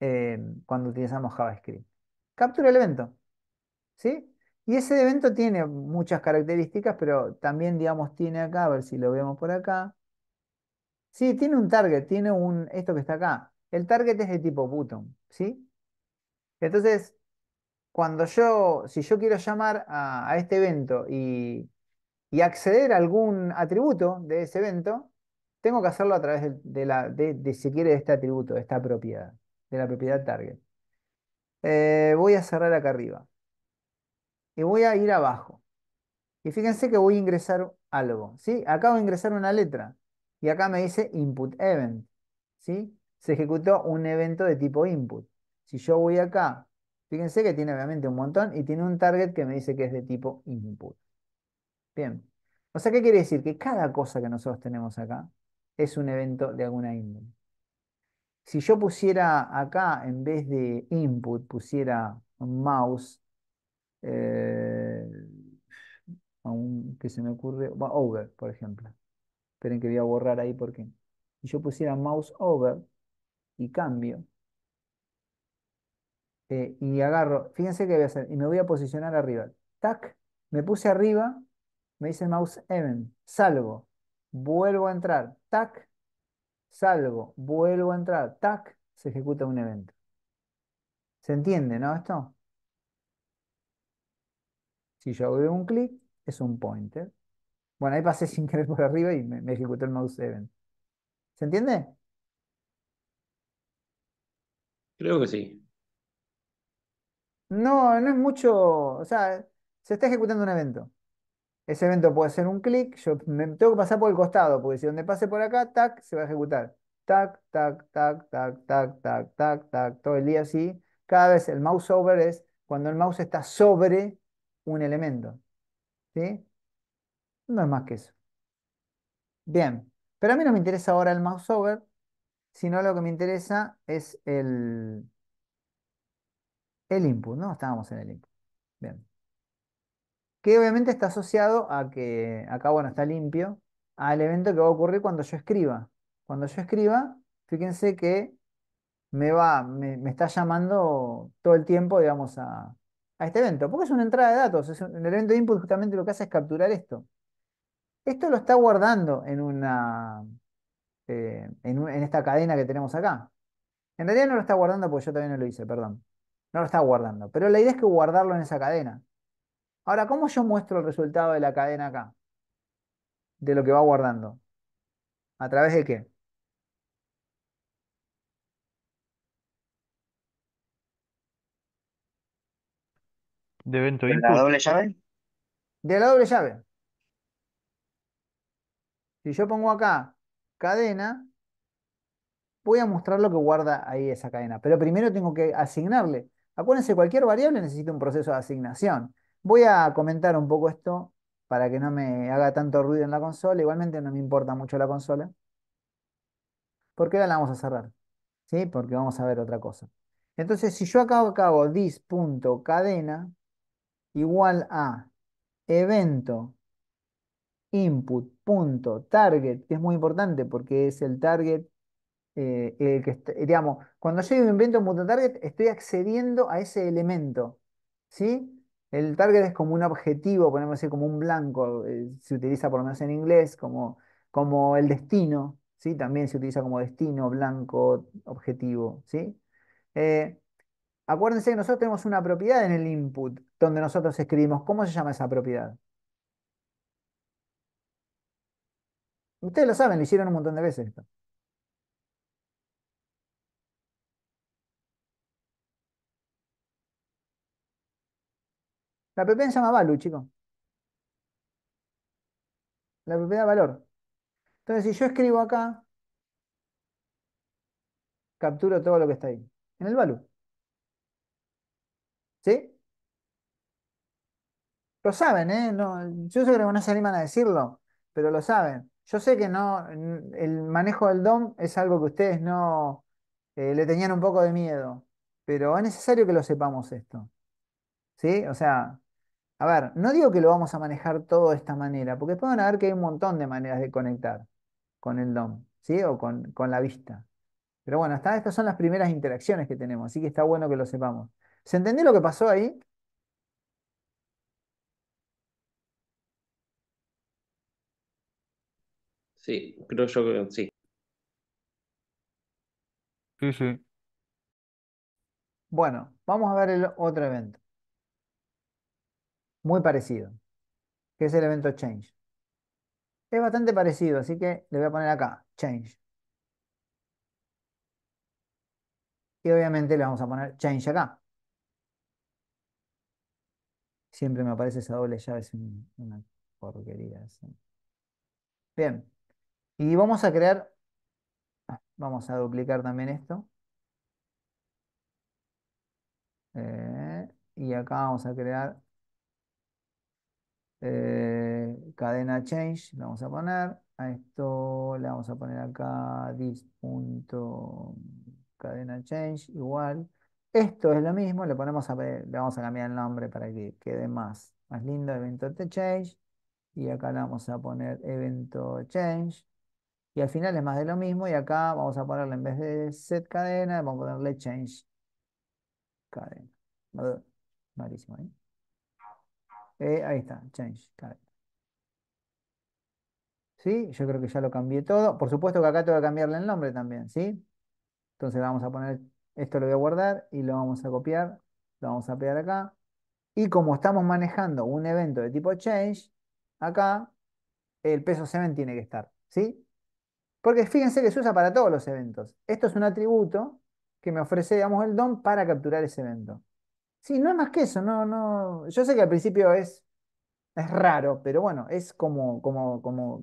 eh, cuando utilizamos JavaScript. Captura el evento. ¿Sí? Y ese evento tiene muchas características, pero también, digamos, tiene acá, a ver si lo vemos por acá. Sí, tiene un target, tiene un, esto que está acá. El target es de tipo button, ¿sí? Entonces, cuando yo, si yo quiero llamar a, este evento y, acceder a algún atributo de ese evento, tengo que hacerlo a través de, la, de, si quiere, de este atributo, de esta propiedad, de la propiedad target. Eh, voy a cerrar acá arriba y voy a ir abajo. Y fíjense que voy a ingresar algo, ¿sí? Acá voy a ingresar una letra y acá me dice input event, ¿sí? Se ejecutó un evento de tipo input. Si yo voy acá, fíjense que tiene obviamente un montón y tiene un target que me dice que es de tipo input. Bien. O sea, ¿qué quiere decir? Que cada cosa que nosotros tenemos acá es un evento de alguna índole. Si yo pusiera acá, en vez de input, pusiera mouse se me ocurre, va over, por ejemplo. Esperen que voy a borrar ahí porque si yo pusiera mouse over y cambio, eh, y agarro, fíjense qué voy a hacer, y me voy a posicionar arriba. Tac, me puse arriba, me dice mouse event salgo, vuelvo a entrar, tac, salgo, vuelvo a entrar, tac, se ejecuta un evento. ¿Se entiende, no? Esto. Si yo hago un clic, es un pointer. Bueno, ahí pasé [LAUGHS] sin querer por arriba y me, ejecutó el mouse event. ¿Se entiende? Creo que sí. No, no es mucho, o sea, se está ejecutando un evento. Ese evento puede ser un clic, yo me tengo que pasar por el costado, porque si donde pase por acá, tac, se va a ejecutar. Tac, tac, tac, tac, tac, tac, tac, tac, todo el día así. Cada vez el mouse over es cuando el mouse está sobre un elemento. ¿Sí? No es más que eso. Bien, pero a mí no me interesa ahora el mouse over, sino lo que me interesa es el, el input, ¿no? Estábamos en el input. Bien. Que obviamente está asociado a que, acá bueno, está limpio, al evento que va a ocurrir cuando yo escriba. Cuando yo escriba, fíjense que me va, me está llamando todo el tiempo, digamos, a, a este evento, porque es una entrada de datos, es un, el evento de input justamente lo que hace es capturar esto. Esto lo está guardando en una, eh, en, en, esta cadena que tenemos acá. En realidad no lo está guardando porque yo también no lo hice, perdón. No lo está guardando, pero la idea es que guardarlo en esa cadena. Ahora, ¿cómo yo muestro el resultado de la cadena acá? De lo que va guardando. ¿A través de qué? de evento ¿De la doble llave? De la doble llave. Si yo pongo acá cadena, voy a mostrar lo que guarda ahí esa cadena. Pero primero tengo que asignarle. Acuérdense, cualquier variable necesita un proceso de asignación. Voy a comentar un poco esto para que no me haga tanto ruido en la consola. Igualmente no me importa mucho la consola. Porque qué la vamos a cerrar. ¿Sí? Porque vamos a ver otra cosa. Entonces, si yo acá hago dis.cadena, igual a evento input.target, que es muy importante porque es el target eh, digamos, cuando yo digo invento un target, estoy accediendo a ese elemento, ¿sí? El target es como un objetivo, podemos decir, como un blanco, eh, se utiliza por lo menos en inglés, como, como el destino, ¿sí? También se utiliza como destino, blanco, objetivo, ¿sí? Eh, Acuérdense que nosotros tenemos una propiedad en el input donde nosotros escribimos. ¿Cómo se llama esa propiedad? Ustedes lo saben, lo hicieron un montón de veces esto. La propiedad se llama value, chicos. La propiedad valor. Entonces, si yo escribo acá, capturo todo lo que está ahí, en el value. ¿Sí? Lo saben, ¿eh? yo sé que no se animan a decirlo, pero lo saben. Yo sé que no, el manejo del DOM es algo que ustedes no eh, le tenían un poco de miedo, pero es necesario que lo sepamos esto, ¿sí? O sea, a ver, no digo que lo vamos a manejar todo de esta manera, porque pueden ver que hay un montón de maneras de conectar con el DOM, ¿sí? O con, con la vista. Pero bueno, estas son las primeras interacciones que tenemos, así que está bueno que lo sepamos. ¿Se entendió lo que pasó ahí? Sí, creo yo que sí. Sí, sí. Bueno, vamos a ver el otro evento. Muy parecido, que es el evento change. Es bastante parecido, así que le voy a poner acá, change. Y obviamente le vamos a poner change acá. Siempre me aparece esa doble llave, es una porquería. Bien. Y vamos a crear, vamos a duplicar también esto. Eh, y acá vamos a crear eh, cadena change, le vamos a poner. A esto le vamos a poner acá dis cadena change igual. Esto es lo mismo, le ponemos a, le vamos a cambiar el nombre para que quede más, más lindo, evento change. Y acá le vamos a poner evento change. Y al final es más de lo mismo y acá vamos a ponerle en vez de set cadena, vamos a ponerle change cadena. malísimo, ¿eh? Eh, ahí está, change cadena. ¿Sí? Yo creo que ya lo cambié todo. Por supuesto que acá tengo que cambiarle el nombre también, ¿sí? Entonces vamos a poner, esto lo voy a guardar y lo vamos a copiar, lo vamos a pegar acá. Y como estamos manejando un evento de tipo change, acá el peso seven tiene que estar, ¿sí? Porque fíjense que se usa para todos los eventos. Esto es un atributo que me ofrece, digamos, el DOM para capturar ese evento. Sí, no es más que eso, no, no. Yo sé que al principio es, es raro, pero bueno, es como, como, como,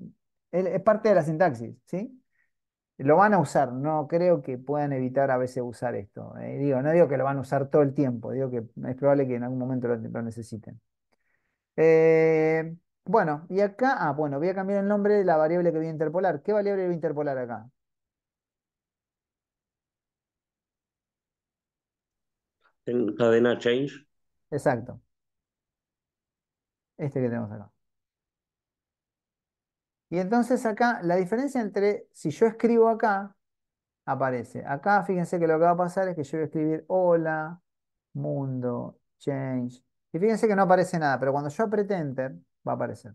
es parte de la sintaxis, ¿sí? Lo van a usar, no creo que puedan evitar a veces usar esto. Eh, digo, no digo que lo van a usar todo el tiempo, digo que es probable que en algún momento lo, necesiten. Eh, bueno, y acá, ah, bueno, voy a cambiar el nombre de la variable que voy a interpolar. ¿Qué variable voy a interpolar acá? En cadena change. Exacto. Este que tenemos acá. Y entonces acá, la diferencia entre si yo escribo acá, aparece. Acá, fíjense que lo que va a pasar es que yo voy a escribir hola, mundo, change. Y fíjense que no aparece nada, pero cuando yo apreté enter, va a aparecer.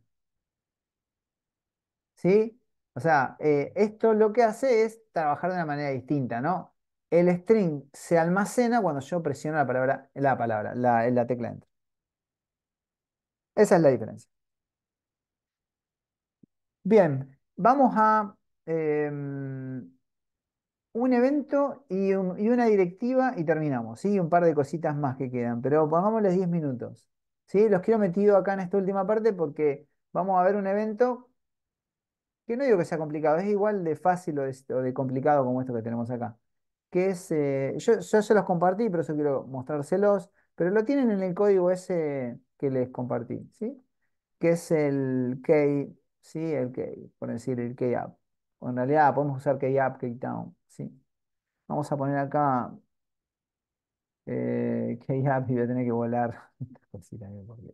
¿Sí? O sea, eh, esto lo que hace es trabajar de una manera distinta, ¿no? El string se almacena cuando yo presiono la palabra, la palabra, la, la tecla enter. Esa es la diferencia. Bien, vamos a em, un evento y, una directiva y terminamos, ¿sí? Un par de cositas más que quedan, pero pongámosles 10 minutos, ¿sí? Los quiero metido acá en esta última parte porque vamos a ver un evento que no digo que sea complicado, es igual de fácil o de, complicado como esto que tenemos acá. Que es, eh, yo, se los compartí, pero eso quiero mostrárselos, pero lo tienen en el código ese que les compartí, ¿sí? Que es el key ¿sí? El key, por decir el key up. en realidad podemos usar key up, key down, Vamos a poner acá eh, key y voy a tener que volar. [LAUGHS] ¿eh?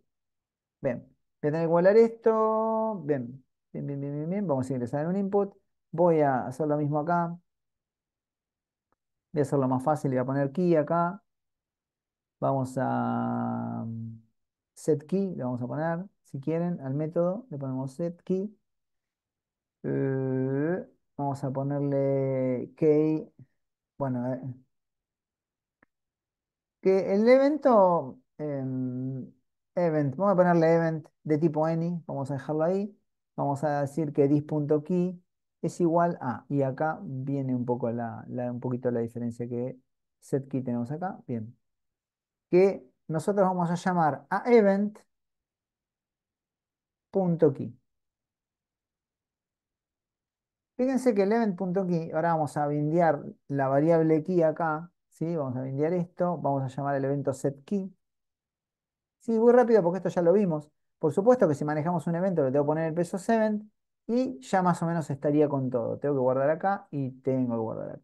bien, voy a tener que volar esto. Bien, bien, bien, bien, bien. Vamos a ingresar en un input. Voy a hacer lo mismo acá. Voy a hacerlo más fácil, voy a poner key acá. Vamos a mm, set key, le vamos a poner si quieren, al método, le ponemos set key. Eh, vamos a ponerle key. Bueno, eh, que el evento, em, event, vamos a ponerle event de tipo any, vamos a dejarlo ahí. Vamos a decir que dis.key es igual a, y acá viene un poco un poquito la diferencia que setKey tenemos acá. Bien. Que nosotros vamos a llamar a event punto key Fíjense que el event.key, ahora vamos a bindear la variable key acá, Vamos a bindear esto, vamos a llamar el evento setKey. Sí, muy rápido porque esto ya lo vimos. Por supuesto que si manejamos un evento le tengo que poner el peso 7 y ya más o menos estaría con todo. Tengo que guardar acá y tengo que guardar acá.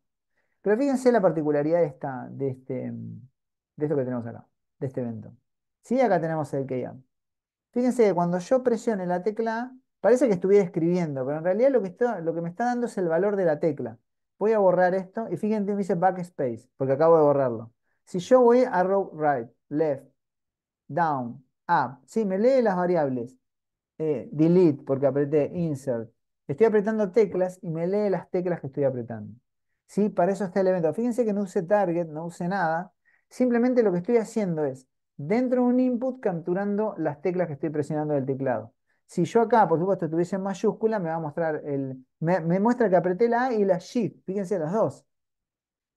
Pero fíjense la particularidad de, esta, de, este, de esto que tenemos acá, de este evento. Sí, acá tenemos el ya Fíjense que cuando yo presione la tecla, parece que estuviera escribiendo, pero en realidad lo que, me está dando es el valor de la tecla. Voy a borrar esto y fíjense, me dice backspace, porque acabo de borrarlo. Si yo voy a right, left, down, up, sí, me lee las variables. Eh, delete, porque apreté insert. Estoy apretando teclas y me lee las teclas que estoy apretando. ¿Sí? Para eso está el evento. Fíjense que no use target, no use nada. Simplemente lo que estoy haciendo es dentro de un input capturando las teclas que estoy presionando del teclado. Si yo acá, por supuesto, tuviese mayúscula, me va a mostrar el. Me, muestra que apreté la A y la Shift. Fíjense las dos.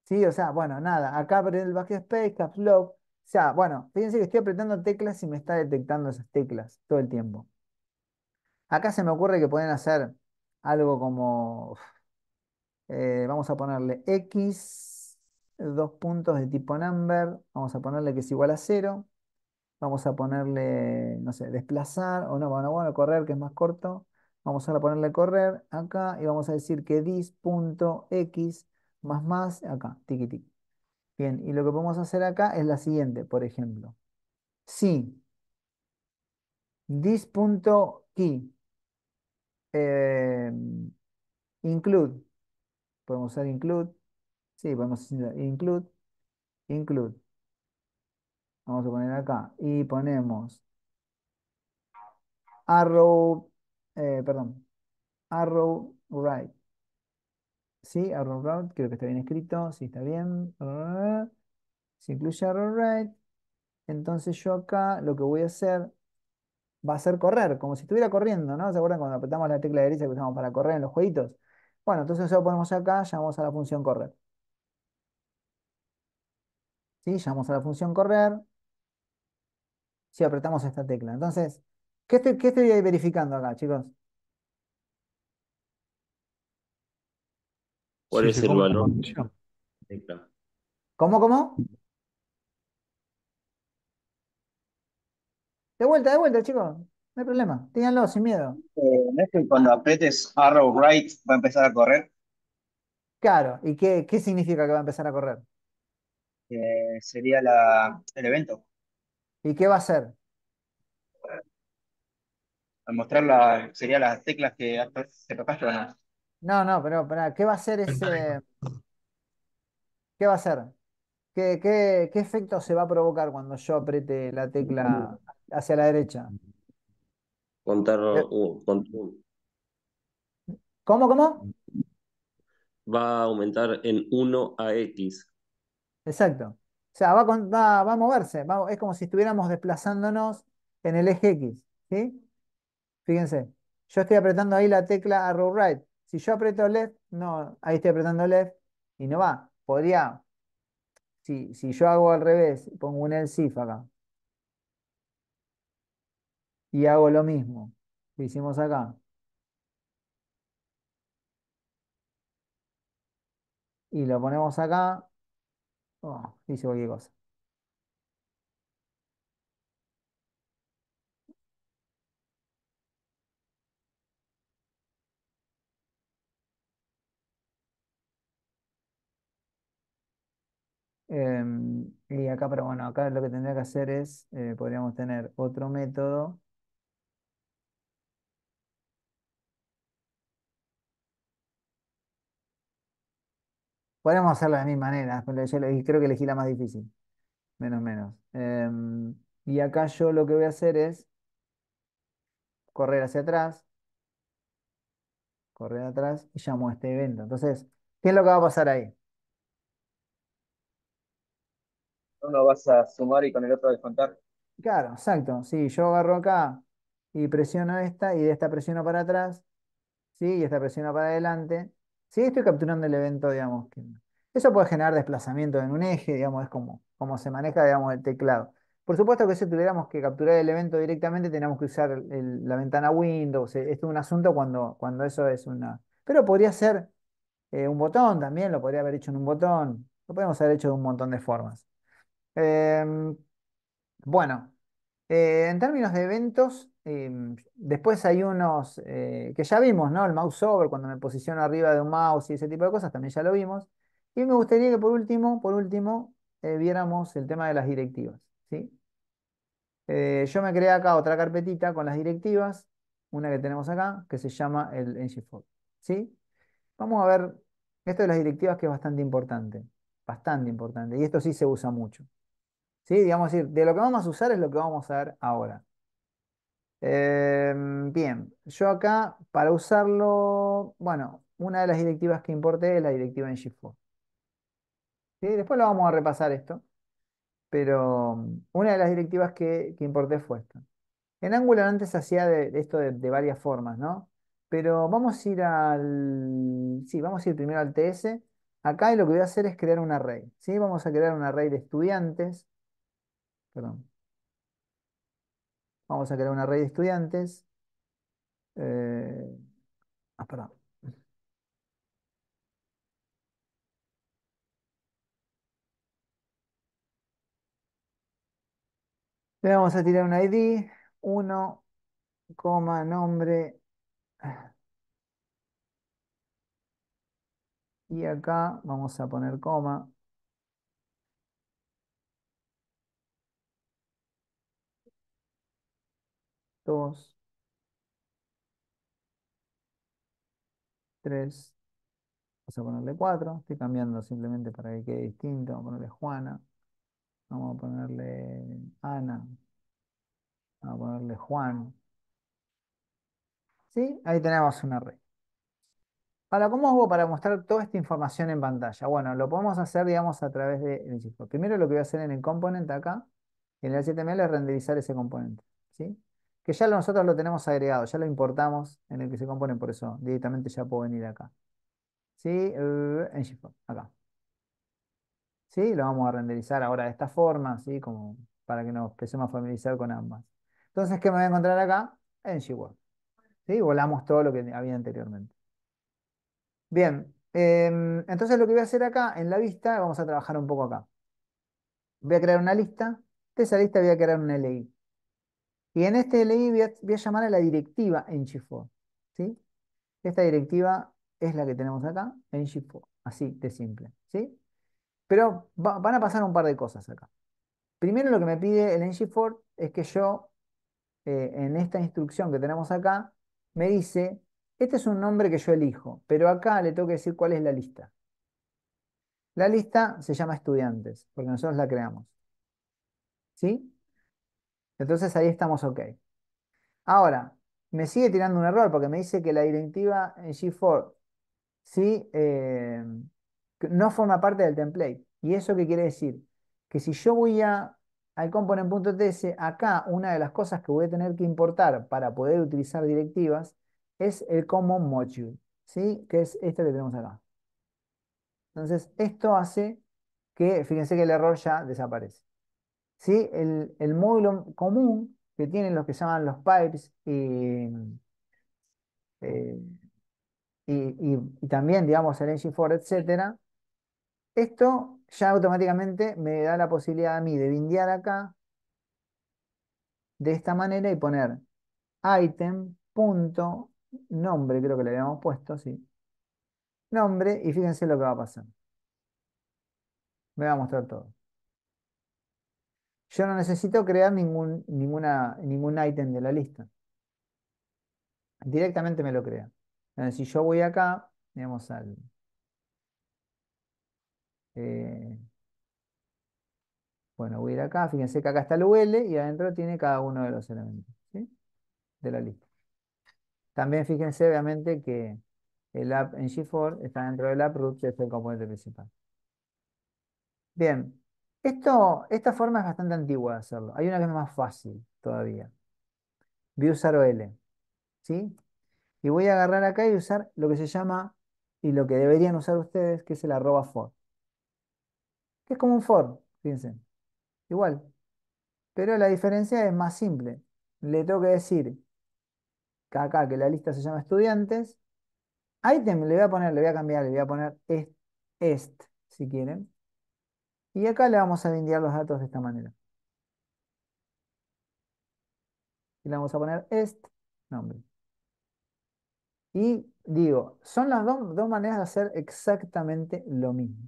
Sí, o sea, bueno, nada. Acá apreté el backspace, caps lock. O sea, bueno, fíjense que estoy apretando teclas y me está detectando esas teclas todo el tiempo. Acá se me ocurre que pueden hacer algo como. Eh, vamos a ponerle X dos puntos de tipo number, vamos a ponerle que es igual a cero vamos a ponerle, no sé, desplazar, o no, bueno, bueno, correr, que es más corto, vamos a ponerle correr acá y vamos a decir que dis.x más más acá, tiqui tiqui. Bien, y lo que podemos hacer acá es la siguiente, por ejemplo. Si dis.key eh, include, podemos usar include, Sí, vamos decir include, include. Vamos a poner acá y ponemos arrow, eh, perdón, arrow right. Sí, arrow right, creo que está bien escrito, sí está bien. Si incluye arrow right, entonces yo acá lo que voy a hacer va a ser correr, como si estuviera corriendo, ¿no? ¿Se acuerdan cuando apretamos la tecla derecha que usamos para correr en los jueguitos? Bueno, entonces eso lo ponemos acá, llamamos a la función correr. Llamamos a la función correr si apretamos esta tecla. Entonces, ¿qué estoy, verificando acá, chicos? ¿Cuál es el valor? ¿Cómo, cómo? De vuelta, de vuelta, chicos. No hay problema. tíganlo sin miedo. Eh, ¿No es que cuando apretes arrow right va a empezar a correr? Claro. ¿Y qué significa que va a empezar a correr? Eh, sería la, el evento, ¿Y qué va a ser? al mostrar la, sería las teclas que hasta- se no. No, pero ¿qué va a ser ese? ¿Qué va a ser? ¿Qué, qué, efecto se va a provocar cuando yo apriete la tecla hacia la derecha? Contar, eh, un. ¿Cómo, cómo? va a aumentar en 1 a X. Exacto. O sea, va, a moverse, es como si estuviéramos desplazándonos en el eje X, ¿sí? Fíjense, yo estoy apretando ahí la tecla arrow right. Si yo aprieto left, no, ahí estoy apretando left y no va. Podría, si, yo hago al revés, pongo un else if acá y hago lo mismo que hicimos acá y lo ponemos acá, Oh, cualquier cosa. Em, y acá, pero bueno, acá lo que tendría que hacer es, eh, podríamos tener otro método Podemos hacerlo de misma maneras, pero yo creo que elegí la más difícil. Menos, menos. Em, y acá yo lo que voy a hacer es correr hacia atrás, correr atrás y llamo a este evento. Entonces, ¿qué es lo que va a pasar ahí? Uno vas a sumar y con el otro descontar. Claro, exacto. Si yo agarro acá y presiono esta y de esta presiono para atrás, ¿sí? y esta presiono para adelante, si estoy capturando el evento, digamos, que eso puede generar desplazamiento en un eje, digamos, es como, como se maneja, digamos, el teclado. Por supuesto que si tuviéramos que capturar el evento directamente, tenemos que usar la ventana Windows. Esto eh, es un asunto cuando, cuando eso es una... Pero podría ser eh, un botón también, lo podría haber hecho en un botón. Lo podemos haber hecho de un montón de formas. Em, bueno, eh, en términos de eventos, Em, después hay unos eh, que ya vimos, ¿no? El mouse over, cuando me posiciono arriba de un mouse y ese tipo de cosas, también ya lo vimos. Y me gustaría que por último, por último, eh, viéramos el tema de las directivas, ¿sí? Eh, yo me creé acá otra carpetita con las directivas, una que tenemos acá, que se llama el ng ¿sí? Vamos a ver esto de las directivas que es bastante importante, bastante importante, y esto sí se usa mucho. ¿Sí? Digamos, decir, de lo que vamos a usar es lo que vamos a ver ahora. Em, bien, yo acá para usarlo, bueno, una de las directivas que importé es la directiva en shift Después lo vamos a repasar esto, pero mm, una de las directivas que, que importé fue esta. En Angular antes hacía esto de, varias formas, ¿no? Pero vamos a ir al... Sí, vamos a ir primero al TS. Acá lo que voy a hacer es crear un array, ¿sí? Vamos a crear un array de estudiantes. Perdón. Vamos a crear una red de estudiantes. Eh, ah, perdón. Le vamos a tirar un ID, Uno, coma, nombre. Y acá vamos a poner coma. 2, 3, vamos a ponerle 4, estoy cambiando simplemente para que quede distinto, vamos a ponerle Juana, vamos a ponerle Ana, vamos a ponerle Juan. ¿Sí? Ahí tenemos una red. Ahora, ¿cómo hago para mostrar toda esta información en pantalla? Bueno, lo podemos hacer, digamos, a través de, Primero lo que voy a hacer en el component acá, en el HTML, es renderizar ese componente. ¿Sí? que ya nosotros lo tenemos agregado, ya lo importamos en el que se compone. por eso directamente ya puedo venir acá. ¿Sí? Eh, en word acá. ¿Sí? Lo vamos a renderizar ahora de esta forma, ¿sí? Como para que nos empecemos a familiarizar con ambas. Entonces, ¿qué me voy a encontrar acá? En Shift. ¿Sí? Volamos todo lo que había anteriormente. Bien, em, entonces lo que voy a hacer acá en la vista, vamos a trabajar un poco acá. Voy a crear una lista, de esa lista voy a crear un LI. Y en este ley voy a, llamar a la directiva NG4. ¿sí? Esta directiva es la que tenemos acá, NG4. Así de simple. ¿sí? Pero van a pasar un par de cosas acá. Primero lo que me pide el NG4 es que yo, eh, en esta instrucción que tenemos acá, me dice, este es un nombre que yo elijo, pero acá le tengo que decir cuál es la lista. La lista se llama estudiantes, porque nosotros la creamos. ¿Sí? Entonces ahí estamos ok. Ahora, me sigue tirando un error porque me dice que la directiva en G4 sí, eh, no forma parte del template. ¿Y eso qué quiere decir? Que si yo voy a, al component.ts, acá una de las cosas que voy a tener que importar para poder utilizar directivas es el common module, ¿sí? que es esto que tenemos acá. Entonces, esto hace que, fíjense que el error ya desaparece el, módulo común que tienen los que llaman los pipes eh, eh, y, y, también, digamos, el Engine for etc. Esto ya automáticamente me da la posibilidad a mí de bindear acá de esta manera y poner item nombre, creo que le habíamos puesto, sí. Nombre, y fíjense lo que va a pasar. Me va a mostrar todo yo no necesito crear ningún, ninguna, ningún ítem de la lista. Directamente me lo crea. Entonces, si yo voy acá, digamos al... Eh, bueno, voy a ir acá, fíjense que acá está el UL y adentro tiene cada uno de los elementos de la lista. También fíjense obviamente que el app en G4 está dentro del app root, que es el componente principal. Bien, esto, esta forma es bastante antigua de hacerlo. Hay una que es más fácil todavía. Voy a usar ¿Sí? Y voy a agarrar acá y usar lo que se llama, y lo que deberían usar ustedes, que es el arroba for. Que es como un for, fíjense. Igual. Pero la diferencia es más simple. Le tengo que decir que acá, que la lista se llama estudiantes. Item le voy a poner, le voy a cambiar, le voy a poner est si quieren. Y acá le vamos a bindear los datos de esta manera. Y le vamos a poner este nombre. Y digo, son las dos maneras de hacer exactamente lo mismo.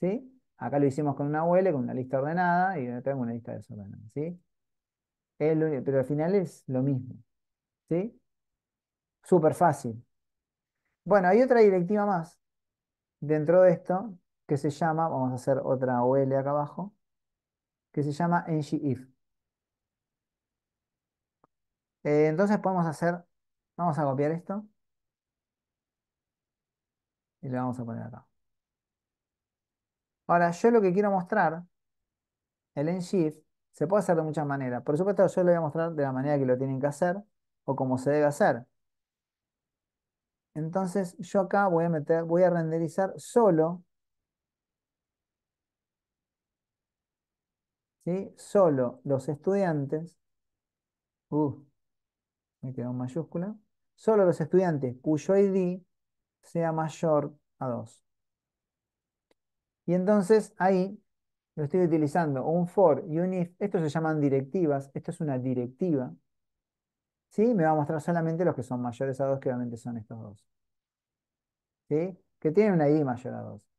¿Sí? Acá lo hicimos con una UL, con una lista ordenada, y tengo una lista desordenada. ¿sí? pero al final es lo mismo. ¿Sí? Súper fácil. Bueno, hay otra directiva más dentro de esto que se llama, vamos a hacer otra OL acá abajo, que se llama ngIf. Eh, entonces podemos hacer, vamos a copiar esto y le vamos a poner acá. Ahora, yo lo que quiero mostrar, el ng-if se puede hacer de muchas maneras. Por supuesto, yo lo voy a mostrar de la manera que lo tienen que hacer o como se debe hacer. Entonces, yo acá voy a meter, voy a renderizar solo Solo los estudiantes, uh, me quedó en mayúscula, solo los estudiantes cuyo ID sea mayor a 2. Y entonces ahí lo estoy utilizando un for y un if, estos se llaman directivas, esto es una directiva, ¿sí? Me va a mostrar solamente los que son mayores a 2, que obviamente son estos dos, Que tienen un ID mayor a 2.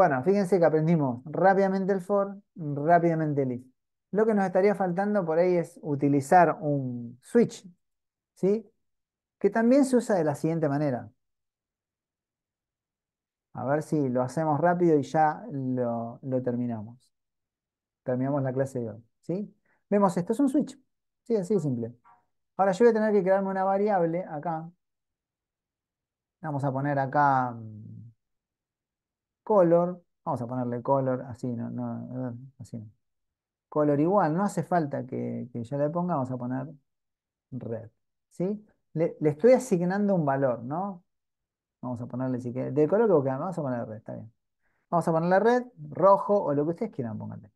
Bueno, fíjense que aprendimos rápidamente el for, rápidamente el if. Lo que nos estaría faltando por ahí es utilizar un switch, ¿sí? Que también se usa de la siguiente manera. A ver si lo hacemos rápido y ya lo, terminamos. Terminamos la clase de hoy, ¿sí? Vemos esto, es un switch, ¿sí? Así de simple. Ahora yo voy a tener que crearme una variable acá. Vamos a poner acá mm, color, vamos a ponerle color, así, no, no, así. No. Color igual, no hace falta que, que, yo le ponga, vamos a poner red, ¿sí? Le, estoy asignando un valor, ¿no? Vamos a ponerle, si que, de color que vamos a poner red, está bien. Vamos a ponerle red, rojo o lo que ustedes quieran, pónganle.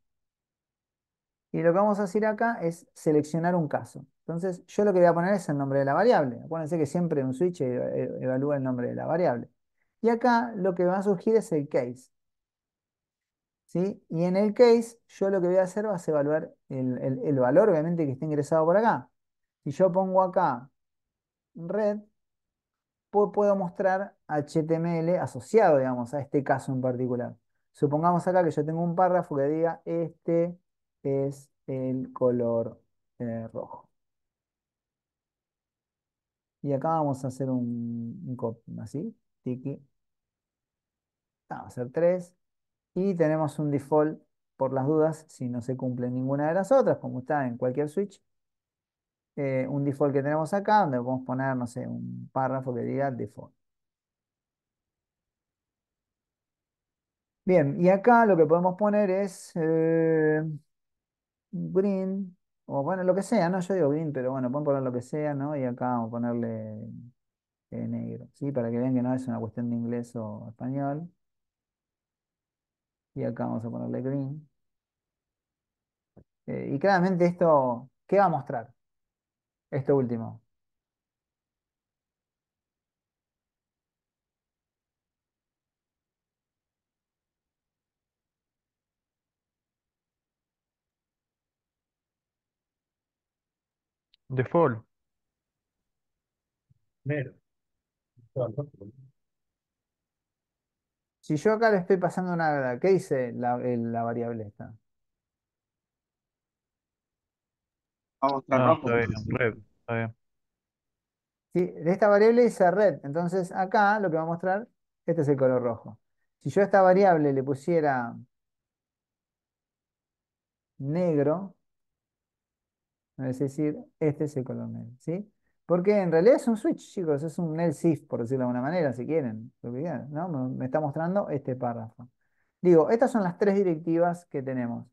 Y lo que vamos a hacer acá es seleccionar un caso. Entonces, yo lo que voy a poner es el nombre de la variable. Acuérdense que siempre un switch e, e, evalúa el nombre de la variable. Y acá lo que va a surgir es el case. ¿Sí? Y en el case, yo lo que voy a hacer va a evaluar el, valor, obviamente, que está ingresado por acá. Si yo pongo acá red, puedo mostrar HTML asociado, digamos, a este caso en particular. Supongamos acá que yo tengo un párrafo que diga, este es el color eh, rojo. Y acá vamos a hacer un, un copy, así, Ah, vamos a hacer 3. Y tenemos un default por las dudas si no se cumple ninguna de las otras, como está en cualquier switch. Eh, un default que tenemos acá, donde podemos poner, no sé, un párrafo que diga default. Bien, y acá lo que podemos poner es eh, green, o bueno, lo que sea, ¿no? Yo digo green, pero bueno, pueden poner lo que sea, ¿no? Y acá vamos a ponerle eh, negro, ¿sí? Para que vean que no es una cuestión de inglés o español. Y acá vamos a ponerle green. Eh, y claramente esto, ¿qué va a mostrar? Esto último. Default. mero si yo acá le estoy pasando una... ¿Qué dice la, variable esta? Vamos a mostrar red, está bien. Sí, esta variable dice red. Entonces acá lo que va a mostrar, este es el color rojo. Si yo a esta variable le pusiera negro, es decir, este es el color negro, ¿sí? Porque en realidad es un switch, chicos, es un else if, por decirlo de alguna manera, si quieren, Me está mostrando este párrafo. Digo, estas son las tres directivas que tenemos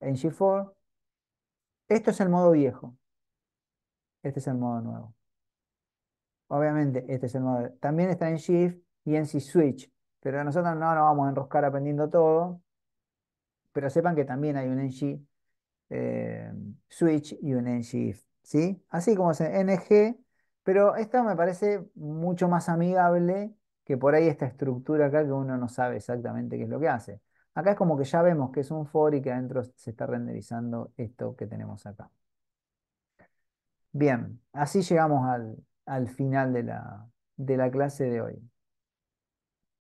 en G4. Esto es el modo viejo. Este es el modo nuevo. Obviamente, este es el modo. También está en Shift y en C Switch. Pero nosotros no nos vamos a enroscar aprendiendo todo. Pero sepan que también hay un NG eh, Switch y un NG If. ¿sí? Así como es NG, pero esta me parece mucho más amigable que por ahí esta estructura acá que uno no sabe exactamente qué es lo que hace. Acá es como que ya vemos que es un for y que adentro se está renderizando esto que tenemos acá. Bien, así llegamos al, final de la clase de hoy.